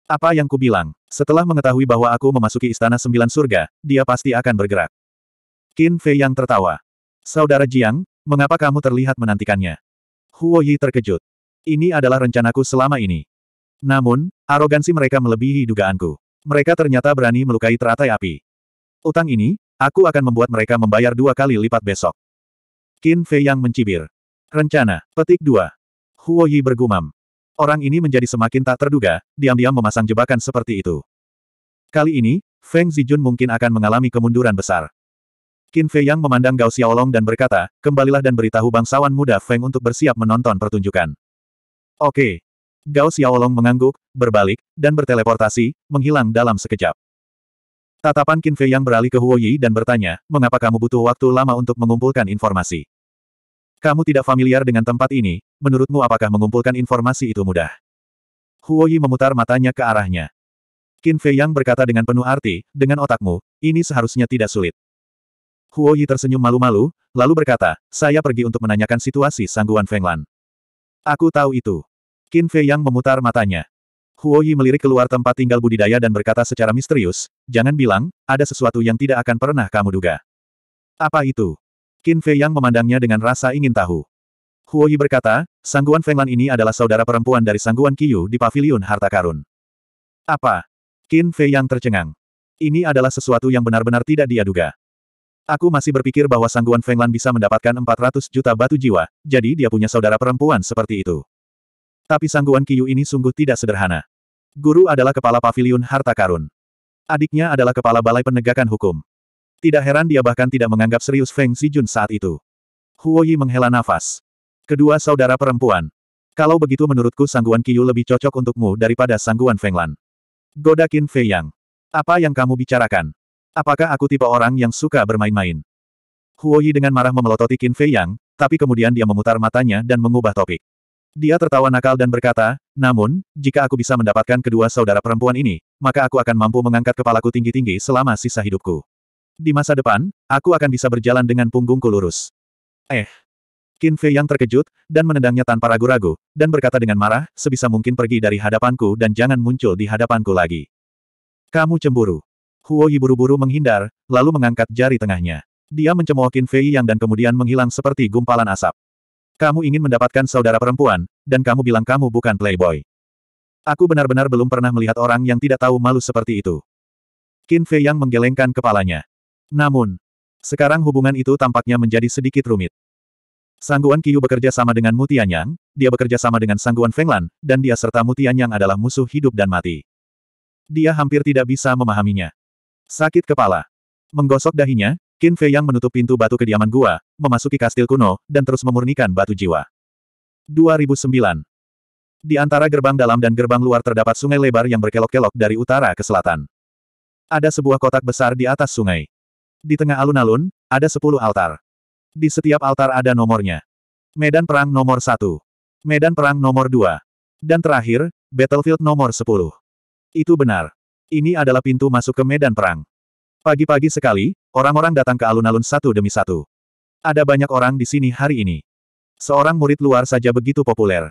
Apa yang kubilang, setelah mengetahui bahwa aku memasuki Istana Sembilan Surga, dia pasti akan bergerak. Qin Fei yang tertawa. Saudara Jiang, mengapa kamu terlihat menantikannya? Huo Yi terkejut. Ini adalah rencanaku selama ini. Namun, arogansi mereka melebihi dugaanku. Mereka ternyata berani melukai teratai api. Utang ini, aku akan membuat mereka membayar dua kali lipat besok. Qin Fei yang mencibir. Rencana, petik dua. Huo Yi bergumam. Orang ini menjadi semakin tak terduga, diam-diam memasang jebakan seperti itu. Kali ini, Feng Zijun mungkin akan mengalami kemunduran besar. Qin Fei Yang memandang Gao Xiaolong dan berkata, kembalilah dan beritahu bangsawan muda Feng untuk bersiap menonton pertunjukan. Oke, Gao Xiaolong mengangguk, berbalik, dan berteleportasi, menghilang dalam sekejap. Tatapan Qin Fei yang beralih ke Huoyi dan bertanya, mengapa kamu butuh waktu lama untuk mengumpulkan informasi? Kamu tidak familiar dengan tempat ini, menurutmu apakah mengumpulkan informasi itu mudah? Huoyi memutar matanya ke arahnya. Qin Fei yang berkata dengan penuh arti, dengan otakmu, ini seharusnya tidak sulit. Huoyi tersenyum malu-malu, lalu berkata, saya pergi untuk menanyakan situasi sangguan Fenglan. Aku tahu itu. Qin Fei Yang memutar matanya. Huo Yi melirik keluar tempat tinggal budidaya dan berkata secara misterius, jangan bilang, ada sesuatu yang tidak akan pernah kamu duga. Apa itu? Qin Fei Yang memandangnya dengan rasa ingin tahu. Huo Yi berkata, sangguan Fenglan ini adalah saudara perempuan dari sangguan Qiyu di paviliun harta karun. Apa? Qin Fei Yang tercengang. Ini adalah sesuatu yang benar-benar tidak dia duga. Aku masih berpikir bahwa sangguan Fenglan bisa mendapatkan 400 juta batu jiwa, jadi dia punya saudara perempuan seperti itu. Tapi sangguan Kiyu ini sungguh tidak sederhana. Guru adalah kepala pavilion harta karun. Adiknya adalah kepala balai penegakan hukum. Tidak heran dia bahkan tidak menganggap serius Feng Zijun saat itu. Huoyi menghela nafas. Kedua saudara perempuan. Kalau begitu menurutku sangguan Kiyu lebih cocok untukmu daripada sangguan Feng Lan. Godakin Fei Yang. Apa yang kamu bicarakan? Apakah aku tipe orang yang suka bermain-main? Huoyi dengan marah memelototi Kin Fei Yang, tapi kemudian dia memutar matanya dan mengubah topik. Dia tertawa nakal dan berkata, namun, jika aku bisa mendapatkan kedua saudara perempuan ini, maka aku akan mampu mengangkat kepalaku tinggi-tinggi selama sisa hidupku. Di masa depan, aku akan bisa berjalan dengan punggungku lurus. Eh. Qin Fei yang terkejut, dan menendangnya tanpa ragu-ragu, dan berkata dengan marah, sebisa mungkin pergi dari hadapanku dan jangan muncul di hadapanku lagi. Kamu cemburu. Huo Yi buru-buru menghindar, lalu mengangkat jari tengahnya. Dia mencemooh Qin Fei yang dan kemudian menghilang seperti gumpalan asap. Kamu ingin mendapatkan saudara perempuan, dan kamu bilang kamu bukan playboy. Aku benar-benar belum pernah melihat orang yang tidak tahu malu seperti itu. Qin Fei yang menggelengkan kepalanya. Namun, sekarang hubungan itu tampaknya menjadi sedikit rumit. Sangguan Qiu bekerja sama dengan Mutianyang, dia bekerja sama dengan Sangguan Fenglan, dan dia serta Mutianyang adalah musuh hidup dan mati. Dia hampir tidak bisa memahaminya. Sakit kepala. Menggosok dahinya, Qin Fei Yang menutup pintu batu kediaman gua, memasuki kastil kuno, dan terus memurnikan batu jiwa. 2009. Di antara gerbang dalam dan gerbang luar terdapat sungai lebar yang berkelok-kelok dari utara ke selatan. Ada sebuah kotak besar di atas sungai. Di tengah alun-alun, ada sepuluh altar. Di setiap altar ada nomornya. Medan Perang nomor 1. Medan Perang nomor 2. Dan terakhir, Battlefield nomor 10. Itu benar. Ini adalah pintu masuk ke medan perang. Pagi-pagi sekali, orang-orang datang ke alun-alun satu demi satu. Ada banyak orang di sini hari ini. Seorang murid luar saja begitu populer.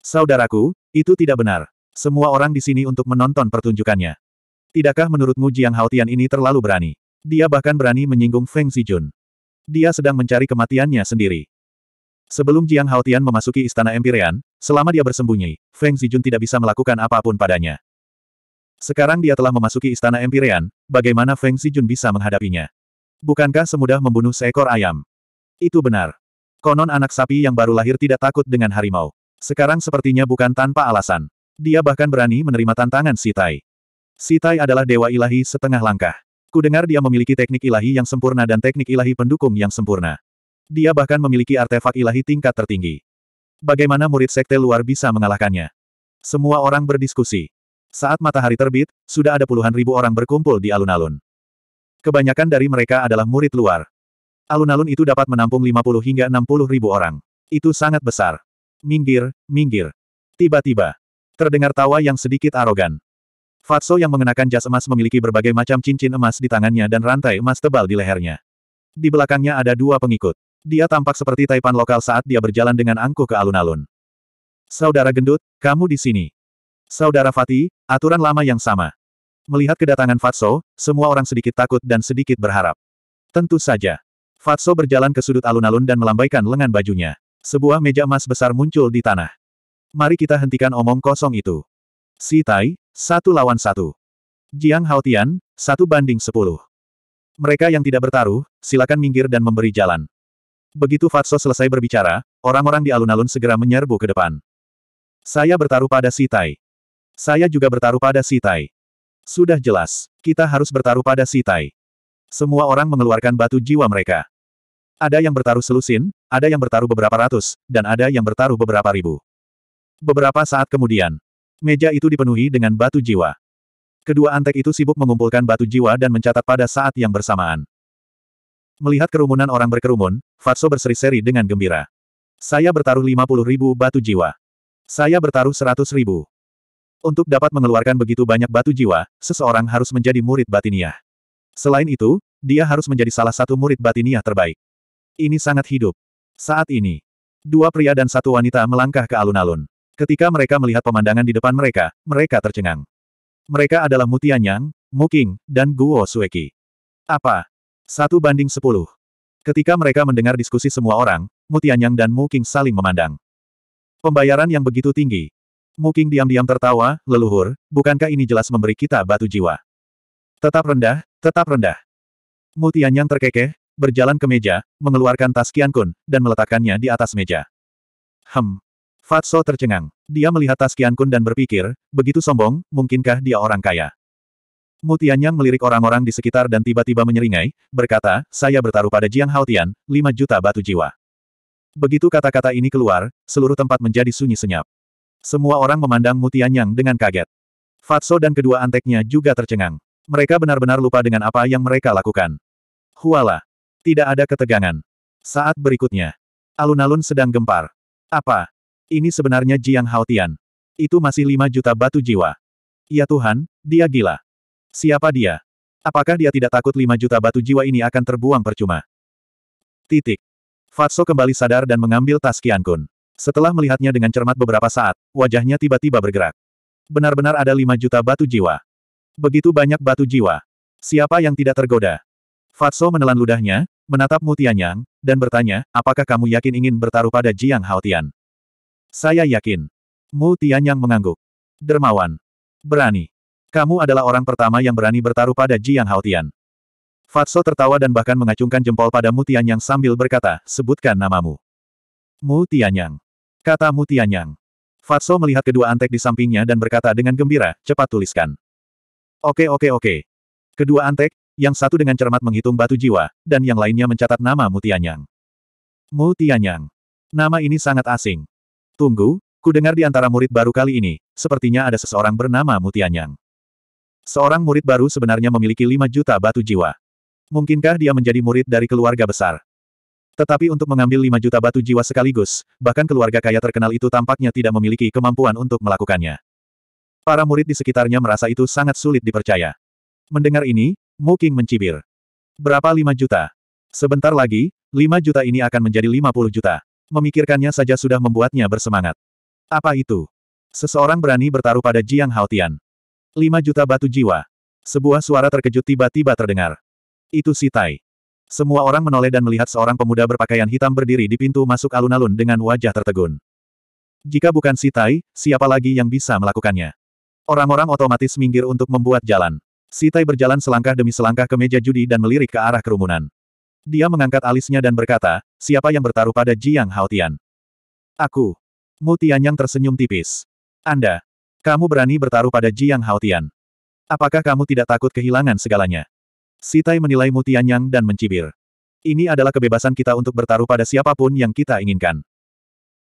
Saudaraku, itu tidak benar. Semua orang di sini untuk menonton pertunjukannya. Tidakkah menurutmu Jiang Haotian ini terlalu berani? Dia bahkan berani menyinggung Feng Zijun. Dia sedang mencari kematiannya sendiri. Sebelum Jiang Haotian memasuki istana Empirean, selama dia bersembunyi, Feng Zijun tidak bisa melakukan apapun padanya. Sekarang dia telah memasuki istana Empirean, bagaimana Feng Zijun bisa menghadapinya? Bukankah semudah membunuh seekor ayam? Itu benar. Konon anak sapi yang baru lahir tidak takut dengan harimau. Sekarang sepertinya bukan tanpa alasan. Dia bahkan berani menerima tantangan Sitai. Sitai adalah dewa ilahi setengah langkah. Kudengar dia memiliki teknik ilahi yang sempurna dan teknik ilahi pendukung yang sempurna. Dia bahkan memiliki artefak ilahi tingkat tertinggi. Bagaimana murid sekte luar bisa mengalahkannya? Semua orang berdiskusi. Saat matahari terbit, sudah ada puluhan ribu orang berkumpul di alun-alun. Kebanyakan dari mereka adalah murid luar. Alun-alun itu dapat menampung 50 hingga 60 ribu orang. Itu sangat besar. Minggir, minggir. Tiba-tiba. Terdengar tawa yang sedikit arogan. Fatso yang mengenakan jas emas memiliki berbagai macam cincin emas di tangannya dan rantai emas tebal di lehernya. Di belakangnya ada dua pengikut. Dia tampak seperti taipan lokal saat dia berjalan dengan angkuh ke alun-alun. Saudara gendut, kamu di sini. Saudara Fatih, aturan lama yang sama. Melihat kedatangan Fatso, semua orang sedikit takut dan sedikit berharap. Tentu saja. Fatso berjalan ke sudut alun-alun dan melambaikan lengan bajunya. Sebuah meja emas besar muncul di tanah. Mari kita hentikan omong kosong itu. Si Tai, satu lawan satu. Jiang Haotian, satu banding sepuluh. Mereka yang tidak bertaruh, silakan minggir dan memberi jalan. Begitu Fatso selesai berbicara, orang-orang di alun-alun segera menyerbu ke depan. Saya bertaruh pada si Tai. Saya juga bertaruh pada si Tai. Sudah jelas, kita harus bertaruh pada si Tai. Semua orang mengeluarkan batu jiwa mereka. Ada yang bertaruh selusin, ada yang bertaruh beberapa ratus, dan ada yang bertaruh beberapa ribu. Beberapa saat kemudian, meja itu dipenuhi dengan batu jiwa. Kedua antek itu sibuk mengumpulkan batu jiwa dan mencatat pada saat yang bersamaan. Melihat kerumunan orang berkerumun, Fatso berseri-seri dengan gembira. Saya bertaruh 50 ribu batu jiwa. Saya bertaruh 100 ribu. Untuk dapat mengeluarkan begitu banyak batu jiwa, seseorang harus menjadi murid batiniah. Selain itu, dia harus menjadi salah satu murid batinia terbaik. Ini sangat hidup. Saat ini, dua pria dan satu wanita melangkah ke alun-alun. Ketika mereka melihat pemandangan di depan mereka, mereka tercengang. Mereka adalah Mutianyang, Muking, dan Guo Sueki. Apa? Satu banding sepuluh. Ketika mereka mendengar diskusi semua orang, Mutianyang dan Muking saling memandang. Pembayaran yang begitu tinggi. Muking diam-diam tertawa, leluhur, bukankah ini jelas memberi kita batu jiwa? Tetap rendah, Tetap rendah. Mutian yang terkekeh, berjalan ke meja, mengeluarkan tas Kian Kun, dan meletakkannya di atas meja. Hem. Fatso tercengang. Dia melihat tas Kian Kun dan berpikir, begitu sombong, mungkinkah dia orang kaya? Mutian yang melirik orang-orang di sekitar dan tiba-tiba menyeringai, berkata, saya bertaruh pada Jiang Haotian, 5 juta batu jiwa. Begitu kata-kata ini keluar, seluruh tempat menjadi sunyi senyap. Semua orang memandang Mutian Yang dengan kaget. Fatso dan kedua anteknya juga tercengang. Mereka benar-benar lupa dengan apa yang mereka lakukan. Huala. Tidak ada ketegangan. Saat berikutnya. Alun-alun sedang gempar. Apa? Ini sebenarnya Jiang Haotian. Itu masih 5 juta batu jiwa. Ya Tuhan, dia gila. Siapa dia? Apakah dia tidak takut 5 juta batu jiwa ini akan terbuang percuma? Titik. Fatso kembali sadar dan mengambil tas Kiankun. Setelah melihatnya dengan cermat beberapa saat, wajahnya tiba-tiba bergerak. Benar-benar ada 5 juta batu jiwa. Begitu banyak batu jiwa. Siapa yang tidak tergoda? Fatso menelan ludahnya, menatap Mutianyang, dan bertanya, apakah kamu yakin ingin bertaruh pada Jiang Haotian? Saya yakin. Mutianyang mengangguk. Dermawan. Berani. Kamu adalah orang pertama yang berani bertaruh pada Jiang Haotian. Fatso tertawa dan bahkan mengacungkan jempol pada Mutianyang sambil berkata, sebutkan namamu. Mutianyang. Kata Mutianyang. Fatso melihat kedua antek di sampingnya dan berkata dengan gembira, cepat tuliskan. Oke oke oke. Kedua antek, yang satu dengan cermat menghitung batu jiwa, dan yang lainnya mencatat nama Mutianyang. Mutianyang. Nama ini sangat asing. Tunggu, ku dengar di antara murid baru kali ini, sepertinya ada seseorang bernama Mutianyang. Seorang murid baru sebenarnya memiliki 5 juta batu jiwa. Mungkinkah dia menjadi murid dari keluarga besar? Tetapi untuk mengambil 5 juta batu jiwa sekaligus, bahkan keluarga kaya terkenal itu tampaknya tidak memiliki kemampuan untuk melakukannya. Para murid di sekitarnya merasa itu sangat sulit dipercaya. Mendengar ini, Mu King mencibir. Berapa lima juta? Sebentar lagi, lima juta ini akan menjadi lima puluh juta. Memikirkannya saja sudah membuatnya bersemangat. Apa itu? Seseorang berani bertaruh pada Jiang Haotian. Lima juta batu jiwa. Sebuah suara terkejut tiba-tiba terdengar. Itu si Tai. Semua orang menoleh dan melihat seorang pemuda berpakaian hitam berdiri di pintu masuk alun-alun dengan wajah tertegun. Jika bukan si Tai, siapa lagi yang bisa melakukannya? Orang-orang otomatis minggir untuk membuat jalan. Sitai berjalan selangkah demi selangkah ke meja judi dan melirik ke arah kerumunan. Dia mengangkat alisnya dan berkata, siapa yang bertaruh pada Jiang Haotian? Aku. Mu Tianyang tersenyum tipis. Anda. Kamu berani bertaruh pada Jiang Haotian. Apakah kamu tidak takut kehilangan segalanya? Sitai menilai Mu Tianyang dan mencibir. Ini adalah kebebasan kita untuk bertaruh pada siapapun yang kita inginkan.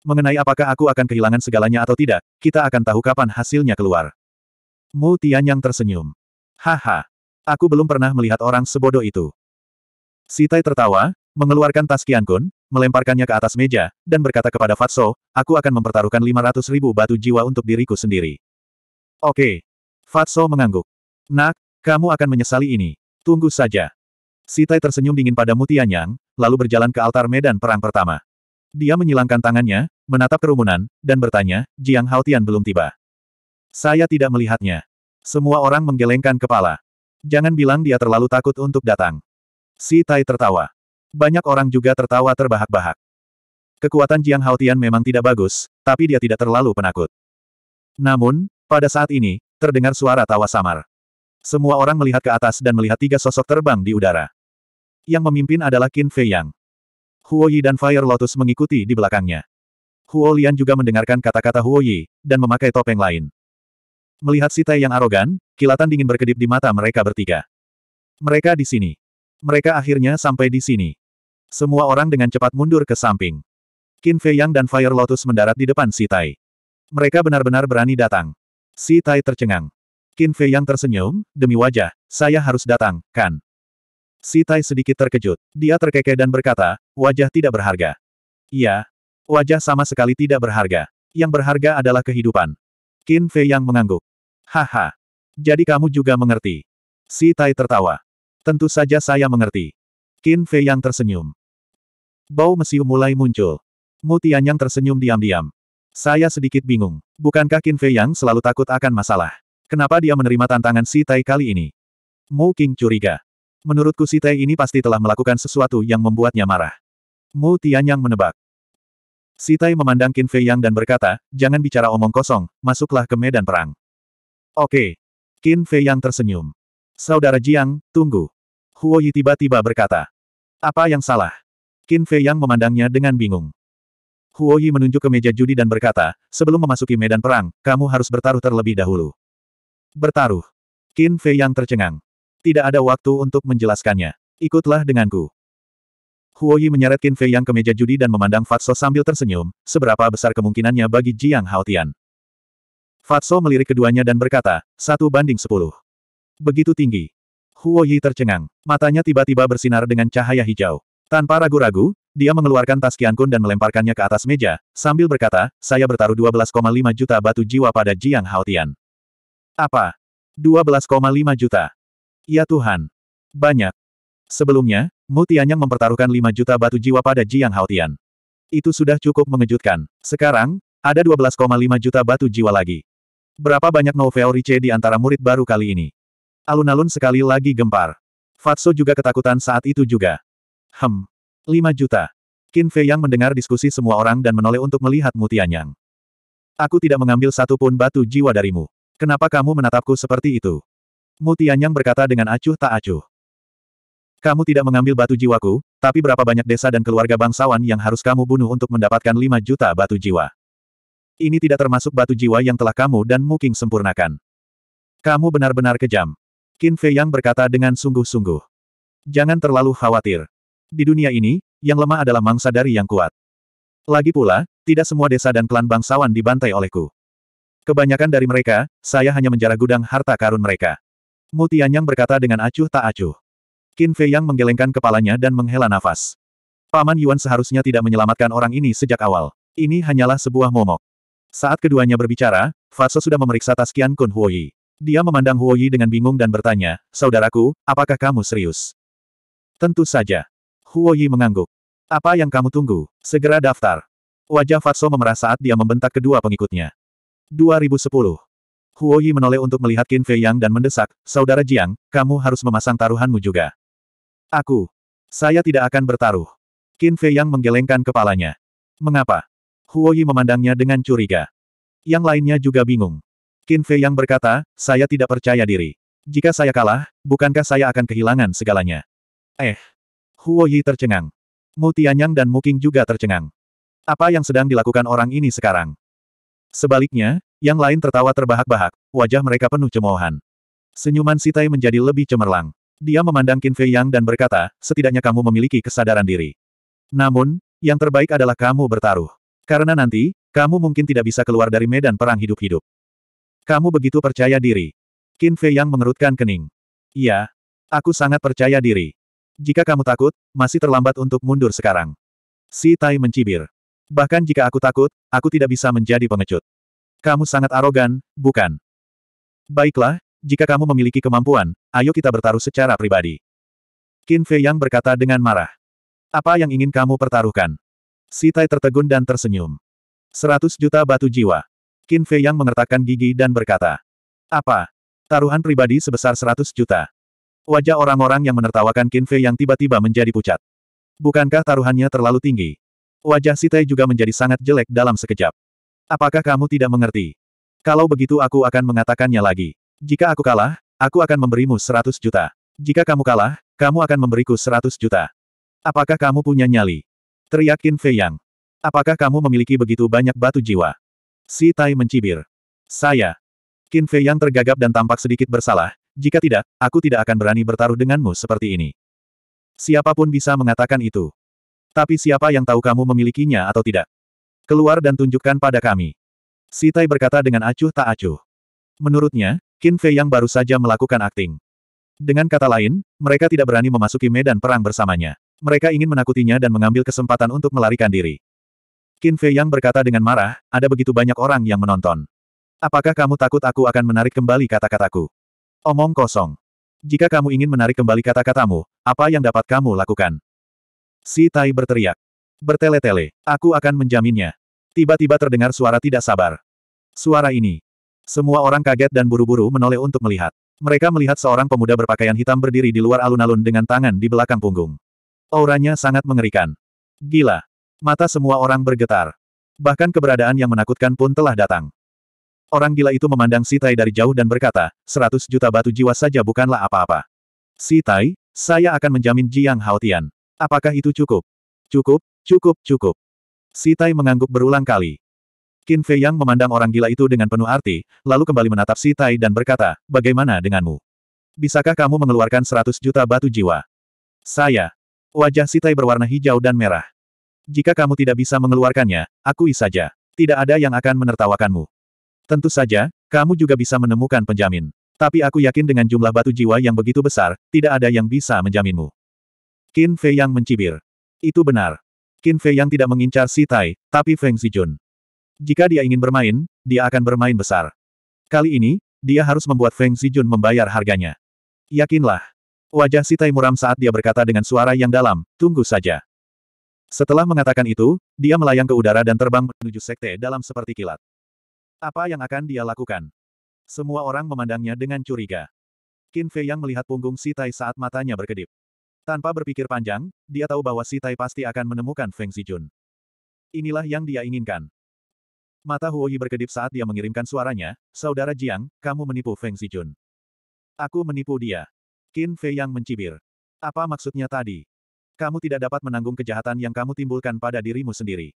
Mengenai apakah aku akan kehilangan segalanya atau tidak, kita akan tahu kapan hasilnya keluar. Mu Tianyang tersenyum. Haha. Aku belum pernah melihat orang sebodoh itu. Sitai tertawa, mengeluarkan tas Qiankun, melemparkannya ke atas meja, dan berkata kepada Fatso, aku akan mempertaruhkan 500 ribu batu jiwa untuk diriku sendiri. Oke. Fatso mengangguk. Nak, kamu akan menyesali ini. Tunggu saja. Sitai tersenyum dingin pada Mutianyang, lalu berjalan ke altar medan perang pertama. Dia menyilangkan tangannya, menatap kerumunan, dan bertanya, Jiang Haotian belum tiba. Saya tidak melihatnya. Semua orang menggelengkan kepala. Jangan bilang dia terlalu takut untuk datang. Si Tai tertawa. Banyak orang juga tertawa terbahak-bahak. Kekuatan Jiang Haotian memang tidak bagus, tapi dia tidak terlalu penakut. Namun, pada saat ini, terdengar suara tawa samar. Semua orang melihat ke atas dan melihat tiga sosok terbang di udara. Yang memimpin adalah Qin Fei Yang. Huo Yi dan Fire Lotus mengikuti di belakangnya. Huo Lian juga mendengarkan kata-kata Huo Yi, dan memakai topeng lain. Melihat si yang arogan, kilatan dingin berkedip di mata mereka bertiga. Mereka di sini. Mereka akhirnya sampai di sini. Semua orang dengan cepat mundur ke samping. Qin Fei Yang dan Fire Lotus mendarat di depan si Mereka benar-benar berani datang. Si Tai tercengang. Qin Fei Yang tersenyum, demi wajah, saya harus datang, kan? Si Tai sedikit terkejut. Dia terkekeh dan berkata, wajah tidak berharga. Iya, wajah sama sekali tidak berharga. Yang berharga adalah kehidupan. Qin Fei Yang mengangguk. Haha. Jadi kamu juga mengerti. Si Tai tertawa. Tentu saja saya mengerti. Qin Fei yang tersenyum. Bau mesiu mulai muncul. Mu Tianyang tersenyum diam-diam. Saya sedikit bingung. Bukankah Qin Fei yang selalu takut akan masalah? Kenapa dia menerima tantangan Si Tai kali ini? Mu King curiga. Menurutku Si Tai ini pasti telah melakukan sesuatu yang membuatnya marah. Mu Tianyang menebak. Si Tai memandang Qin Fei yang dan berkata, jangan bicara omong kosong, masuklah ke medan perang. Oke. Qin Fei yang tersenyum. Saudara Jiang, tunggu. Huo Yi tiba-tiba berkata. Apa yang salah? Qin Fei yang memandangnya dengan bingung. Huo Yi menunjuk ke meja judi dan berkata, sebelum memasuki medan perang, kamu harus bertaruh terlebih dahulu. Bertaruh. Qin Fei yang tercengang. Tidak ada waktu untuk menjelaskannya. Ikutlah denganku. Huo Yi menyeret Qin Fei Yang ke meja judi dan memandang Fatso sambil tersenyum, seberapa besar kemungkinannya bagi Jiang Haotian. Fatso melirik keduanya dan berkata, satu banding sepuluh. Begitu tinggi. Huo Yi tercengang. Matanya tiba-tiba bersinar dengan cahaya hijau. Tanpa ragu-ragu, dia mengeluarkan tas Kun dan melemparkannya ke atas meja, sambil berkata, saya bertaruh 12,5 juta batu jiwa pada Jiang Haotian. Apa? 12,5 juta. Ya Tuhan. Banyak. Sebelumnya, Mu Tianyang mempertaruhkan 5 juta batu jiwa pada Jiang Haotian. Itu sudah cukup mengejutkan. Sekarang, ada 12,5 juta batu jiwa lagi. Berapa banyak novel Rice di antara murid baru kali ini? Alun-alun sekali lagi gempar. Fatso juga ketakutan saat itu juga. Hem. 5 juta. Qin Fei yang mendengar diskusi semua orang dan menoleh untuk melihat Mutianyang. Aku tidak mengambil satu pun batu jiwa darimu. Kenapa kamu menatapku seperti itu? Mutianyang berkata dengan acuh tak acuh. Kamu tidak mengambil batu jiwaku, tapi berapa banyak desa dan keluarga bangsawan yang harus kamu bunuh untuk mendapatkan 5 juta batu jiwa? Ini tidak termasuk batu jiwa yang telah kamu dan Muking sempurnakan. Kamu benar-benar kejam. Qin Fei Yang berkata dengan sungguh-sungguh. Jangan terlalu khawatir. Di dunia ini, yang lemah adalah mangsa dari yang kuat. Lagi pula, tidak semua desa dan klan bangsawan dibantai olehku. Kebanyakan dari mereka, saya hanya menjara gudang harta karun mereka. Mutian Yang berkata dengan acuh tak acuh. Qin Fei Yang menggelengkan kepalanya dan menghela nafas. Paman Yuan seharusnya tidak menyelamatkan orang ini sejak awal. Ini hanyalah sebuah momok. Saat keduanya berbicara, Fatso sudah memeriksa tas Kian Kun Huoyi. Dia memandang Huoyi dengan bingung dan bertanya, Saudaraku, apakah kamu serius? Tentu saja. Huoyi mengangguk. Apa yang kamu tunggu? Segera daftar. Wajah Fatso memerah saat dia membentak kedua pengikutnya. 2010. Huoyi menoleh untuk melihat Qin Fei Yang dan mendesak, Saudara Jiang, kamu harus memasang taruhanmu juga. Aku. Saya tidak akan bertaruh. Qin Fei Yang menggelengkan kepalanya. Mengapa? Huoyi memandangnya dengan curiga. Yang lainnya juga bingung. Qin Fei yang berkata, saya tidak percaya diri. Jika saya kalah, bukankah saya akan kehilangan segalanya? Eh. Huoyi tercengang. Mu Tianyang dan Mu Qing juga tercengang. Apa yang sedang dilakukan orang ini sekarang? Sebaliknya, yang lain tertawa terbahak-bahak, wajah mereka penuh cemoohan. Senyuman Sitai menjadi lebih cemerlang. Dia memandang Qin Fei Yang dan berkata, setidaknya kamu memiliki kesadaran diri. Namun, yang terbaik adalah kamu bertaruh. Karena nanti, kamu mungkin tidak bisa keluar dari medan perang hidup-hidup. Kamu begitu percaya diri. Qin Fei yang mengerutkan kening. Iya. Aku sangat percaya diri. Jika kamu takut, masih terlambat untuk mundur sekarang. Si Tai mencibir. Bahkan jika aku takut, aku tidak bisa menjadi pengecut. Kamu sangat arogan, bukan? Baiklah, jika kamu memiliki kemampuan, ayo kita bertaruh secara pribadi. Qin Fei yang berkata dengan marah. Apa yang ingin kamu pertaruhkan? Si tertegun dan tersenyum. Seratus juta batu jiwa. Qin Fei yang mengertakkan gigi dan berkata. Apa? Taruhan pribadi sebesar seratus juta. Wajah orang-orang yang menertawakan Qin Fei yang tiba-tiba menjadi pucat. Bukankah taruhannya terlalu tinggi? Wajah Si juga menjadi sangat jelek dalam sekejap. Apakah kamu tidak mengerti? Kalau begitu aku akan mengatakannya lagi. Jika aku kalah, aku akan memberimu seratus juta. Jika kamu kalah, kamu akan memberiku seratus juta. Apakah kamu punya nyali? Teriak Qin Fei Yang. Apakah kamu memiliki begitu banyak batu jiwa? Si Tai mencibir. Saya. Qin Fei Yang tergagap dan tampak sedikit bersalah, jika tidak, aku tidak akan berani bertaruh denganmu seperti ini. Siapapun bisa mengatakan itu. Tapi siapa yang tahu kamu memilikinya atau tidak? Keluar dan tunjukkan pada kami. Si Tai berkata dengan acuh tak acuh. Menurutnya, Qin Fei Yang baru saja melakukan akting. Dengan kata lain, mereka tidak berani memasuki medan perang bersamanya. Mereka ingin menakutinya dan mengambil kesempatan untuk melarikan diri. Qin Fei Yang berkata dengan marah, ada begitu banyak orang yang menonton. Apakah kamu takut aku akan menarik kembali kata-kataku? Omong kosong. Jika kamu ingin menarik kembali kata-katamu, apa yang dapat kamu lakukan? Si Tai berteriak. Bertele-tele, aku akan menjaminnya. Tiba-tiba terdengar suara tidak sabar. Suara ini. Semua orang kaget dan buru-buru menoleh untuk melihat. Mereka melihat seorang pemuda berpakaian hitam berdiri di luar alun-alun dengan tangan di belakang punggung. Auranya sangat mengerikan. Gila. Mata semua orang bergetar. Bahkan keberadaan yang menakutkan pun telah datang. Orang gila itu memandang Si Tai dari jauh dan berkata, seratus juta batu jiwa saja bukanlah apa-apa. Si Tai, saya akan menjamin Jiang Haotian. Apakah itu cukup? Cukup, cukup, cukup. Si Tai mengangguk berulang kali. Qin Fei Yang memandang orang gila itu dengan penuh arti, lalu kembali menatap Si Tai dan berkata, bagaimana denganmu? Bisakah kamu mengeluarkan seratus juta batu jiwa? Saya, Wajah Sitai berwarna hijau dan merah. Jika kamu tidak bisa mengeluarkannya, akui saja. Tidak ada yang akan menertawakanmu. Tentu saja, kamu juga bisa menemukan penjamin. Tapi aku yakin dengan jumlah batu jiwa yang begitu besar, tidak ada yang bisa menjaminmu. Qin Fei yang mencibir. Itu benar. Qin Fei yang tidak mengincar Si tapi Feng Zijun. Jika dia ingin bermain, dia akan bermain besar. Kali ini, dia harus membuat Feng Zijun membayar harganya. Yakinlah. Wajah Sitai muram saat dia berkata dengan suara yang dalam, tunggu saja. Setelah mengatakan itu, dia melayang ke udara dan terbang menuju sekte dalam seperti kilat. Apa yang akan dia lakukan? Semua orang memandangnya dengan curiga. Qin Fei yang melihat punggung Sitai saat matanya berkedip. Tanpa berpikir panjang, dia tahu bahwa Sitai pasti akan menemukan Feng Zijun. Inilah yang dia inginkan. Mata Yi berkedip saat dia mengirimkan suaranya, Saudara Jiang, kamu menipu Feng Zijun. Aku menipu dia. Qin Fei yang mencibir. Apa maksudnya tadi? Kamu tidak dapat menanggung kejahatan yang kamu timbulkan pada dirimu sendiri.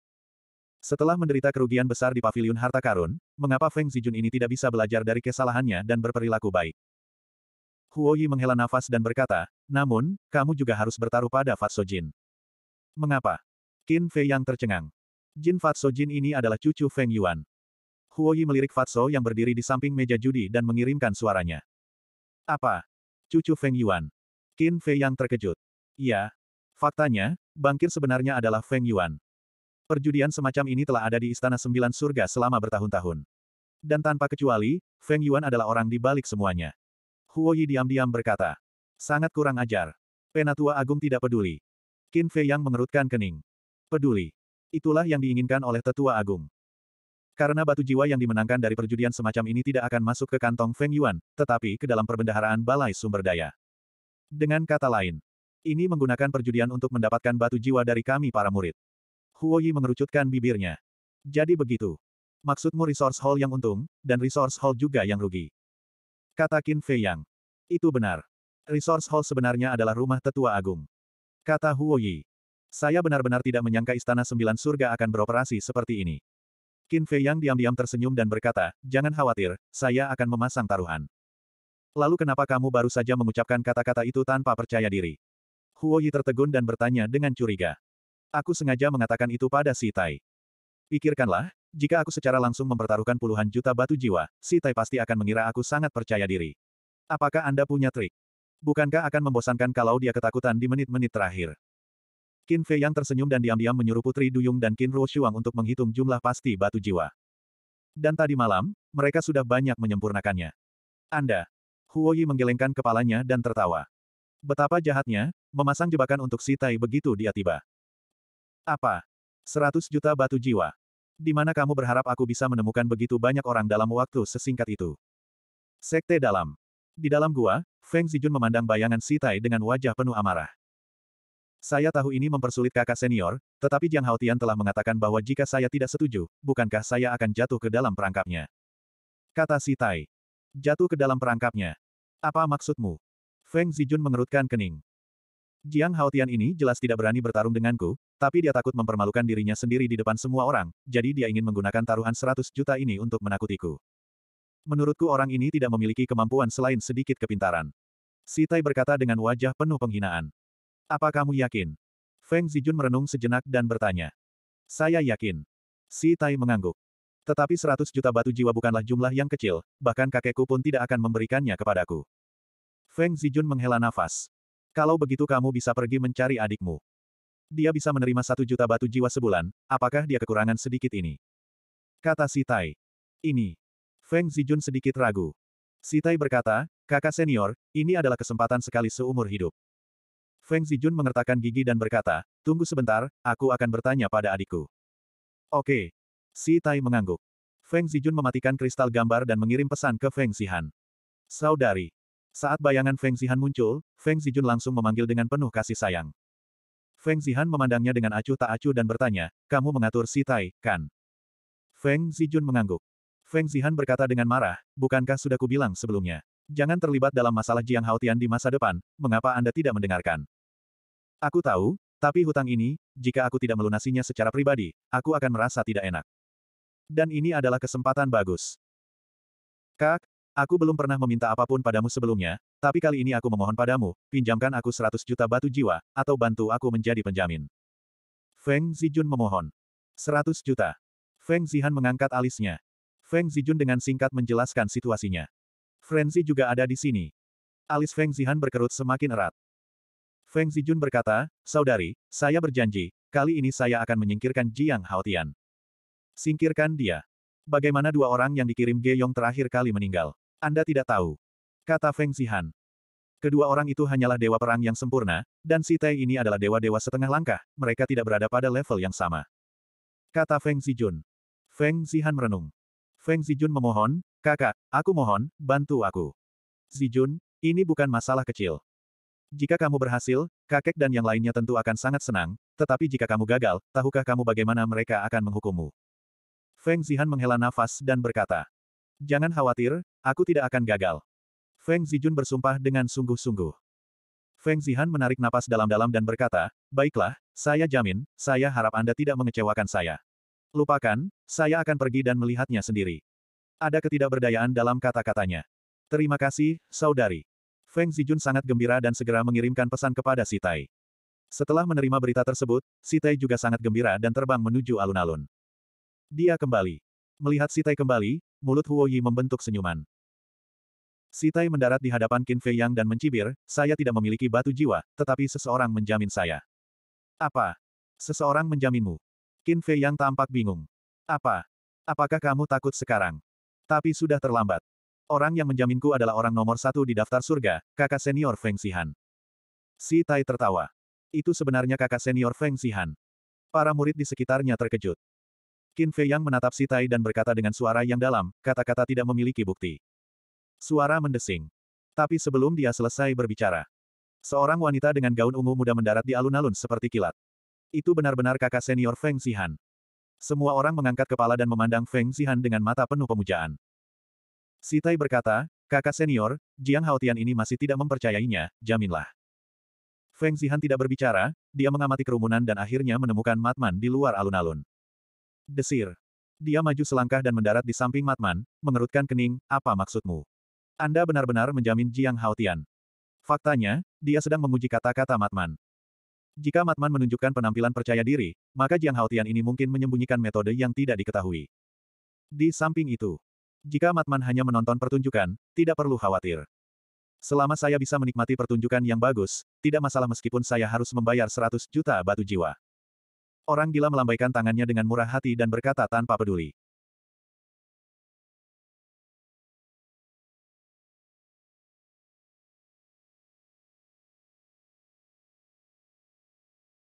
Setelah menderita kerugian besar di paviliun harta karun, mengapa Feng Zijun ini tidak bisa belajar dari kesalahannya dan berperilaku baik? Huo Yi menghela nafas dan berkata, namun, kamu juga harus bertaruh pada Fatso Jin. Mengapa? Qin Fei yang tercengang. Jin Fatso Jin ini adalah cucu Feng Yuan. Huo Yi melirik Fatso yang berdiri di samping meja judi dan mengirimkan suaranya. Apa? Cucu Feng Yuan. Qin Fei yang terkejut. Iya. Faktanya, bangkir sebenarnya adalah Feng Yuan. Perjudian semacam ini telah ada di Istana Sembilan Surga selama bertahun-tahun. Dan tanpa kecuali, Feng Yuan adalah orang di balik semuanya. Huo Yi diam-diam berkata. Sangat kurang ajar. Penatua Agung tidak peduli. Qin Fei yang mengerutkan kening. Peduli. Itulah yang diinginkan oleh Tetua Agung. Karena batu jiwa yang dimenangkan dari perjudian semacam ini tidak akan masuk ke kantong Feng Yuan, tetapi ke dalam perbendaharaan Balai Sumber Daya. Dengan kata lain, ini menggunakan perjudian untuk mendapatkan batu jiwa dari kami para murid. Huo Yi mengerucutkan bibirnya. Jadi begitu. Maksudmu resource hall yang untung, dan resource hall juga yang rugi. Kata Qin Fei Yang. Itu benar. Resource hall sebenarnya adalah rumah tetua agung. Kata Huo Yi. Saya benar-benar tidak menyangka Istana Sembilan Surga akan beroperasi seperti ini. Qin Fei Yang diam-diam tersenyum dan berkata, jangan khawatir, saya akan memasang taruhan. Lalu kenapa kamu baru saja mengucapkan kata-kata itu tanpa percaya diri? Huo Yi tertegun dan bertanya dengan curiga. Aku sengaja mengatakan itu pada Si Tai. Pikirkanlah, jika aku secara langsung mempertaruhkan puluhan juta batu jiwa, Si Tai pasti akan mengira aku sangat percaya diri. Apakah Anda punya trik? Bukankah akan membosankan kalau dia ketakutan di menit-menit terakhir? Qin Fei yang tersenyum dan diam-diam menyuruh Putri Duyung dan Qin Ruo Shuang untuk menghitung jumlah pasti batu jiwa. Dan tadi malam, mereka sudah banyak menyempurnakannya. Anda. Huo Yi menggelengkan kepalanya dan tertawa. Betapa jahatnya, memasang jebakan untuk si Tai begitu dia tiba. Apa? seratus juta batu jiwa. Di mana kamu berharap aku bisa menemukan begitu banyak orang dalam waktu sesingkat itu? Sekte dalam. Di dalam gua, Feng Zijun memandang bayangan si dengan wajah penuh amarah. Saya tahu ini mempersulit kakak senior, tetapi Jiang Haotian telah mengatakan bahwa jika saya tidak setuju, bukankah saya akan jatuh ke dalam perangkapnya? Kata si Tai. Jatuh ke dalam perangkapnya. Apa maksudmu? Feng Zijun mengerutkan kening. Jiang Haotian ini jelas tidak berani bertarung denganku, tapi dia takut mempermalukan dirinya sendiri di depan semua orang, jadi dia ingin menggunakan taruhan 100 juta ini untuk menakutiku. Menurutku orang ini tidak memiliki kemampuan selain sedikit kepintaran. Si Tai berkata dengan wajah penuh penghinaan. Apa kamu yakin? Feng Zijun merenung sejenak dan bertanya. Saya yakin. Si Tai mengangguk. Tetapi seratus juta batu jiwa bukanlah jumlah yang kecil, bahkan kakekku pun tidak akan memberikannya kepadaku. Feng Zijun menghela nafas. Kalau begitu kamu bisa pergi mencari adikmu. Dia bisa menerima satu juta batu jiwa sebulan, apakah dia kekurangan sedikit ini? Kata si Tai. Ini. Feng Zijun sedikit ragu. Si Tai berkata, kakak senior, ini adalah kesempatan sekali seumur hidup. Feng Zijun mengertakkan gigi dan berkata, tunggu sebentar, aku akan bertanya pada adikku. Oke. Si Tai mengangguk. Feng Zijun mematikan kristal gambar dan mengirim pesan ke Feng Zihan. Saudari. Saat bayangan Feng Zihan muncul, Feng Zijun langsung memanggil dengan penuh kasih sayang. Feng Zihan memandangnya dengan acuh tak acuh dan bertanya, kamu mengatur si Tai, kan? Feng Zijun mengangguk. Feng Zihan berkata dengan marah, bukankah sudah kubilang sebelumnya? jangan terlibat dalam masalah Jiang Haotian di masa depan, mengapa Anda tidak mendengarkan? Aku tahu, tapi hutang ini, jika aku tidak melunasinya secara pribadi, aku akan merasa tidak enak. Dan ini adalah kesempatan bagus. Kak, aku belum pernah meminta apapun padamu sebelumnya, tapi kali ini aku memohon padamu, pinjamkan aku 100 juta batu jiwa, atau bantu aku menjadi penjamin. Feng Zijun memohon. 100 juta. Feng Zihan mengangkat alisnya. Feng Zijun dengan singkat menjelaskan situasinya. Frenzy juga ada di sini. Alis Feng Zihan berkerut semakin erat. Feng Zijun berkata, Saudari, saya berjanji, kali ini saya akan menyingkirkan Jiang Haotian. Singkirkan dia. Bagaimana dua orang yang dikirim Ge Yong terakhir kali meninggal? Anda tidak tahu. Kata Feng Zihan. Kedua orang itu hanyalah dewa perang yang sempurna, dan si Tai ini adalah dewa-dewa setengah langkah, mereka tidak berada pada level yang sama. Kata Feng Zijun. Feng Zihan merenung. Feng Zijun memohon, Kakak, aku mohon, bantu aku. Zijun, ini bukan masalah kecil. Jika kamu berhasil, kakek dan yang lainnya tentu akan sangat senang, tetapi jika kamu gagal, tahukah kamu bagaimana mereka akan menghukummu? Feng Zihan menghela nafas dan berkata, Jangan khawatir, aku tidak akan gagal. Feng Zijun bersumpah dengan sungguh-sungguh. Feng Zihan menarik napas dalam-dalam dan berkata, Baiklah, saya jamin, saya harap Anda tidak mengecewakan saya. Lupakan, saya akan pergi dan melihatnya sendiri. Ada ketidakberdayaan dalam kata-katanya. Terima kasih, saudari. Feng Zijun sangat gembira dan segera mengirimkan pesan kepada Si Setelah menerima berita tersebut, Si juga sangat gembira dan terbang menuju alun-alun. Dia kembali. Melihat Si kembali, mulut Huo Yi membentuk senyuman. Si mendarat di hadapan Qin Fei Yang dan mencibir, saya tidak memiliki batu jiwa, tetapi seseorang menjamin saya. Apa? Seseorang menjaminmu? Qin Fei Yang tampak bingung. Apa? Apakah kamu takut sekarang? Tapi sudah terlambat. Orang yang menjaminku adalah orang nomor satu di daftar surga, kakak senior Feng Sihan. Si Tai tertawa. Itu sebenarnya kakak senior Feng Sihan. Para murid di sekitarnya terkejut. Qin Fei Yang menatap Si Tai dan berkata dengan suara yang dalam, kata-kata tidak memiliki bukti. Suara mendesing. Tapi sebelum dia selesai berbicara, seorang wanita dengan gaun ungu muda mendarat di alun-alun seperti kilat. Itu benar-benar kakak senior Feng Sihan. Semua orang mengangkat kepala dan memandang Feng Zihan dengan mata penuh pemujaan. Sitai berkata, kakak senior, Jiang Haotian ini masih tidak mempercayainya, jaminlah. Feng Zihan tidak berbicara, dia mengamati kerumunan dan akhirnya menemukan Matman di luar alun-alun. Desir. Dia maju selangkah dan mendarat di samping Matman, mengerutkan kening, apa maksudmu? Anda benar-benar menjamin Jiang Haotian. Faktanya, dia sedang menguji kata-kata Matman. Jika Matman menunjukkan penampilan percaya diri, maka Jiang Haotian ini mungkin menyembunyikan metode yang tidak diketahui. Di samping itu, jika Matman hanya menonton pertunjukan, tidak perlu khawatir. Selama saya bisa menikmati pertunjukan yang bagus, tidak masalah meskipun saya harus membayar 100 juta batu jiwa. Orang gila melambaikan tangannya dengan murah hati dan berkata tanpa peduli.